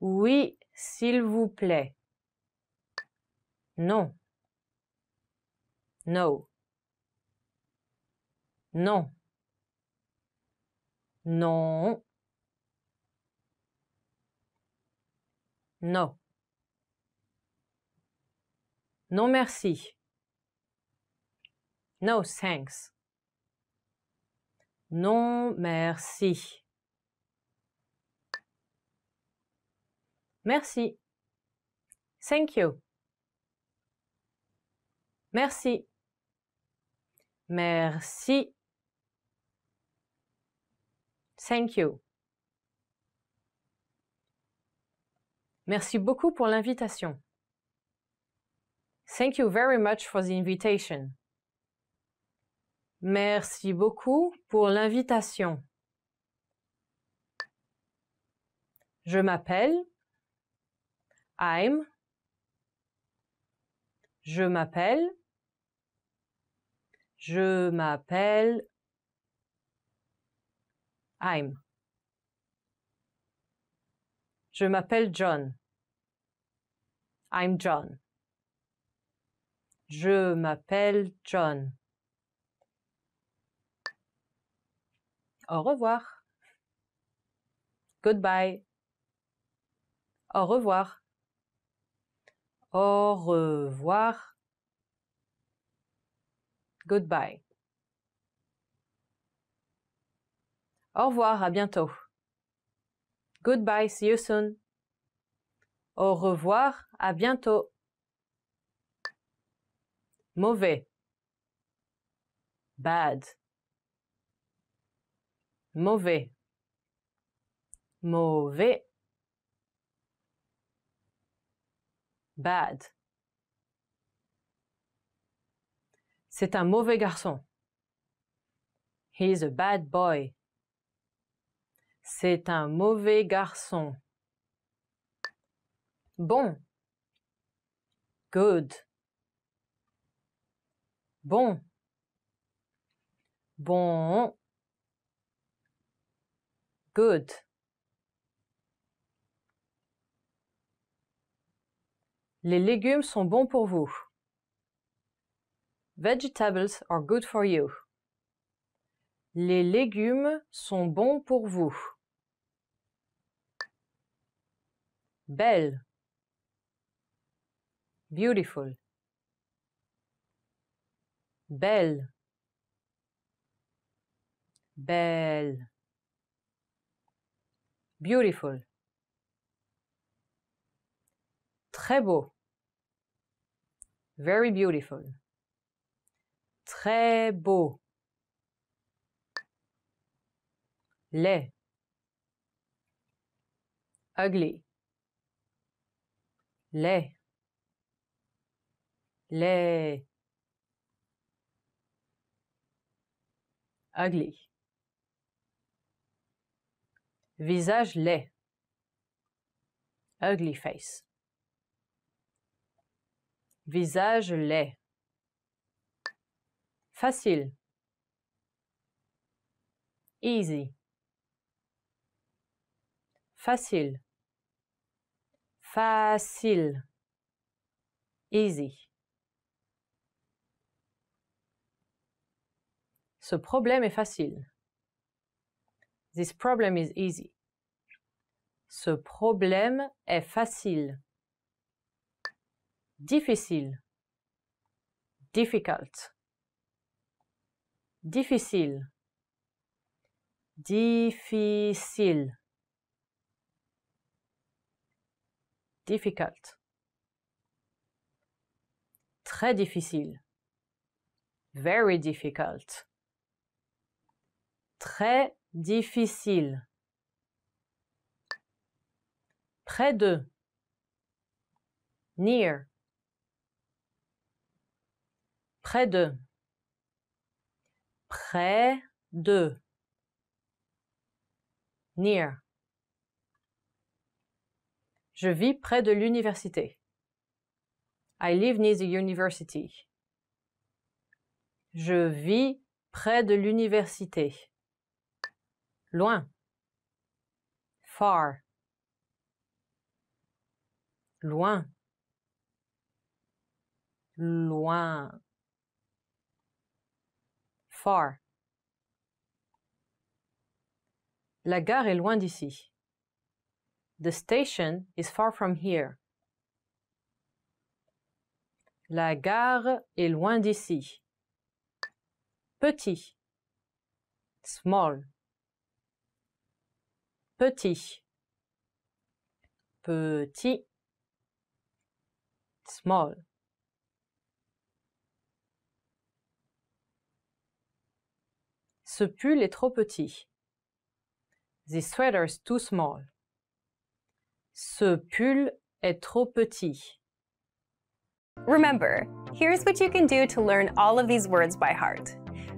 Oui, s'il vous plaît. Non. No. Non. Non. Non. Non merci. No thanks. Non, merci. Merci. Thank you. Merci. Merci. Thank you. Merci beaucoup pour l'invitation. Thank you very much for the invitation. Merci beaucoup pour l'invitation. Je m'appelle. I'm. Je m'appelle. Je m'appelle. I'm. Je m'appelle John. I'm John. Je m'appelle John. Au revoir. Goodbye. Au revoir. Au revoir. Goodbye. Au revoir, à bientôt. Goodbye, see you soon. Au revoir, à bientôt. Mauvais. Bad mauvais, mauvais, bad. C'est un mauvais garçon. He's a bad boy. C'est un mauvais garçon. Bon. Good. Bon. Bon. Good. Les légumes sont bons pour vous. Vegetables are good for you. Les légumes sont bons pour vous. Belle. Beautiful. Belle. Belle. Beautiful. Très beau. Very beautiful. Très beau. Laid. Ugly. Laid. Laid. Ugly. Visage laid. Ugly face. Visage laid. Facile. Easy. Facile. Facile. Easy. Ce problème est facile. This problem is easy. Ce problème est facile. Difficile. Difficult. Difficile. Difficile. Difficult. Très difficile. Very difficult. Très difficile. Près de, near. Près de, près de, near. Je vis près de l'université. I live near the university. Je vis près de l'université loin, far, loin, loin, far. La gare est loin d'ici. The station is far from here. La gare est loin d'ici. Petit. Small. petit, petit, small. Ce pull est trop petit. The sweater is too small. Ce pull est trop petit. Remember, here's what you can do to learn all of these words by heart.